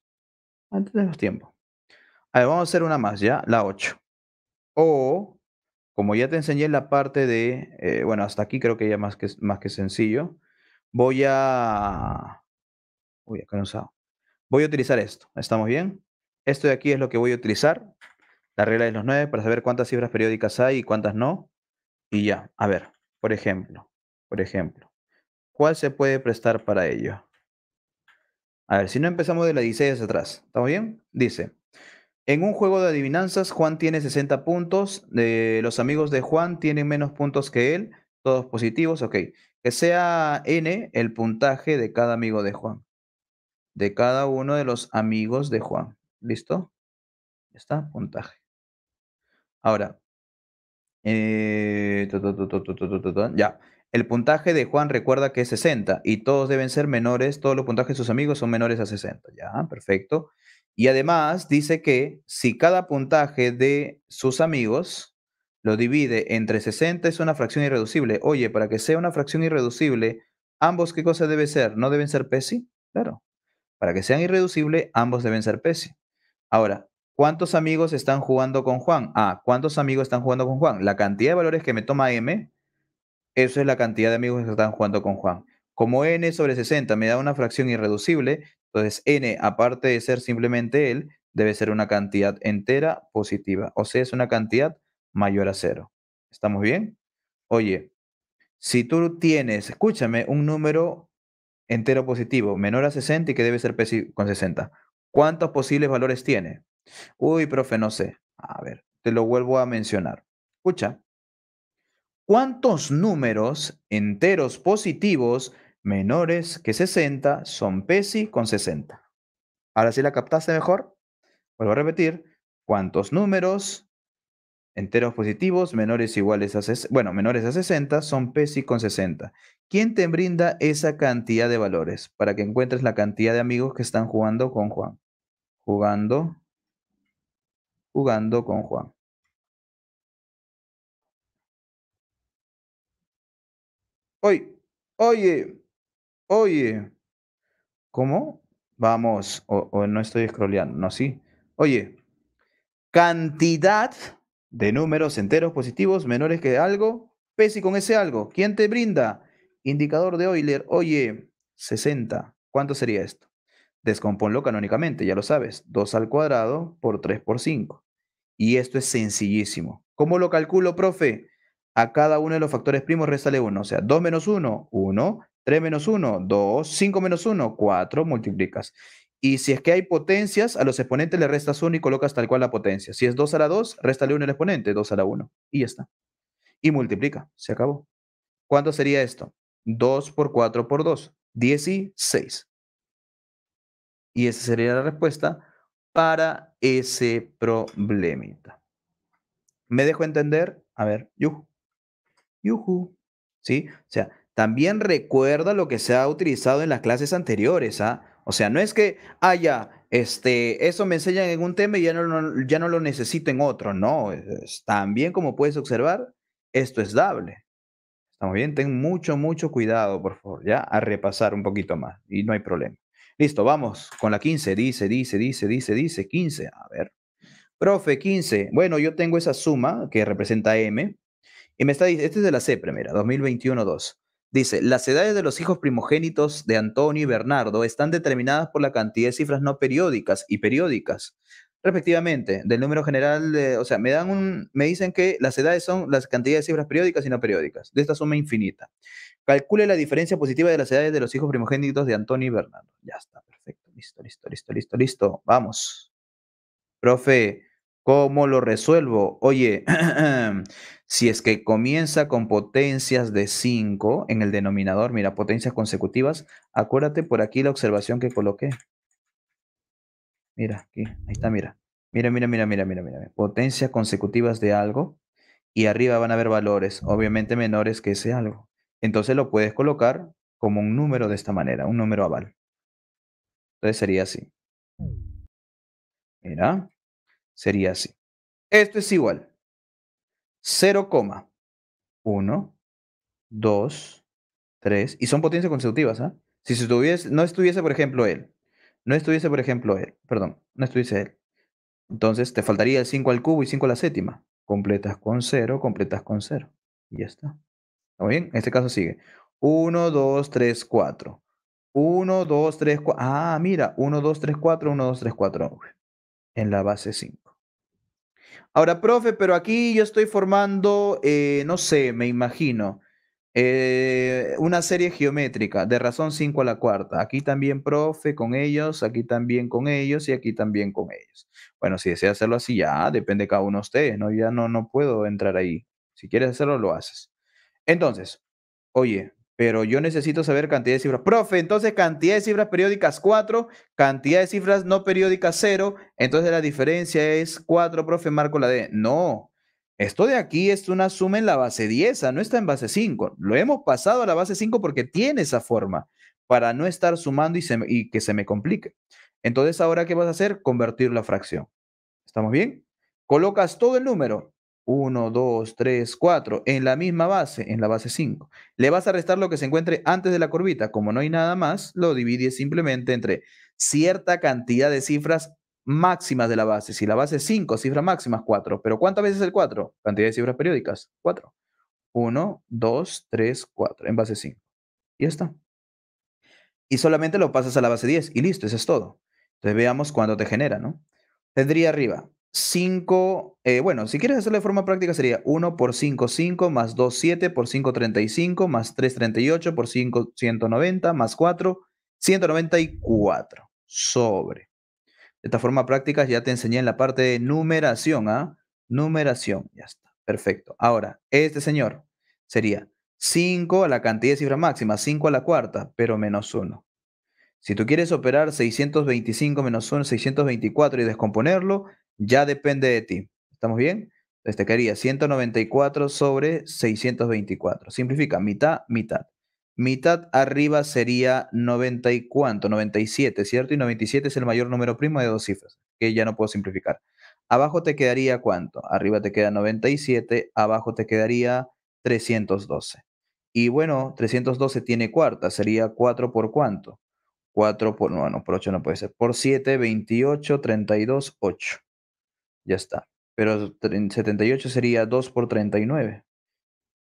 Antes de los tiempos. vamos a hacer una más, ¿ya? La 8. O, como ya te enseñé la parte de, eh, bueno, hasta aquí creo que ya más que, más que sencillo, voy a... Uy, Voy a utilizar esto. ¿Estamos bien? Esto de aquí es lo que voy a utilizar. La regla de los 9 para saber cuántas cifras periódicas hay y cuántas no. Y ya, a ver, por ejemplo, por ejemplo, ¿cuál se puede prestar para ello? A ver, si no empezamos de la 16 hacia atrás, ¿estamos bien? Dice, en un juego de adivinanzas, Juan tiene 60 puntos, los amigos de Juan tienen menos puntos que él, todos positivos, ok. Que sea n el puntaje de cada amigo de Juan, de cada uno de los amigos de Juan, ¿listo? Ya está, puntaje. Ahora, ya, el puntaje de Juan recuerda que es 60 y todos deben ser menores, todos los puntajes de sus amigos son menores a 60. Ya, perfecto. Y además dice que si cada puntaje de sus amigos lo divide entre 60 es una fracción irreducible. Oye, para que sea una fracción irreducible, ambos qué cosa debe ser? ¿No deben ser PESI? Claro. Para que sean irreducibles, ambos deben ser PESI. Ahora, ¿cuántos amigos están jugando con Juan? Ah, ¿cuántos amigos están jugando con Juan? La cantidad de valores que me toma M eso es la cantidad de amigos que están jugando con Juan. Como n sobre 60 me da una fracción irreducible, entonces n, aparte de ser simplemente él, debe ser una cantidad entera positiva, o sea, es una cantidad mayor a cero. ¿Estamos bien? Oye, si tú tienes, escúchame, un número entero positivo menor a 60 y que debe ser con 60, ¿cuántos posibles valores tiene? Uy, profe, no sé. A ver, te lo vuelvo a mencionar. Escucha, ¿Cuántos números enteros positivos menores que 60 son PESI con 60? Ahora sí la captaste mejor. Vuelvo a repetir. ¿Cuántos números enteros positivos menores iguales a bueno, menores a 60 son PESI con 60? ¿Quién te brinda esa cantidad de valores para que encuentres la cantidad de amigos que están jugando con Juan? Jugando jugando con Juan. Oye, oye, oye. ¿Cómo? Vamos, o, no estoy scrolleando, no, sí. Oye, cantidad de números enteros positivos menores que algo, pese con ese algo. ¿Quién te brinda? Indicador de Euler, oye, 60. ¿Cuánto sería esto? Descomponlo canónicamente, ya lo sabes. 2 al cuadrado por 3 por 5. Y esto es sencillísimo. ¿Cómo lo calculo, profe? a cada uno de los factores primos restale 1. O sea, 2 menos 1, 1. 3 menos 1, 2. 5 menos 1, 4. Multiplicas. Y si es que hay potencias, a los exponentes le restas 1 y colocas tal cual la potencia. Si es 2 a la 2, restale 1 al exponente, 2 a la 1. Y ya está. Y multiplica. Se acabó. ¿Cuánto sería esto? 2 por 4 por 2. 16. Y esa sería la respuesta para ese problemita. ¿Me dejo entender? A ver, yujo. Yuhu. ¿Sí? O sea, también recuerda lo que se ha utilizado en las clases anteriores. ¿ah? O sea, no es que, haya, ah, este, eso me enseñan en un tema y ya no, ya no lo necesito en otro. No, también como puedes observar, esto es dable. Estamos bien, ten mucho, mucho cuidado, por favor, ya, a repasar un poquito más y no hay problema. Listo, vamos con la 15. Dice, dice, dice, dice, dice, 15. A ver. Profe, 15. Bueno, yo tengo esa suma que representa M. Y me está este es de la CEPRE, mira, 2021-2. Dice, las edades de los hijos primogénitos de Antonio y Bernardo están determinadas por la cantidad de cifras no periódicas y periódicas, respectivamente, del número general, de, o sea, me dan un, me dicen que las edades son las cantidades de cifras periódicas y no periódicas, de esta suma infinita. Calcule la diferencia positiva de las edades de los hijos primogénitos de Antonio y Bernardo. Ya está, perfecto, listo, listo, listo, listo, listo, vamos. Profe, ¿Cómo lo resuelvo? Oye, si es que comienza con potencias de 5 en el denominador, mira, potencias consecutivas, acuérdate por aquí la observación que coloqué. Mira, aquí, ahí está, mira. Mira, mira, mira, mira, mira, mira. Potencias consecutivas de algo y arriba van a haber valores, obviamente menores que ese algo. Entonces lo puedes colocar como un número de esta manera, un número aval. Entonces sería así. Mira, sería así. Esto es igual. 0, 1, 2, 3. Y son potencias consecutivas. ¿ah? Si no estuviese, por ejemplo, él. No estuviese, por ejemplo, él. Perdón, no estuviese él. Entonces te faltaría el 5 al cubo y 5 a la séptima. Completas con 0, completas con 0. Y ya está. ¿Está bien? En este caso sigue. 1, 2, 3, 4. 1, 2, 3, 4. Ah, mira. 1, 2, 3, 4, 1, 2, 3, 4. En la base 5. Ahora, profe, pero aquí yo estoy formando, eh, no sé, me imagino, eh, una serie geométrica de razón 5 a la cuarta. Aquí también, profe, con ellos, aquí también con ellos y aquí también con ellos. Bueno, si desea hacerlo así, ya depende cada uno de ustedes, ¿no? Ya no, no puedo entrar ahí. Si quieres hacerlo, lo haces. Entonces, oye, pero yo necesito saber cantidad de cifras. Profe, entonces cantidad de cifras periódicas 4, cantidad de cifras no periódicas 0, entonces la diferencia es 4, profe, marco la D. No, esto de aquí es una suma en la base 10, ah, no está en base 5. Lo hemos pasado a la base 5 porque tiene esa forma para no estar sumando y, que se me complique. Entonces, ahora, ¿qué vas a hacer? Convertir la fracción. ¿Estamos bien? Colocas todo el número 1, 2, 3, 4, en la misma base, en la base 5. Le vas a restar lo que se encuentre antes de la curvita. Como no hay nada más, lo divides simplemente entre cierta cantidad de cifras máximas de la base. Si la base es 5, cifras máximas 4. ¿Pero cuántas veces el 4? Cantidad de cifras periódicas, 4. 1, 2, 3, 4, en base 5. Y ya está. Y solamente lo pasas a la base 10 y listo, eso es todo. Entonces veamos cuánto te genera, ¿no? Tendría arriba 5, eh, bueno, si quieres hacerlo de forma práctica sería 1 por 5, 5, más 2, 7, por 5, 35, más 3, 38, por 5, 190, más 4, 194 sobre. De esta forma práctica ya te enseñé en la parte de numeración, ¿ah? Numeración, ya está, perfecto. Ahora, este señor sería 5 a la cantidad de cifra máxima, 5 a la cuarta, pero menos 1. Si tú quieres operar 625 menos 1, 624 y descomponerlo, ya depende de ti. ¿Estamos bien? Este, quedaría 194 sobre 624. Simplifica, mitad, mitad. Mitad arriba sería 90 y cuánto, 97, ¿cierto? Y 97 es el mayor número primo de dos cifras, que ya no puedo simplificar. Abajo te quedaría cuánto? Arriba te queda 97, abajo te quedaría 312. Y bueno, 312 tiene cuarta, sería 4 por cuánto? 4 por, bueno, no, por 8 no puede ser. Por 7, 28, 32, 8. Ya está. Pero 78 sería 2 por 39.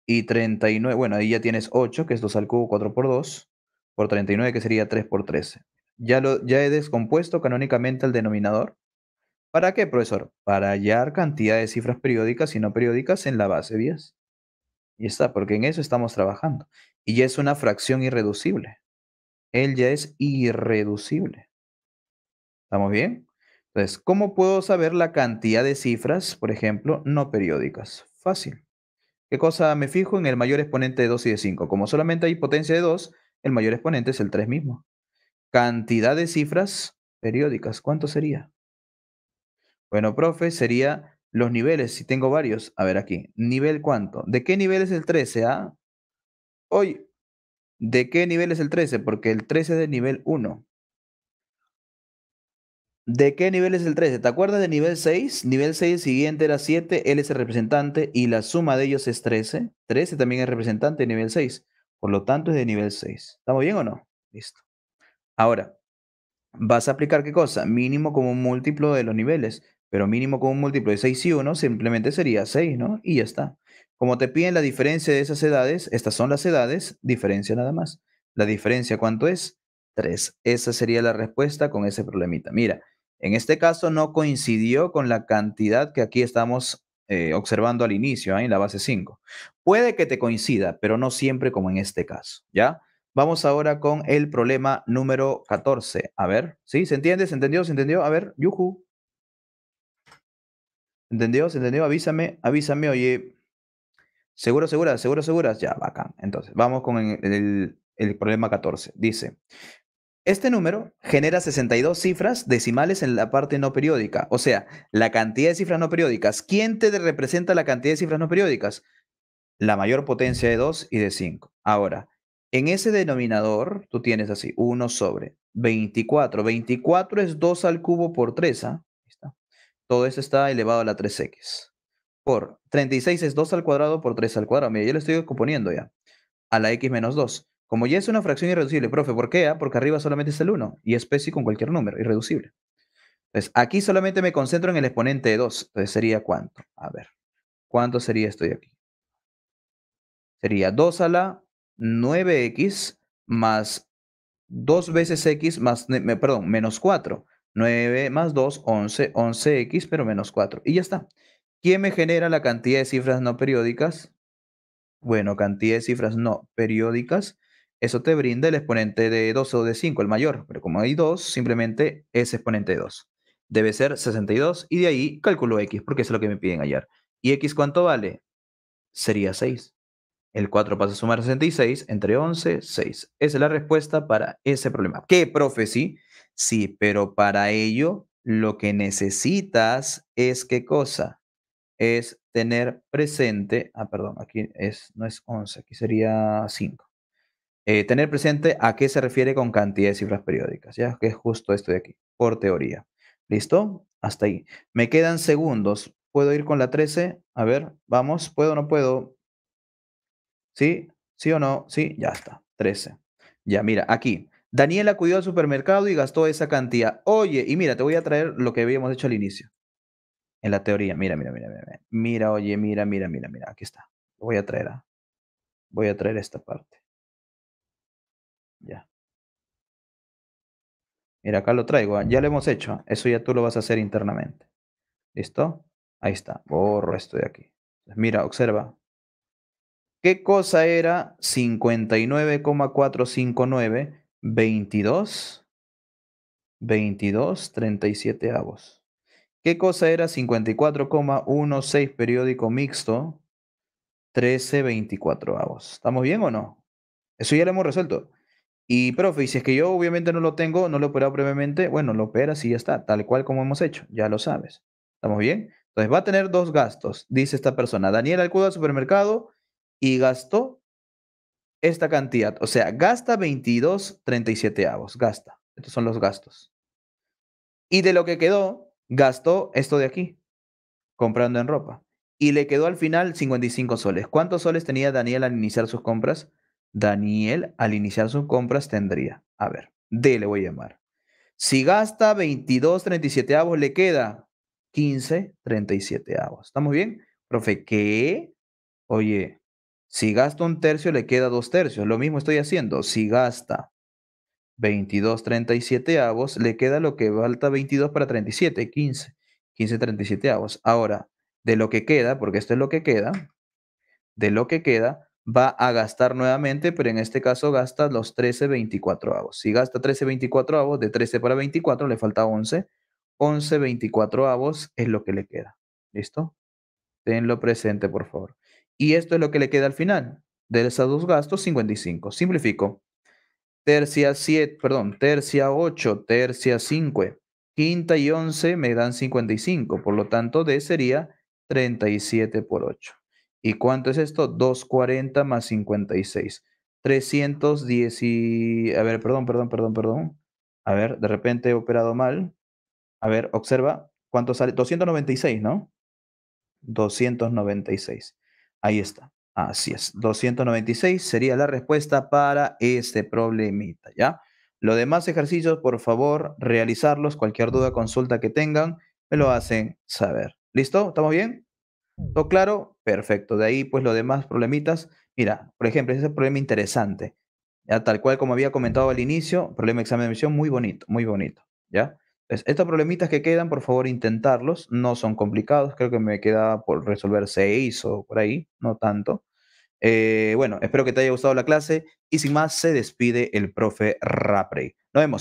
Y 39, bueno, ahí ya tienes 8, que es 2 al cubo, 4 por 2, por 39, que sería 3 por 13. Ya, lo, ya he descompuesto canónicamente el denominador. ¿Para qué, profesor? Para hallar cantidad de cifras periódicas y no periódicas en la base 10. Y está, porque en eso estamos trabajando. Y ya es una fracción irreducible. Él ya es irreducible. ¿Estamos bien? Entonces, ¿cómo puedo saber la cantidad de cifras, por ejemplo, no periódicas? Fácil. ¿Qué cosa me fijo? En el mayor exponente de 2 y de 5. Como solamente hay potencia de 2, el mayor exponente es el 3 mismo. Cantidad de cifras periódicas, ¿cuánto sería? Bueno, profe, sería los niveles, si tengo varios. A ver aquí, ¿nivel cuánto? ¿De qué nivel es el 13? Ah? Hoy, ¿de qué nivel es el 13? Porque el 13 es del nivel 1. ¿De qué nivel es el 13? ¿Te acuerdas de nivel 6? Nivel 6 siguiente era 7, él es el representante y la suma de ellos es 13. 13 también es representante de nivel 6. Por lo tanto, es de nivel 6. ¿Estamos bien o no? Listo. Ahora, vas a aplicar qué cosa? Mínimo como múltiplo de los niveles. Pero mínimo como múltiplo de 6 y 1 simplemente sería 6, ¿no? Y ya está. Como te piden la diferencia de esas edades, estas son las edades, diferencia nada más. ¿La diferencia cuánto es? 3. Esa sería la respuesta con ese problemita. Mira, en este caso no coincidió con la cantidad que aquí estamos eh, observando al inicio, ¿ah? en la base 5. Puede que te coincida, pero no siempre como en este caso, ¿ya? Vamos ahora con el problema número 14. A ver, ¿sí? ¿Se entiende? ¿Se entendió? ¿Se entendió? A ver, yuhu. ¿Entendió? ¿Se entendió? Avísame, avísame, oye. ¿Seguro, segura, seguro, seguras? Ya, bacán. Entonces, vamos con el problema 14. Dice, este número genera 62 cifras decimales en la parte no periódica, o sea, la cantidad de cifras no periódicas. ¿Quién te representa la cantidad de cifras no periódicas? La mayor potencia de 2 y de 5. Ahora, en ese denominador tú tienes así, 1 sobre 24. 24 es 2 al cubo por 3. a ¿ah? Está. Todo eso está elevado a la 3x. Por 36 es 2 al cuadrado por 3 al cuadrado. Mira, yo lo estoy componiendo ya. A la x menos 2. Como ya es una fracción irreducible, profe, ¿por qué? Ah? Porque arriba solamente es el 1 y es PSI con cualquier número, irreducible. Entonces, aquí solamente me concentro en el exponente de 2. Entonces, ¿sería cuánto? A ver, ¿cuánto sería esto de aquí? Sería 2 a la 9x más 2 veces x más, perdón, menos 4. 9 más 2, 11, 11x, pero menos 4. Y ya está. ¿Quién me genera la cantidad de cifras no periódicas? Bueno, cantidad de cifras no periódicas eso te brinda el exponente de 2 o de 5, el mayor, pero como hay 2, simplemente es exponente de 2. Debe ser 62 y de ahí calculo x, porque es lo que me piden hallar. ¿Y x cuánto vale? Sería 6. El 4 pasa a sumar 66, entre 11, 6. Esa es la respuesta para ese problema. ¿Qué, profe? Sí, sí, pero para ello lo que necesitas es qué cosa? Es tener presente, ah, perdón, aquí es, no es 11, aquí sería 5 eh, tener presente a qué se refiere con cantidad de cifras periódicas, ¿ya? Que es justo esto de aquí, por teoría. ¿Listo? Hasta ahí. Me quedan segundos. ¿Puedo ir con la 13? A ver, vamos. ¿Puedo o no puedo? ¿Sí? ¿Sí o no? Sí, ya está. 13. Ya, mira, aquí. Daniel acudió al supermercado y gastó esa cantidad. Oye, y mira, te voy a traer lo que habíamos hecho al inicio. En la teoría. Mira, mira, mira, mira. Mira, oye, mira, mira, mira, mira. Aquí está. Voy a traer. A... ¿ah? Voy a traer esta parte. Ya. Mira, acá lo traigo. Ah, ya lo hemos hecho. Eso ya tú lo vas a hacer internamente. ¿Listo? Ahí está. Borro esto de aquí. Mira, observa. ¿Qué cosa era 59,459? 22. 22, 37 avos. ¿Qué cosa era 54,16 periódico mixto? 13, 24 avos. ¿Estamos bien o no? Eso ya lo hemos resuelto. Y, profe, si es que yo obviamente no lo tengo, no lo he operado previamente, bueno, lo operas y ya está, tal cual como hemos hecho, ya lo sabes. ¿Estamos bien? Entonces va a tener dos gastos, dice esta persona. Daniel acude al supermercado y gastó esta cantidad. O sea, gasta 22 37 avos, gasta. Estos son los gastos. Y de lo que quedó, gastó esto de aquí, comprando en ropa. Y le quedó al final 55 soles. ¿Cuántos soles tenía Daniel al iniciar sus compras? Daniel al iniciar sus compras tendría, a ver, D le voy a llamar. Si gasta 22 37 avos, le queda 15 37 avos. ¿Estamos bien? Profe, ¿qué? Oye, si gasta un tercio, le queda dos tercios. Lo mismo estoy haciendo. Si gasta 22 37 avos, le queda lo que falta 22 para 37, 15. 15 37 avos. Ahora, de lo que queda, porque esto es lo que queda, de lo que queda, va a gastar nuevamente, pero en este caso gasta los 13 24 avos. Si gasta 13 24 avos, de 13 para 24 le falta 11. 11 24 avos es lo que le queda. ¿Listo? Tenlo presente, por favor. Y esto es lo que le queda al final. De esos dos gastos, 55. Simplifico. Tercia 7, perdón, tercia 8, tercia 5, quinta y 11 me dan 55. Por lo tanto, D sería 37 por 8. ¿Y cuánto es esto? 240 más 56. 310 A ver, perdón, perdón, perdón, perdón. A ver, de repente he operado mal. A ver, observa. ¿Cuánto sale? 296, ¿no? 296. Ahí está. Así es. 296 sería la respuesta para este problemita, ¿ya? Los demás ejercicios, por favor, realizarlos. Cualquier duda, consulta que tengan, me lo hacen saber. ¿Listo? ¿Estamos bien? ¿Todo claro? Perfecto. De ahí, pues, los demás problemitas. Mira, por ejemplo, ese es problema interesante. Ya, tal cual como había comentado al inicio, problema de examen de admisión muy bonito, muy bonito. ¿Ya? estos problemitas que quedan, por favor, intentarlos. No son complicados. Creo que me queda por resolver seis o por ahí, no tanto. Eh, bueno, espero que te haya gustado la clase y sin más se despide el profe Raprey. Nos vemos.